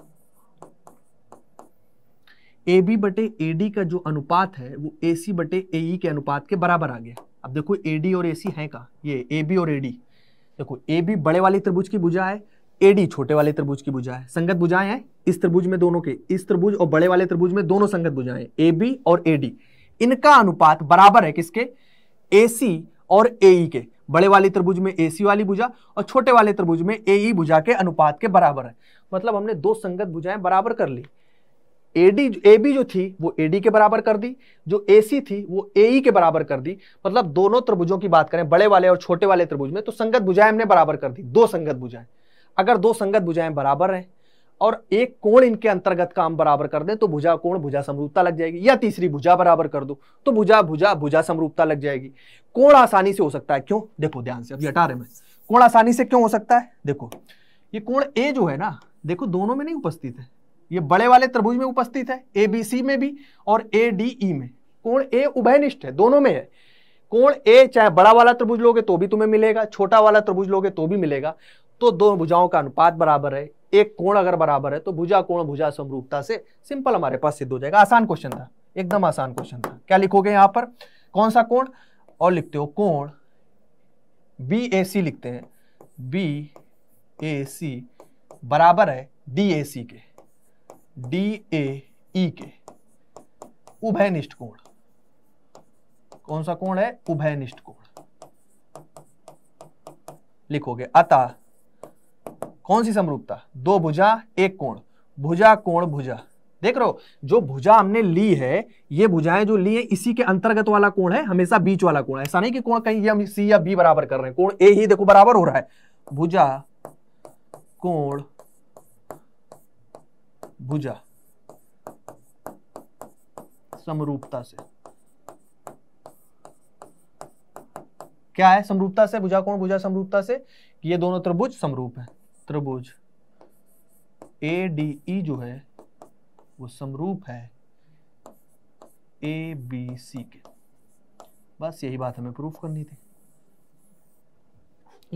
ए बी बटे ए डी का जो अनुपात है वो ए सी बटे ए ई e के अनुपात के बराबर आ गया अब देखो ए और ए सी है का ये ए बी और ए देखो ए बी बड़े वाले त्रिभुज की भुजा है ए छोटे वाले त्रिभुज की भुजा है संगत भुजाएं हैं इस त्रिभुज में दोनों के इस त्रिभुज और बड़े वाले त्रिभुज में दोनों संगत भुजाएं ए और ए इनका अनुपात बराबर है किसके ए सी और ए e के बड़े वाले त्रिभुज में ए सी वाली भुजा और छोटे वाले त्रिभुज में ए ई e भुजा के अनुपात के बराबर है मतलब हमने दो संगत भुजाएं बराबर कर ली ए ए बी जो थी वो ए डी के बराबर कर दी जो ए सी थी वो ए ई e के बराबर कर दी मतलब दोनों त्रिभुजों की बात करें बड़े वाले और छोटे वाले त्रिभुज में तो संगत भुजाएं हमने बराबर कर दी दो संगत भुजाएं अगर दो संगत भुजाएं बराबर हैं और एक कोण इनके अंतर्गत काम बराबर कर दें तो भुजा कोण भुजा समरूपता लग जाएगी या तीसरी भुजा बराबर कर दो तो भुजा भुजा भुजा समरूपता लग जाएगी कोण आसानी से हो सकता है क्यों देखो ध्यान से अभी हटा रहे मैं कोण आसानी से क्यों हो सकता है देखो ये कोण ए जो है ना देखो दोनों में नहीं उपस्थित है ये बड़े वाले त्रिभुज में उपस्थित है ए बी सी में भी और ए डी ई में कोण ए उभयनिष्ठ है दोनों में है कोण ए चाहे बड़ा वाला त्रिभुज लोगे तो भी तुम्हें मिलेगा छोटा वाला त्रिभुज लोगे तो भी मिलेगा तो दो भुजाओं का अनुपात बराबर है एक कोण अगर बराबर है तो भुजा कोण भुजा समरूपता से सिंपल हमारे पास सिद्ध हो जाएगा आसान क्वेश्चन था एकदम आसान क्वेश्चन था क्या लिखोगे यहाँ पर कौन सा कोण और लिखते हो कोण बी ए सी लिखते हैं बी ए सी बराबर है डी ए सी के डी ए ई e के उभयनिष्ठ कोण कौन सा कोण है उभयनिष्ठ कोण लिखोगे अतः कौन सी समरूपता दो भुजा एक कोण भुजा कोण भुजा देख रहे हो जो भुजा हमने ली है ये भुजाएं जो ली है इसी के अंतर्गत वाला कोण है हमेशा बीच वाला कोण है ऐसा नहीं कि कोण कहीं ये हम सी या बी बराबर कर रहे हैं कोण ए ही देखो बराबर हो रहा है भुजा कोण भुजा समरूपता से क्या है समरूपता से भुजा कोण भुजा समरूपता से ये दोनों त्रिभुज समरूप है त्रिभुज ए डी ई जो है वो समरूप है ए बी सी के बस यही बात हमें प्रूफ करनी थी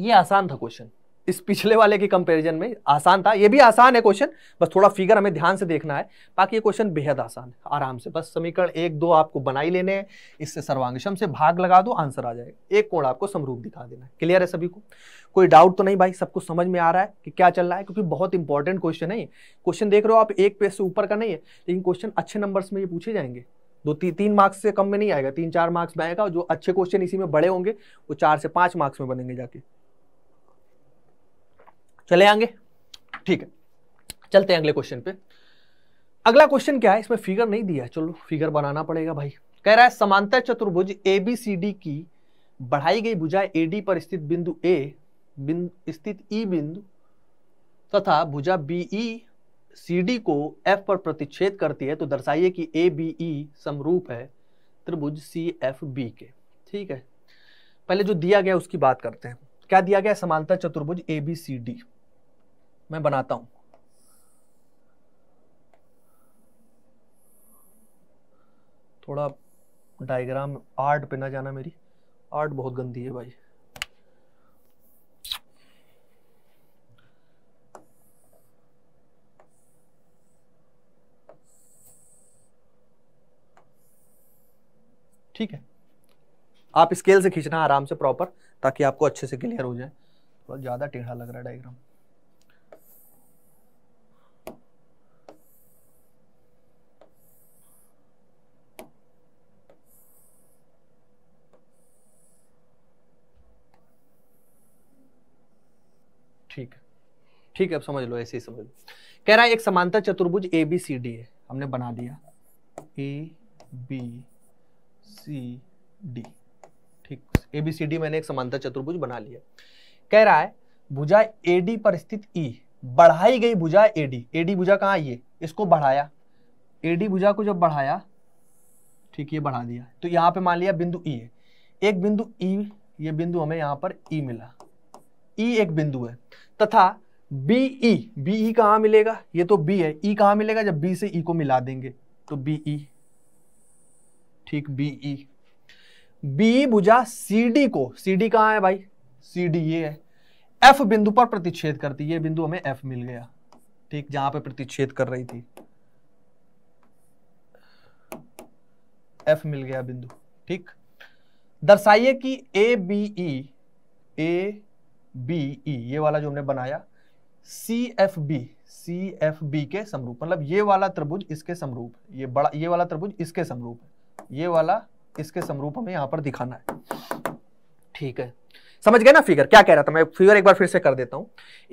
ये आसान था क्वेश्चन इस पिछले वाले के कंपैरिजन में आसान था ये भी आसान है क्वेश्चन बस थोड़ा फिगर हमें ध्यान से देखना है बाकी ये क्वेश्चन बेहद आसान है आराम से बस समीकरण एक दो आपको बनाई लेने हैं इससे सर्वांगशम से भाग लगा दो आंसर आ जाएगा एक कोण आपको समरूप दिखा देना है क्लियर है सभी को कोई डाउट तो नहीं भाई सबको समझ में आ रहा है कि क्या चल रहा है क्योंकि बहुत इंपॉर्टेंट क्वेश्चन है क्वेश्चन देख रहे हो आप एक पेज से ऊपर का नहीं है लेकिन क्वेश्चन अच्छे नंबर्स में ये पूछे जाएंगे दो ती, तीन मार्क्स से कम में नहीं आएगा तीन चार मार्क्स में आएगा जो अच्छे क्वेश्चन इसी में बड़े होंगे वो चार से पाँच मार्क्स में बनेंगे जाके चले आगे ठीक है चलते हैं अगले क्वेश्चन पे अगला क्वेश्चन क्या है इसमें फिगर नहीं दिया चलो फिगर बनाना पड़ेगा भाई कह रहा है समांतर चतुर्भुज ए बी सी डी की बढ़ाई गई भुजा ए डी पर स्थित बिंदु ए बिंदु स्थित ई e बिंदु तथा भुजा बी ई सी डी को एफ पर प्रतिच्छेद करती है तो दर्शाइए कि ए बी ई समरूप है त्रिभुज सी एफ बी के ठीक है पहले जो दिया गया उसकी बात करते हैं क्या दिया गया समांतर चतुर्भुज ए बी सी डी मैं बनाता हूं थोड़ा डायग्राम आर्ट पे ना जाना मेरी आर्ट बहुत गंदी है भाई ठीक है आप स्केल से खींचना आराम से प्रॉपर ताकि आपको अच्छे से क्लियर हो जाए थोड़ा ज़्यादा टेढ़ा लग रहा है डायग्राम ठीक है अब समझ लो ऐसे ही समझ लो कह रहा है एक समांतर चतुर्भुज ए बी सी डी है हमने बना दिया ए बी सी डी ठीक ए बी सी डी मैंने एक समांतर चतुर्भुज बना लिया कह रहा है भुजा ए डी पर स्थित ई e, बढ़ाई गई भुजा ए डी ए डी भुजा कहाँ आई है इसको बढ़ाया ए डी भुजा को जब बढ़ाया ठीक ये बढ़ा दिया तो यहाँ पे मान लिया बिंदु ई e है एक बिंदु ई e, ये बिंदु हमें यहाँ पर ई मिला ई एक बिंदु है तथा बी ई बी ई कहा मिलेगा ये तो बी है ई e कहा मिलेगा जब बी से ई e को मिला देंगे तो बी ई e. ठीक बी ई बी ई बुझा सी डी को सी डी कहा है भाई सी डी ये है एफ बिंदु पर प्रतिच्छेद करती ये बिंदु हमें एफ मिल गया ठीक जहां पे प्रतिच्छेद कर रही थी एफ मिल गया बिंदु ठीक दर्शाइए कि A B E A B E ये वाला जो हमने बनाया C F B C F B के समरूप मतलब ये वाला त्रिभुज इसके समरूप ये बड़ा ये वाला त्रिभुज इसके समरूप है ये वाला इसके समरूप हमें यहां पर दिखाना है ठीक है समझ गए ना फिगर क्या कह रहा था मैं फिगर एक बार फिर से कर देता हूं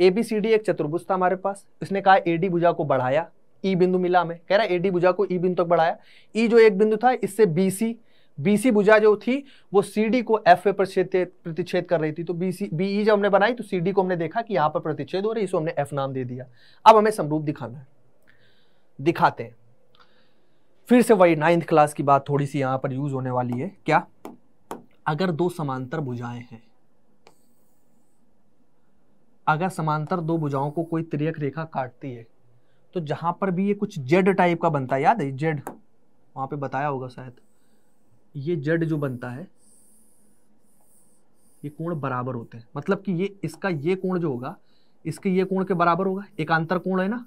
ए बी सी डी एक चतुर्भुज था हमारे पास इसने कहा ए डी भुजा को बढ़ाया ई e बिंदु मिला हमें कह रहा है ए डी भुजा को ई e बिंदु तक बढ़ाया ई e जो एक बिंदु था इससे बी सी बीसी भुजा जो थी वो सीडी को एफ ए प्रतिच्छेद कर रही थी तो बीसी बीई जब हमने बनाई तो सीडी को हमने देखा कि यहां पर प्रतिच्छेद हो रही इसको हमने एफ नाम दे दिया अब हमें समरूप दिखाना है दिखाते हैं फिर से वही नाइन्थ क्लास की बात थोड़ी सी यहां पर यूज होने वाली है क्या अगर दो समांतर भुजाएं हैं अगर समांतर दो भुजाओं को कोई त्रियक रेखा काटती है तो जहां पर भी ये कुछ जेड टाइप का बनता है याद है जेड वहां पे बताया होगा शायद ये जड जो बनता है ये कोण बराबर होते हैं मतलब कि ये इसका ये कोण जो होगा इसके ये कोण के बराबर होगा एक कोण है ना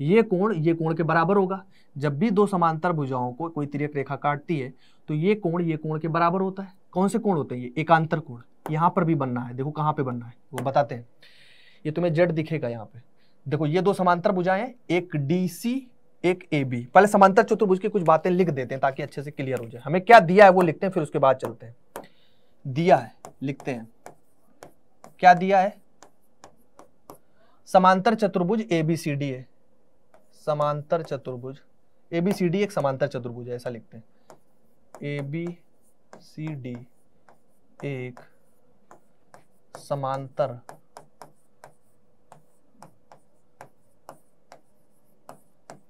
ये कोण ये कोण के बराबर होगा जब भी दो समांतर भुजाओं को कोई तिरक रेखा काटती है तो ये कोण ये कोण के बराबर होता है कौन से कोण होते हैं ये एकांतर कोण यहाँ पर भी बनना है देखो कहाँ पे बनना है वो बताते हैं ये तुम्हें जेड दिखेगा यहाँ पे देखो ये दो समांतर भुजाएं एक डी सी एक ए बी पहले समांतर चतुर्भुज की कुछ बातें लिख देते हैं ताकि अच्छे से क्लियर हो जाए हमें क्या दिया है वो लिखते हैं फिर उसके बाद चलते हैं दिया है लिखते हैं क्या दिया है समांतर चतुर्भुज ए बी सी डी है समांतर चतुर्भुज ए बी सी डी एक समांतर चतुर्भुज है ऐसा लिखते हैं ए बी सी डी एक समांतर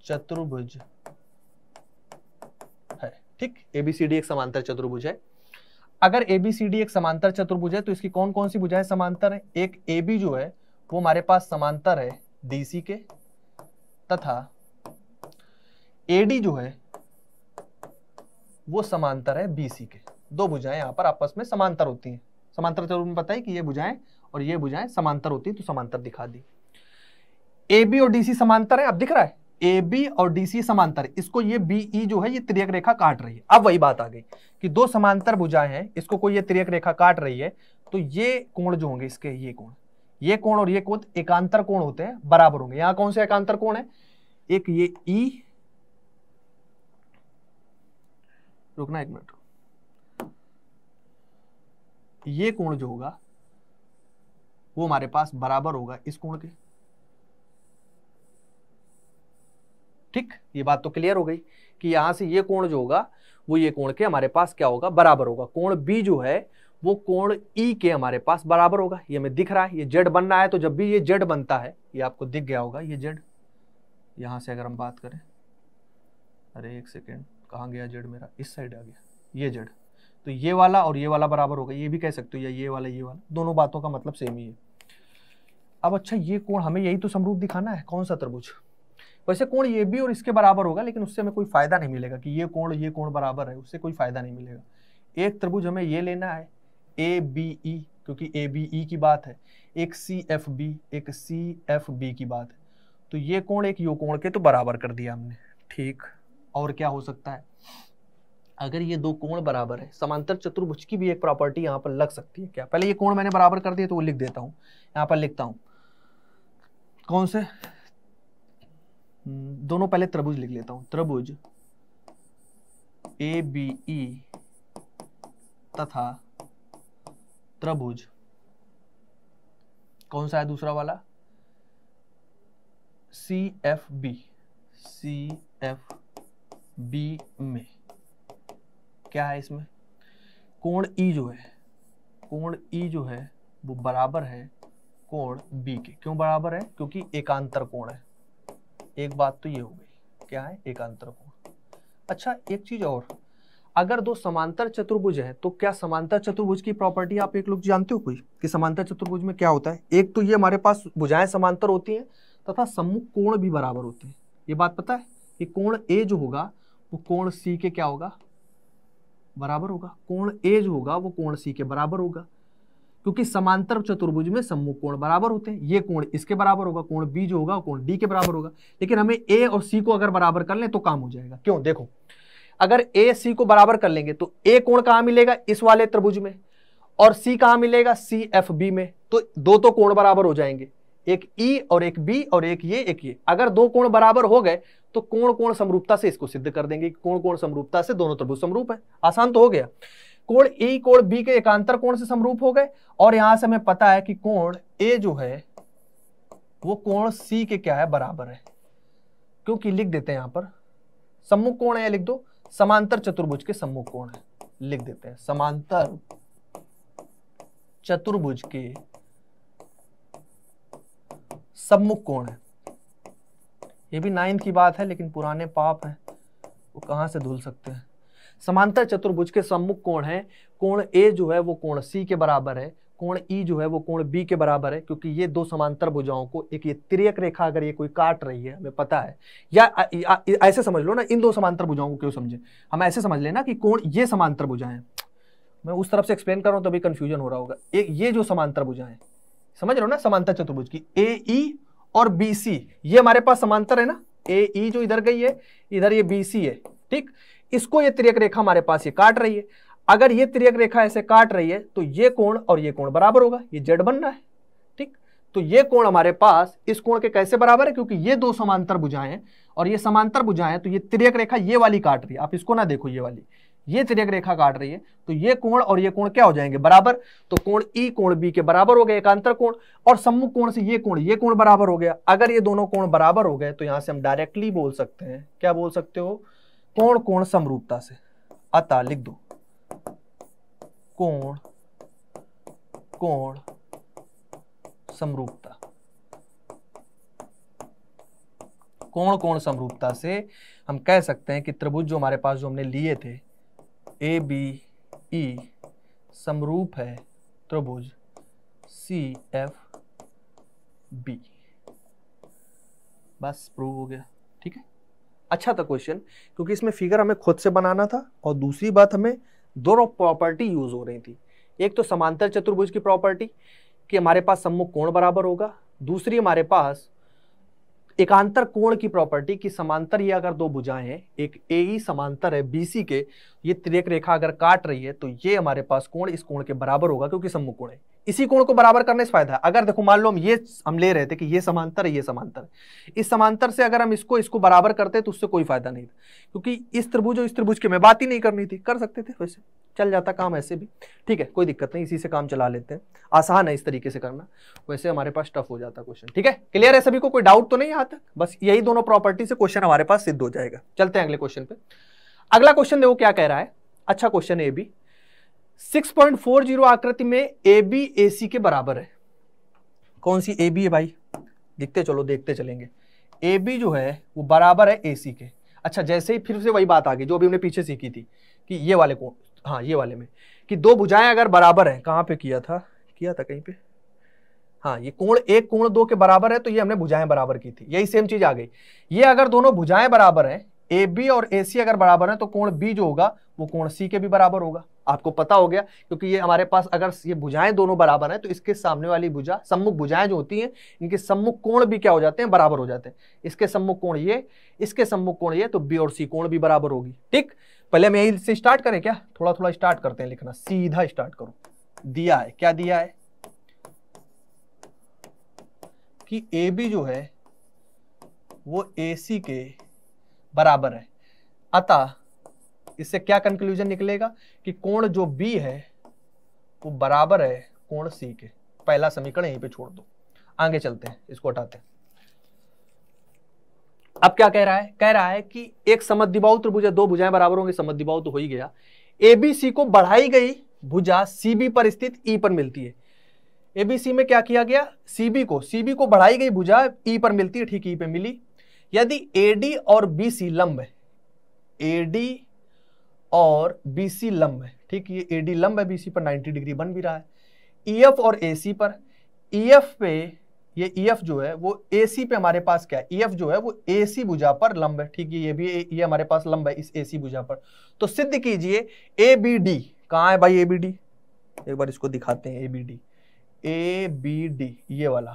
चतुर्भुज है ठीक एबीसीडी एक समांतर चतुर्भुज है अगर एबीसीडी एक समांतर चतुर्भुज है तो इसकी कौन कौन सी भुजाएं समांतर है एक एबी जो है वो हमारे पास समांतर है डीसी के तथा एडी जो है वो समांतर है बीसी के दो भुजाएं यहां पर आपस में समांतर होती हैं समांतर चतुर्भुज में पता है कि ये भुजाएं और ये भुजाएं समांतर होती है तो समांतर दिखा दी ए बी और डीसी समांतर है अब दिख रहा है ए बी और डी सी समांतर इसको ये बी ई e जो है ये त्रियक रेखा काट रही है अब वही बात आ गई कि दो समांतर भुजाएं हैं इसको कोई ये त्रियक रेखा काट रही है तो ये कोण जो होंगे इसके ये कोण ये कोण और ये कोण एकांतर कोण होते हैं बराबर होंगे यहां कौन से एकांतर कोण है एक ये ई e। रुकना एक मिनट ये कोण जो होगा वो हमारे पास बराबर होगा इस कोण के ठीक ये बात तो क्लियर हो गई कि यहाँ से ये कोण जो होगा वो ये कोण के हमारे पास क्या होगा बराबर होगा कोण बी जो है वो कोण ई e के हमारे पास बराबर होगा ये हमें दिख रहा है ये जेड बन रहा है तो जब भी ये जेड बनता है ये आपको दिख गया होगा ये जेड यहाँ से अगर हम बात करें अरे एक सेकेंड कहाँ गया जेड मेरा इस साइड आ गया ये जेड तो ये वाला और ये वाला बराबर होगा ये भी कह सकते हो या ये वाला ये वाला दोनों बातों का मतलब सेम ही है अब अच्छा ये कोण हमें यही तो समरूप दिखाना है कौन सा त्रिभुज वैसे कोण ये भी और इसके बराबर होगा लेकिन उससे हमें कोई फायदा नहीं मिलेगा कि ये कोण ये कोण बराबर है उससे कोई फायदा नहीं मिलेगा एक त्रिभुज हमें ये लेना है ए बी ई क्योंकि ए बी ई की बात है एक सी एफ बी एक सी एफ बी की बात है तो ये कोण एक यो कोण के तो बराबर कर दिया हमने ठीक और क्या हो सकता है अगर ये दो कोण बराबर है समांतर चतुर्भुज की भी एक प्रॉपर्टी यहाँ पर लग सकती है क्या पहले ये कोण मैंने बराबर कर दिया तो वो लिख देता हूँ यहाँ पर लिखता हूँ कौन से दोनों पहले त्रिभुज लिख लेता हूं त्रिभुज ए बी ई तथा त्रिभुज कौन सा है दूसरा वाला C F B C F B में क्या है इसमें कोण ई e जो है कोण ई e जो है वो बराबर है कोण बी के क्यों बराबर है क्योंकि एकांतर कोण है एक बात तो ये हो गई क्या है एकांतर कोण अच्छा एक चीज और अगर दो समांतर चतुर्भुज है तो क्या समांतर चतुर्भुज की प्रॉपर्टी आप एक लोग जानते हो कोई कि समांतर चतुर्भुज में क्या होता है एक तो ये हमारे पास भुजाएं समांतर होती हैं तथा सम्मुख कोण भी बराबर होते हैं ये बात पता है कि कोण ए जो होगा वो कोण सी के क्या होगा बराबर होगा कोण ए जो होगा वो कोण सी के बराबर होगा क्योंकि समांतर चतुर्भुज में सम्मुख कोण बराबर होते हैं ये कोण इसके बराबर होगा कोण बी जो होगा कोण डी के बराबर होगा लेकिन हमें ए और सी को अगर बराबर कर लें तो काम हो जाएगा क्यों देखो अगर ए सी को बराबर कर लेंगे तो ए कोण कहाँ मिलेगा इस वाले त्रिभुज में और सी कहाँ मिलेगा सी एफ बी में तो दो तो कोण बराबर हो जाएंगे एक ई e और एक बी और एक ये एक ये अगर दो कोण बराबर हो गए तो कोण कोण समरूपता से इसको सिद्ध कर देंगे कोण कोण समरूपता से दोनों त्रिभुज समरूप है आसान तो हो गया कोण ए कोण बी के एकांतर कोण से समरूप हो गए और यहां से हमें पता है कि कोण ए जो है वो कोण सी के क्या है बराबर है क्योंकि लिख देते हैं यहां पर सम्मुख कोण है लिख दो समांतर चतुर्भुज के सम्मुख कोण है लिख देते हैं समांतर चतुर्भुज के सम्मुख कोण है ये भी नाइन्थ की बात है लेकिन पुराने पाप हैं वो कहां से धुल सकते हैं समांतर चतुर्भुज के सम्मुख कोण है कोण ए जो है वो कोण सी के बराबर है कोण ई e जो है वो कोण बी के बराबर है क्योंकि ये दो समांतर भुजाओं को एक ये त्रियक रेखा अगर ये कोई काट रही है हमें पता है या ऐसे समझ लो ना इन दो समांतर भुजाओं को क्यों समझे हम ऐसे समझ लेना कि कोण ये समांतर भुजाएं मैं उस तरफ से एक्सप्लेन कर रहा हूँ तभी अभी कंफ्यूजन हो रहा होगा ये जो समांतर भुजाएं समझ रहे हो ना समांतर चतुर्भुज की ए ई e और बी सी ये हमारे पास समांतर है ना ए ई e जो इधर गई है इधर ये बी सी है ठीक इसको ये त्रियक रेखा हमारे पास ये काट रही है अगर ये त्रियक रेखा ऐसे काट रही है तो ये कोण और ये कोण बराबर होगा ये जेड बन रहा है ठीक तो ये कोण हमारे पास इस कोण के कैसे बराबर है क्योंकि ये दो समांतर बुझाएं और ये समांतर बुझाएं तो ये त्रियक रेखा ये वाली काट रही है आप इसको ना देखो ये वाली ये त्रियक रेखा काट रही है तो ये कोण और ये कोण क्या हो जाएंगे बराबर तो कोण ई कोण बी के बराबर हो गए एकांतर कोण और सम्मुख कोण से ये कोण ये कोण बराबर हो गया अगर ये दोनों कोण बराबर हो गए तो यहां से हम डायरेक्टली बोल सकते हैं क्या बोल सकते हो कोण कोण समरूपता से अतः लिख दो कोण कोण समरूपता कोण कोण समरूपता से हम कह सकते हैं कि त्रिभुज जो हमारे पास जो हमने लिए थे ए बी ई समरूप है त्रिभुज सी एफ बी बस प्रूव हो गया ठीक है अच्छा था क्वेश्चन क्योंकि इसमें फिगर हमें खुद से बनाना था और दूसरी बात हमें दोनों प्रॉपर्टी यूज हो रही थी एक तो समांतर चतुर्भुज की प्रॉपर्टी कि हमारे पास सम्मुख कोण बराबर होगा दूसरी हमारे पास एकांतर कोण की प्रॉपर्टी कि समांतर ये अगर दो भुजाएं हैं एक ए e समांतर है बी के ये त्रेक रेखा अगर काट रही है तो ये हमारे पास कोण इस कोण के बराबर होगा क्योंकि सम्मुख कोण है इसी कोण को बराबर करने से फायदा है अगर देखो मान लो हम ये हम ले रहे थे कि ये समांतर है ये समांतर इस समांतर से अगर हम इसको इसको बराबर करते तो उससे कोई फायदा नहीं था क्योंकि इस त्रिभुज और इस त्रिभुज की मैं बात ही नहीं करनी थी कर सकते थे वैसे चल जाता काम ऐसे भी ठीक है कोई दिक्कत नहीं इसी से काम चला लेते हैं आसान है इस तरीके से करना वैसे हमारे पास टफ हो जाता क्वेश्चन ठीक है क्लियर है सभी को कोई डाउट तो नहीं आता बस यही दोनों प्रॉपर्टी से क्वेश्चन हमारे पास सिद्ध हो जाएगा चलते हैं अगले क्वेश्चन पे अगला क्वेश्चन देखो क्या कह रहा है अच्छा question A B six point four zero आकृति में ए बी ए सी के बराबर है कौन सी ए बी है भाई देखते चलो देखते चलेंगे ए बी जो है वो बराबर है ए सी के अच्छा जैसे ही फिर से वही बात आ गई जो अभी हमने पीछे सीखी थी कि ये वाले को हाँ ये वाले में कि दो भुजाएं अगर बराबर हैं कहाँ पे किया था किया था कहीं पे हाँ ये कोण एक कोण दो के बराबर है तो ये हमने भुजाएं बराबर की थी यही सेम चीज आ गई ये अगर दोनों भुजाएं बराबर हैं ए बी और ए सी अगर बराबर है तो कोण बी जो होगा वो कोण सी के भी बराबर होगा आपको पता हो गया क्योंकि ये हमारे पास अगर ये भुजाएं दोनों बराबर हैं तो इसके सामने वाली भुजा सम्मुख भुजाएं जो होती हैं इनके सम्मुख कोण भी क्या हो जाते हैं बराबर हो जाते हैं इसके सम्मुख कोण ये इसके सम्मुख कोण ये तो बी और सी कोण भी बराबर होगी ठीक पहले हम यही से स्टार्ट करें क्या थोड़ा थोड़ा स्टार्ट करते हैं लिखना सीधा स्टार्ट करो दिया है क्या दिया है कि ए बी जो है वो ए सी के बराबर है अतः इससे क्या कंक्लूजन निकलेगा कि कोण जो बी है वो बराबर है कोण सी के पहला समीकरण यहीं पे छोड़ दो आगे चलते हैं इसको हटाते हैं अब क्या कह रहा है कह रहा है कि एक समद्विबाहु त्रिभुज दो भुजाएं बराबर होंगी समद्विबाहु तो हो ही गया एबीसी को बढ़ाई गई भुजा सीबी पर स्थित ई e पर मिलती है एबीसी में क्या किया गया सीबी को सीबी को बढ़ाई गई भुजा ई e पर मिलती है ठीक ई e पे मिली यदि AD और BC लंब है AD और BC लंब है ठीक ये AD लंब है BC पर 90 डिग्री बन भी रहा है EF और AC पर EF पे ये EF जो है वो AC पे हमारे पास क्या है EF जो है वो AC भुजा पर लंब है ठीक है ये भी ये हमारे पास लंब है इस AC भुजा पर तो सिद्ध कीजिए ABD कहाँ है भाई ABD एक बार इसको दिखाते हैं ABD ABD ये वाला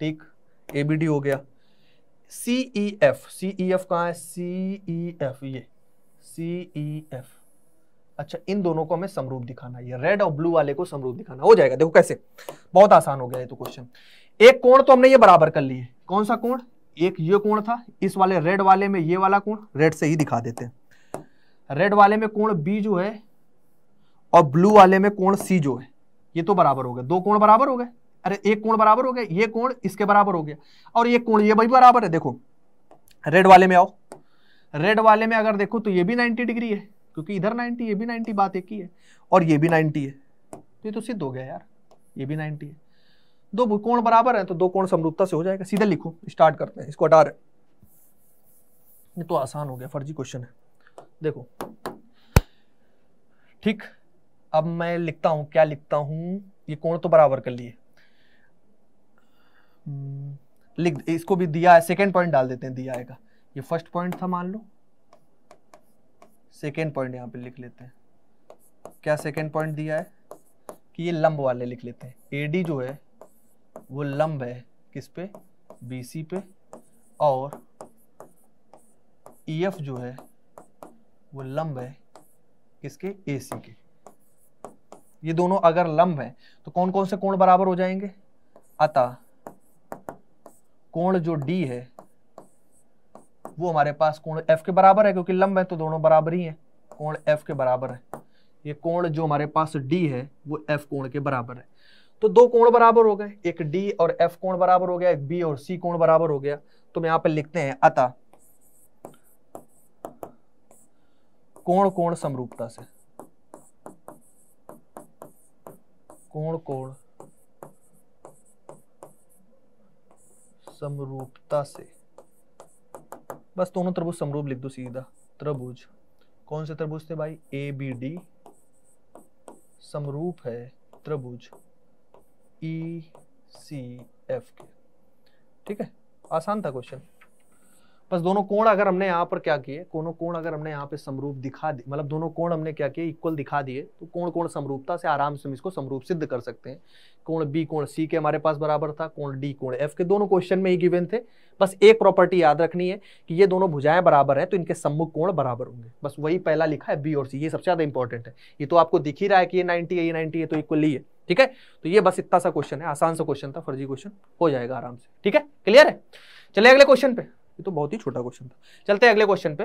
ठीक ABD हो गया सी E F C E F कहाँ है सी ई एफ ये सी ई एफ अच्छा इन दोनों को हमें समरूप दिखाना है रेड और ब्लू वाले को समरूप दिखाना हो जाएगा देखो कैसे बहुत आसान हो गया ये तो क्वेश्चन एक कोण तो हमने ये बराबर कर लिए कौन सा कोण एक ये कोण था इस वाले रेड वाले में ये वाला कोण रेड से ही दिखा देते हैं रेड वाले में कोण बी जो है और ब्लू वाले में कोण सी जो है ये तो बराबर हो गए दो कोण बराबर हो गए अरे एक कोण बराबर हो गया ये कोण इसके बराबर हो गया और ये कोण ये भाई बराबर है देखो रेड वाले में आओ रेड वाले में अगर देखो तो ये भी नाइनटी डिग्री है क्योंकि इधर नाइनटी ये भी नाइनटी बात एक ही है और ये भी नाइनटी है तो ये तो सिद्ध हो गया यार ये भी नाइनटी है दो कोण बराबर है तो दो कोण समरूपता से हो जाएगा सीधा लिखो स्टार्ट करते हैं इसको हटा रहे तो आसान हो गया फर्जी क्वेश्चन है देखो ठीक अब मैं लिखता हूं क्या लिखता हूं ये कोण तो बराबर कर लिए लिख इसको भी दिया है सेकेंड पॉइंट डाल देते हैं दिया आएगा ये फर्स्ट पॉइंट था मान लो सेकेंड पॉइंट यहाँ पे लिख लेते हैं क्या सेकेंड पॉइंट दिया है कि ये लंब वाले लिख लेते हैं एडी जो है वो लंब है किस पे सी पे और एफ e जो है वो लंब है किसके ए सी के ये दोनों अगर लंब है तो कौन कौन से कोण बराबर हो जाएंगे अतः कोण जो डी है वो हमारे पास कोण एफ के बराबर है क्योंकि लंब है तो दोनों बराबर ही है कोण एफ के बराबर है ये कोण जो हमारे पास डी है वो एफ कोण के बराबर है तो दो कोण बराबर हो गए एक डी और एफ कोण बराबर हो गया एक बी और सी कोण बराबर हो गया तो यहां पर लिखते हैं अतः कोण कोण समरूपता से कोण कोण समरूपता से बस दोनों त्रिभुज समरूप लिख दो सीधा त्रिभुज कौन से त्रिभुज थे भाई ए बी डी समरूप है त्रिभुज ई सी एफ के ठीक है आसान था क्वेश्चन बस दोनों कोण अगर हमने यहाँ पर क्या किए कोनों कोण अगर हमने यहाँ पे समरूप दिखा दिए मतलब दोनों कोण हमने क्या किए इक्वल दिखा दिए तो कोण कोण समरूपता से आराम से हम इसको समरूप सिद्ध कर सकते हैं कोण बी कोण सी के हमारे पास बराबर था कोण डी कोण एफ के दोनों क्वेश्चन में ही गिवन थे बस एक प्रॉपर्टी याद रखनी है कि ये दोनों भुजाएं बराबर हैं तो इनके सम्मुख कोण बराबर होंगे बस वही पहला लिखा है बी और सी ये सबसे ज़्यादा इंपॉर्टेंट है ये तो आपको दिख ही रहा है कि ये नाइनटी है ये नाइन्टी है तो इक्वली है ठीक है तो ये बस इतना सा क्वेश्चन है आसान सा क्वेश्चन था फर्जी क्वेश्चन हो जाएगा आराम से ठीक है क्लियर है चले अगले क्वेश्चन पे ये तो बहुत ही छोटा क्वेश्चन था चलते हैं अगले क्वेश्चन पे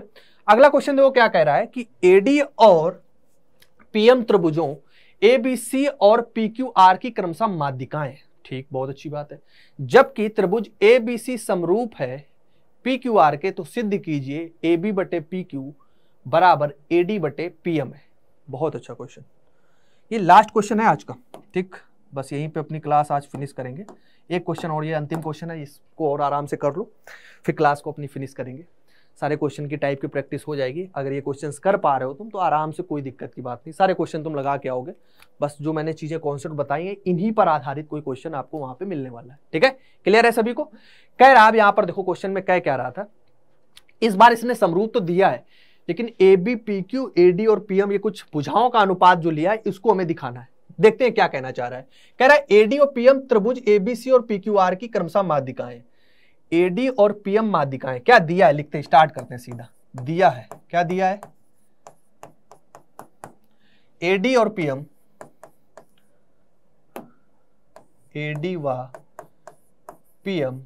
अगला क्वेश्चन देखो क्या कह रहा है कि एडी और पीएम त्रिभुजों ए बी सी और पी क्यू आर की क्रमशः माध्यिकाएं ठीक बहुत अच्छी बात है जबकि त्रिभुज ए बी सी समरूप है पी क्यू आर के तो सिद्ध कीजिए ए बी बटे पी क्यू बराबर ए डी बटे पी एम है बहुत अच्छा क्वेश्चन ये लास्ट क्वेश्चन है आज का ठीक बस यहीं पे अपनी क्लास आज फिनिश करेंगे एक क्वेश्चन और ये अंतिम क्वेश्चन है इसको और आराम से कर लो फिर क्लास को अपनी फिनिश करेंगे सारे क्वेश्चन की टाइप की प्रैक्टिस हो जाएगी अगर ये क्वेश्चन कर पा रहे हो तुम तो आराम से कोई दिक्कत की बात नहीं सारे क्वेश्चन तुम लगा के आओगे बस जो मैंने चीज़ें कॉन्सेप्ट बताई हैं इन्हीं पर आधारित कोई क्वेश्चन आपको वहाँ पे मिलने वाला है ठीक है क्लियर है सभी को कह रहा अब यहाँ पर देखो क्वेश्चन में कह क्या रहा था इस बार इसने समरूप तो दिया है लेकिन A B P Q A D और पी एम ये कुछ बुझाओं का अनुपात जो लिया है इसको हमें दिखाना है देखते हैं क्या कहना चाह रहा है कह रहा है एडी और पीएम त्रिभुज एबीसी और पीक्यूआर की क्रमशः माध्यिकाएं एडी और पीएम माध्यिकाएं क्या दिया है लिखते हैं स्टार्ट करते हैं सीधा दिया है क्या दिया है एडी और पीएम एडी व पीएम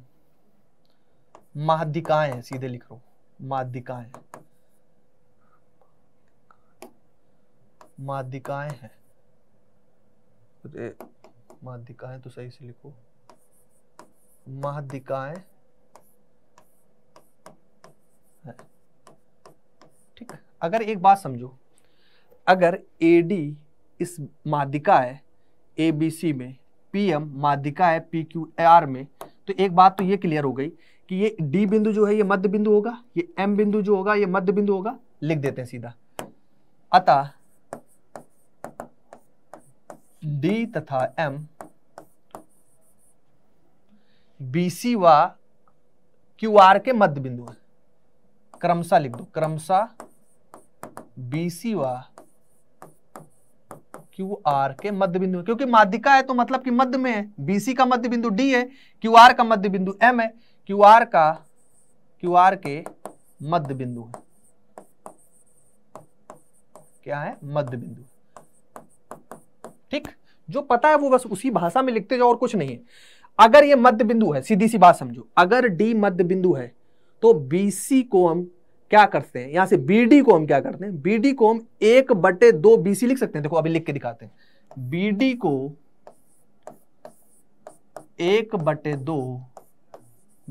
माध्यिकाएं हैं सीधे लिख लो माध्यिकाएं माध्यिकाएं हैं अरे माध्यिकाएं तो सही से लिखो माध्यिकाएं ठीक अगर एक बात समझो अगर ए डी इस माध्यिका है ए बी सी में पी एम माध्यिका है पी क्यू आर में तो एक बात तो ये क्लियर हो गई कि ये डी बिंदु जो है ये मध्य बिंदु होगा ये एम बिंदु जो होगा ये मध्य बिंदु होगा लिख देते हैं सीधा अतः डी तथा एम बीसी व क्यू आर के मध्य बिंदु है क्रमशः लिख दो क्रमशः बीसी व क्यू आर के मध्य बिंदु क्योंकि माध्यिका है तो मतलब कि मध्य में है बीसी का मध्य बिंदु डी है क्यू आर का मध्य बिंदु एम है क्यू आर का क्यू आर के मध्य बिंदु है क्या है मध्य बिंदु ठीक जो पता है वो बस उसी भाषा में लिखते जाओ और कुछ नहीं है अगर ये मध्य बिंदु है सीधी सी बात समझो अगर डी मध्य बिंदु है तो बीसी को हम क्या करते हैं यहां से बी को हम क्या करते हैं बी को हम एक बटे दो बीसी लिख सकते हैं देखो अभी लिख के दिखाते हैं बी को एक बटे दो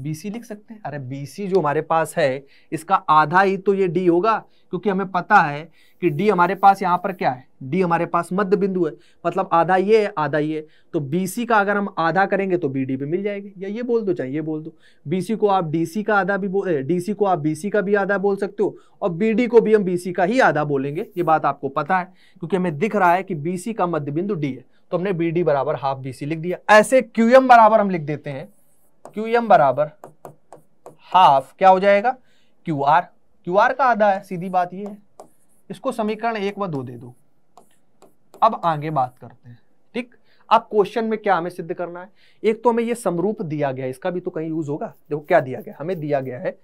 बीसी लिख सकते हैं अरे बीसी जो हमारे पास है इसका आधा ही तो ये डी होगा क्योंकि हमें पता है कि डी हमारे पास यहाँ पर क्या है डी हमारे पास मध्य बिंदु है मतलब आधा ये है आधा ये तो बीसी का अगर हम आधा करेंगे तो बी डी भी मिल जाएगी या ये बोल दो चाहे ये बोल दो बीसी को आप डीसी का आधा भी बोल डीसी को आप बीसी का भी आधा बोल सकते हो और बीडी को भी हम बीसी का ही आधा बोलेंगे ये बात आपको पता है क्योंकि हमें दिख रहा है कि बीसी का मध्य बिंदु डी है तो हमने बी डी बराबर हाफ बी सी लिख दिया ऐसे क्यू एम बराबर हम लिख देते हैं क्यू एम बराबर हाफ क्या हो जाएगा क्यू आर क्यू आर का आधा है सीधी बात ये है इसको समीकरण एक व दो दे दो अब आगे बात करते हैं ठीक अब क्वेश्चन में क्या हमें सिद्ध करना है एक तो हमें ये समरूप दिया गया है इसका भी तो कहीं यूज होगा देखो क्या दिया गया हमें दिया गया है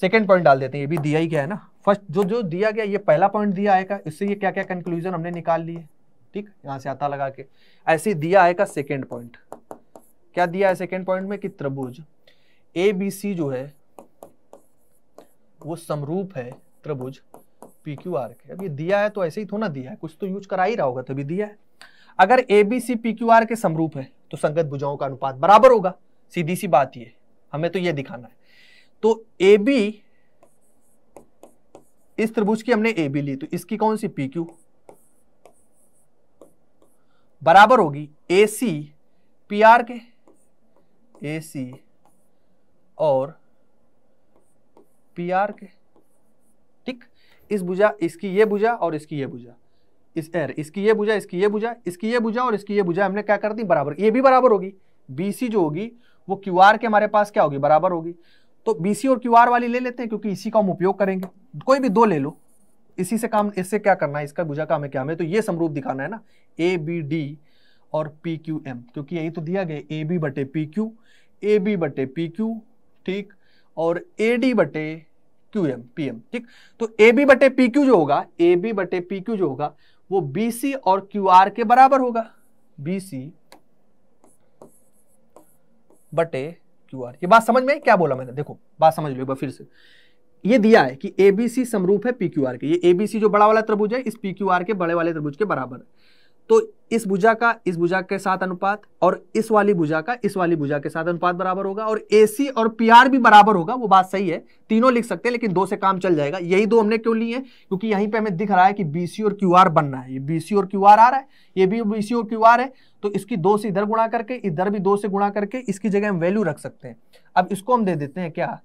सेकेंड पॉइंट डाल देते हैं ये भी दिया ही गया है ना फर्स्ट जो जो दिया गया ये पहला पॉइंट दिया आएगा इससे ये क्या क्या कंक्लूजन हमने निकाल लिए ठीक यहां से आता लगा के ऐसे दिया आएगा सेकेंड पॉइंट क्या दिया है सेकेंड पॉइंट में कि त्रिभुज ए बी सी जो है वो समरूप है त्रिभुज पी क्यू आर के अब ये दिया है तो ऐसे ही थोड़ा दिया है कुछ तो यूज करा ही रहा होगा तभी दिया है अगर A B C P Q R के समरूप है तो संगत भुजाओं का अनुपात बराबर होगा सीधी सी बात ये हमें तो ये दिखाना है तो ए बी इस त्रिभुज की हमने ए बी ली तो इसकी कौन सी पी क्यू बराबर होगी ए सी पी आर के ए सी और पी आर के ठीक इस भुजा इसकी ये भुजा और इसकी ये भुजा इस एर इसकी ये भुजा इसकी ये भुजा इसकी ये भुजा और इसकी ये भुजा हमने क्या कर दी बराबर ये भी बराबर होगी बी सी जो होगी वो क्यू आर के हमारे पास क्या होगी बराबर होगी तो बी सी और क्यू आर वाली ले लेते हैं क्योंकि इसी का हम उपयोग करेंगे कोई भी दो ले लो इसी से काम इससे क्या करना है इसका भुजा काम है क्या हमें तो ये समरूप दिखाना है ना ए बी डी और पी क्यू एम क्योंकि यही तो दिया गया ए बी बटे पी क्यू ए बी बटे पी क्यू ठीक और ए डी बटे क्यू एम पी एम ठीक तो ए बी बटे पी क्यू जो होगा ए बी बटे पी क्यू जो होगा वो बी सी और क्यू आर के बराबर होगा बी सी बटे क्यू आर ये बात समझ में क्या बोला मैंने देखो बात समझ लो फिर से ये दिया है कि ए बी सी समरूप है पी क्यू आर के ये ए बी सी जो बड़ा वाला त्रिभुज है इस पी क्यू आर के बड़े वाले त्रिभुज के बराबर है तो इस भुजा का इस भुजा के साथ अनुपात और इस वाली भुजा का इस वाली भुजा के साथ अनुपात बराबर होगा और एसी और पीआर भी बराबर होगा वो बात सही है तीनों लिख सकते हैं लेकिन दो से काम चल जाएगा यही दो हमने क्यों लिए क्योंकि यहीं पे हमें दिख रहा है कि बीसी और बन रहा है ये बीसी और क्यूआर आ रहा है ये भी बीसी और क्यूआर है तो इसकी दो से इधर गुणा करके इधर भी दो से गुणा करके इसकी जगह हम वैल्यू रख सकते हैं अब इसको हम दे देते हैं क्या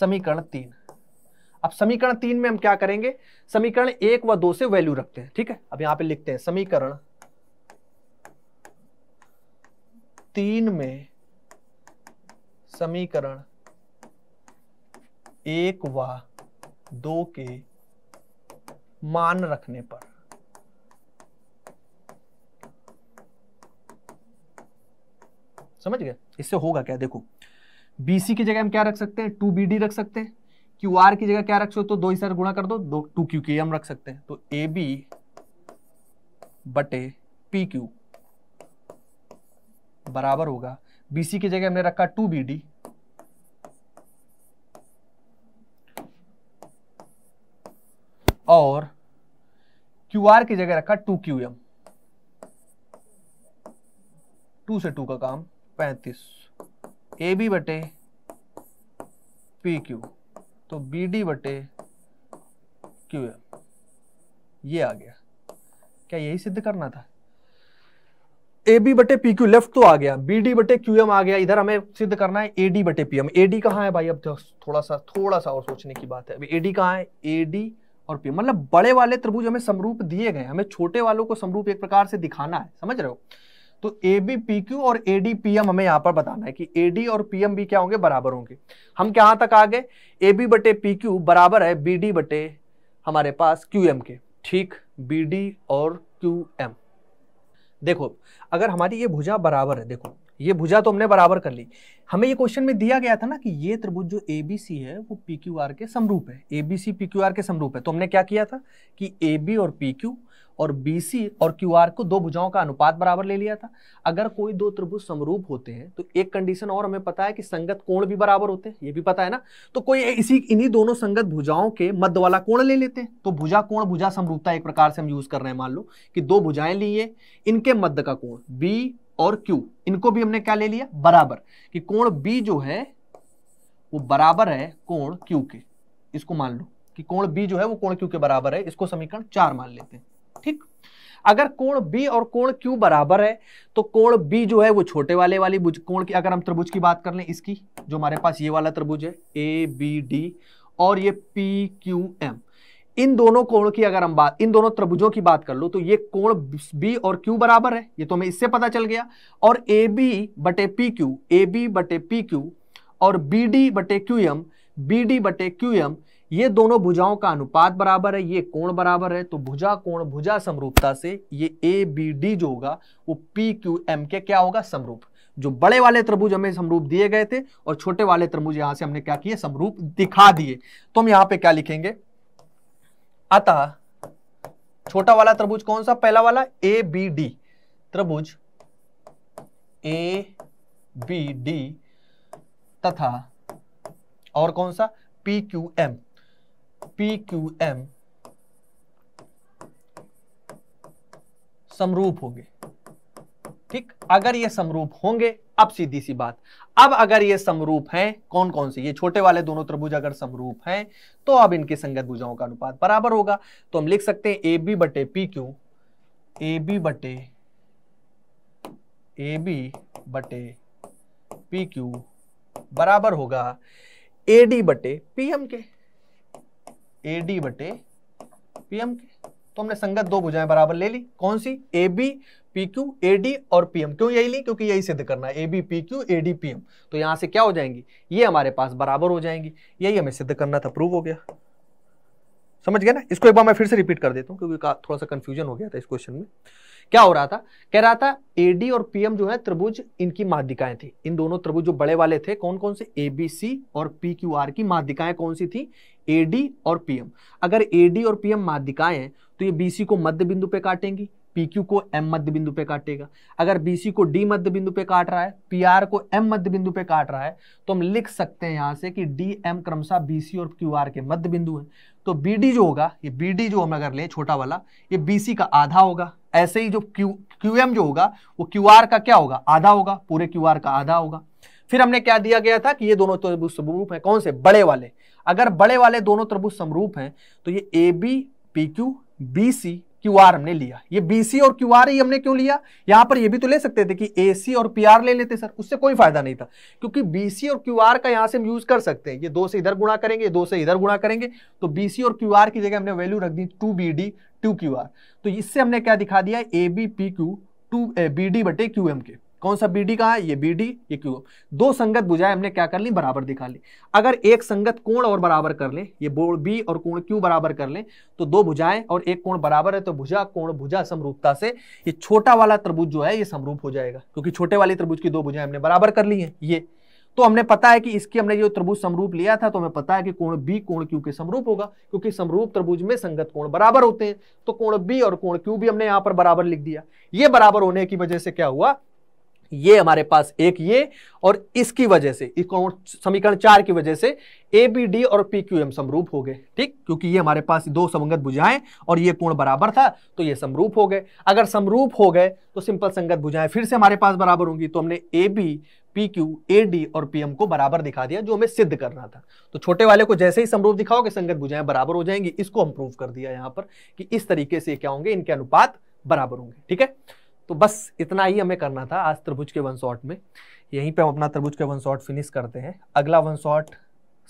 समीकरण तीन अब समीकरण तीन में हम क्या करेंगे समीकरण एक व दो से वैल्यू रखते हैं ठीक है अब यहाँ पे लिखते हैं समीकरण तीन में समीकरण एक व दो के मान रखने पर समझ गए इससे होगा क्या देखो बीसी की जगह हम क्या रख सकते हैं टू बी डी रख सकते हैं क्यू आर की जगह क्या रख सकते हो तो दो ही सर गुणा कर दो टू क्यू के हम रख सकते हैं तो ए बी बटे पी क्यू बराबर होगा बीसी की जगह हमने रखा टू बी डी और क्यू आर की जगह रखा टू 2 टू से टू का काम पैंतीस ए बी बटे पी क्यू तो बी डी बटे QM ये आ गया क्या यही सिद्ध करना था ए बी बटे पी क्यू लेफ्ट तो आ गया बी डी बटे क्यू एम आ गया इधर हमें सिद्ध करना है ए डी बटे पी एम ए डी कहाँ है भाई अब तो थोड़ा सा थोड़ा सा और सोचने की बात है अभी ए डी कहाँ है ए डी और पी मतलब बड़े वाले त्रिभुज हमें समरूप दिए गए हमें छोटे वालों को समरूप एक प्रकार से दिखाना है समझ रहे हो तो ए बी पी क्यू और ए डी पी एम हमें यहाँ पर बताना है कि ए डी और पी एम भी क्या होंगे बराबर होंगे हम कहाँ तक आ गए ए बी बटे पी क्यू बराबर है बी डी बटे हमारे पास क्यू एम के ठीक बी डी और क्यू एम देखो अगर हमारी ये भुजा बराबर है देखो ये भुजा तो हमने बराबर कर ली हमें ये क्वेश्चन में दिया गया था ना कि ये त्रिभुज जो ए बी सी है वो पी क्यू आर के समरूप है A B C P Q R के समरूप है तो हमने क्या किया था कि ए बी और पी क्यू और BC और QR को दो भुजाओं का अनुपात बराबर ले लिया था अगर कोई दो त्रिभुज समरूप होते हैं तो एक कंडीशन और हमें पता है कि संगत कोण भी बराबर होते हैं ये भी पता है ना तो कोई इसी इन्हीं दोनों संगत भुजाओं के मध्य वाला कोण ले लेते हैं तो भुजा कोण भुजा समरूपता एक प्रकार से हम यूज कर रहे हैं मान लो कि दो भुजाएं लिए इनके मध्य का कोण बी और क्यू इनको भी हमने क्या ले लिया बराबर कि कोण बी जो है वो बराबर है कोण क्यू के इसको मान लो कि कोण बी जो है वो कोण क्यू के बराबर है इसको समीकरण चार मान लेते हैं ठीक अगर कोण बी और कोण क्यू बराबर है तो कोण बी जो है वो छोटे वाले वाली कोण की अगर हम त्रिभुज की बात कर लें इसकी जो हमारे पास ये वाला त्रिभुज है ए बी डी और ये पी क्यू एम इन दोनों कोण की अगर हम बात इन दोनों त्रिभुजों की बात कर लो तो ये कोण बी और क्यू बराबर है ये तो हमें इससे पता चल गया और ए बी बटे पी क्यू ए बी बटे पी क्यू और बी डी बटे क्यू एम बी डी बटे क्यू एम ये दोनों भुजाओं का अनुपात बराबर है ये कोण बराबर है तो भुजा कोण भुजा समरूपता से ये ए बी डी जो होगा वो पी क्यू एम के क्या होगा समरूप जो बड़े वाले त्रिभुज हमें समरूप दिए गए थे और छोटे वाले त्रिभुज यहां से हमने क्या किए समरूप दिखा दिए तो हम यहां पे क्या लिखेंगे अतः छोटा वाला त्रिभुज कौन सा पहला वाला ए बी डी त्रिभुज ए बी डी तथा और कौन सा P Q M P Q M समरूप होंगे ठीक अगर ये समरूप होंगे अब सीधी सी बात अब अगर ये समरूप हैं कौन कौन से ये छोटे वाले दोनों त्रिभुज अगर समरूप हैं तो अब इनकी संगत भुजाओं का अनुपात बराबर होगा तो हम लिख सकते हैं ए बी बटे पी क्यू ए बी बटे ए बी बटे पी क्यू बराबर होगा ए डी बटे पी एम के ए डी बटे पीएम के तो हमने संगत दो भुजाएं बराबर ले ली कौन सी A B P Q A D और पीएम क्यों यही ली क्योंकि यही सिद्ध करना है A B P Q A D PM तो यहां से क्या हो जाएंगी ये हमारे पास बराबर हो जाएंगी यही हमें सिद्ध करना था प्रूव हो गया समझ गया ना इसको एक बार मैं फिर से रिपीट कर देता हूँ क्योंकि थोड़ा सा कंफ्यूजन हो गया था इस क्वेश्चन में क्या हो रहा था कह रहा था एडी और पीएम जो है त्रिभुज इनकी माध्यिकाएं थी इन दोनों त्रिभुज जो बड़े वाले थे कौन कौन से एबीसी और पी क्यू आर की माध्यिकाएं कौन सी थी एडी और पीएम अगर एडी और पीएम माध्यिकाएं हैं तो ये बीसी को मध्य बिंदु पे काटेंगी पीक्यू को एम मध्य बिंदु पे काटेगा अगर बीसी को डी मध्य बिंदु पे काट रहा है पीआर को एम मध्य बिंदु पे काट रहा है तो हम लिख सकते हैं यहां से कि डी एम क्रमशः बीसी और क्यूआर के मध्य बिंदु है तो बीडी जो होगा ये बीडी जो हम अगर ले छोटा वाला ये बीसी का आधा होगा ऐसे ही जो क्यू क्यूएम जो होगा वो क्यूआर का क्या होगा आधा होगा पूरे क्यूआर का आधा होगा फिर हमने क्या दिया गया था कि ये दोनों तो है कौन से बड़े वाले अगर बड़े वाले दोनों तरबूज समरूप हैं तो ये A B P Q B C Q R हमने लिया ये बी सी और क्यू आर ही हमने क्यों लिया यहां पर ये भी तो ले सकते थे कि ए सी और पी आर ले लेते सर उससे कोई फायदा नहीं था क्योंकि बी सी और क्यू आर का यहां से हम यूज कर सकते हैं ये दो से इधर गुणा करेंगे दो से इधर गुणा करेंगे तो बी सी और क्यू आर की जगह हमने वैल्यू रख दी two B D two Q R तो इससे हमने क्या दिखा दिया A B P Q two B D बटे क्यू एम के कौन सा बी डी का है ये बी डी ये क्यू दो संगत बुझाए हमने क्या कर ली बराबर दिखा ली अगर एक संगत कोण और बराबर कर ले ये बोर्ड बी और कोण क्यू बराबर कर ले तो दो भुजाएं और एक कोण बराबर है तो भुजा कोण भुजा समरूपता से ये छोटा वाला त्रिभुज जो है ये समरूप हो जाएगा क्योंकि छोटे वाले त्रिभुज की दो भुजाएं हमने बराबर कर ली है ये तो हमने पता है कि इसकी हमने जो त्रिभुज समरूप लिया था तो हमें पता है कि कोण बी कोण क्यू के समरूप होगा क्योंकि समरूप त्रिभुज में संगत कोण बराबर होते हैं तो कोण बी और कोण क्यू भी हमने यहां पर बराबर लिख दिया ये बराबर होने की वजह से क्या हुआ ये हमारे पास एक ये और इसकी वजह से समीकरण चार की वजह से ए बी डी और पी क्यू एम समरूप हो गए ठीक क्योंकि ये हमारे पास दो समंगत भुजाएं और ये कोण बराबर था तो ये समरूप हो गए अगर समरूप हो गए तो सिंपल संगत भुजाएं फिर से हमारे पास बराबर होंगी तो हमने A B P Q A D और पी एम को बराबर दिखा दिया जो हमें सिद्ध करना था तो छोटे वाले को जैसे ही समरूप दिखाओगे संगत भुजाएं बराबर हो जाएंगी इसको हम प्रूव कर दिया यहां पर कि इस तरीके से क्या होंगे इनके अनुपात बराबर होंगे ठीक है तो बस इतना ही हमें करना था आज त्रिभुज के वन शॉट में यहीं पे हम अपना त्रिभुज के वन शॉट फिनिश करते हैं अगला वन शॉट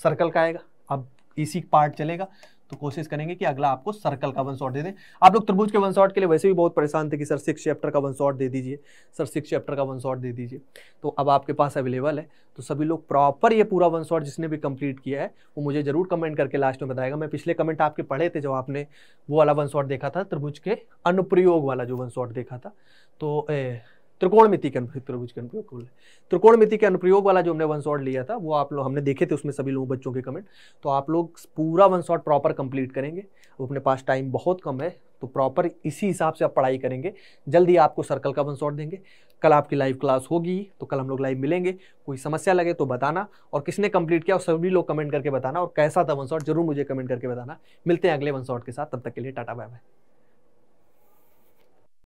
सर्कल का आएगा अब इसी पार्ट चलेगा तो कोशिश करेंगे कि अगला आपको सर्कल का वन शॉट दे दें आप लोग त्रिभुज के वन शॉट के लिए वैसे भी बहुत परेशान थे कि सर सिक्स चैप्टर का वन शॉट दे दीजिए सर सिक्स चैप्टर का वन शॉट दे दीजिए तो अब आपके पास अवेलेबल है तो सभी लोग प्रॉपर ये पूरा वन शॉट जिसने भी कंप्लीट किया है वो मुझे जरूर कमेंट करके लास्ट में बताएगा मैं पिछले कमेंट आपके पढ़े थे जब आपने वो वाला वन शॉट देखा था त्रिभुज के अनुप्रयोग वाला जो वन शॉट देखा था तो मिति के अनुप्रयोग त्रिभुज के अनुप्रयोग त्रिकोण मिति के अनुप्रयोग वाला जो हमने वन शॉट लिया था वो आप लोग हमने देखे थे उसमें सभी लोगों बच्चों के कमेंट तो आप लोग पूरा वन शॉट प्रॉपर कंप्लीट करेंगे अपने पास टाइम बहुत कम है तो प्रॉपर इसी हिसाब से आप पढ़ाई करेंगे जल्दी आपको सर्कल का वन शॉट देंगे कल आपकी लाइव क्लास होगी तो कल हम लोग लाइव मिलेंगे कोई समस्या लगे तो बताना और किसने कंप्लीट किया और सभी लोग कमेंट करके बताना और कैसा था वन शॉट जरूर मुझे कमेंट करके बताना मिलते हैं अगले वन शॉट के साथ तब तक के लिए टाटा बाय बाय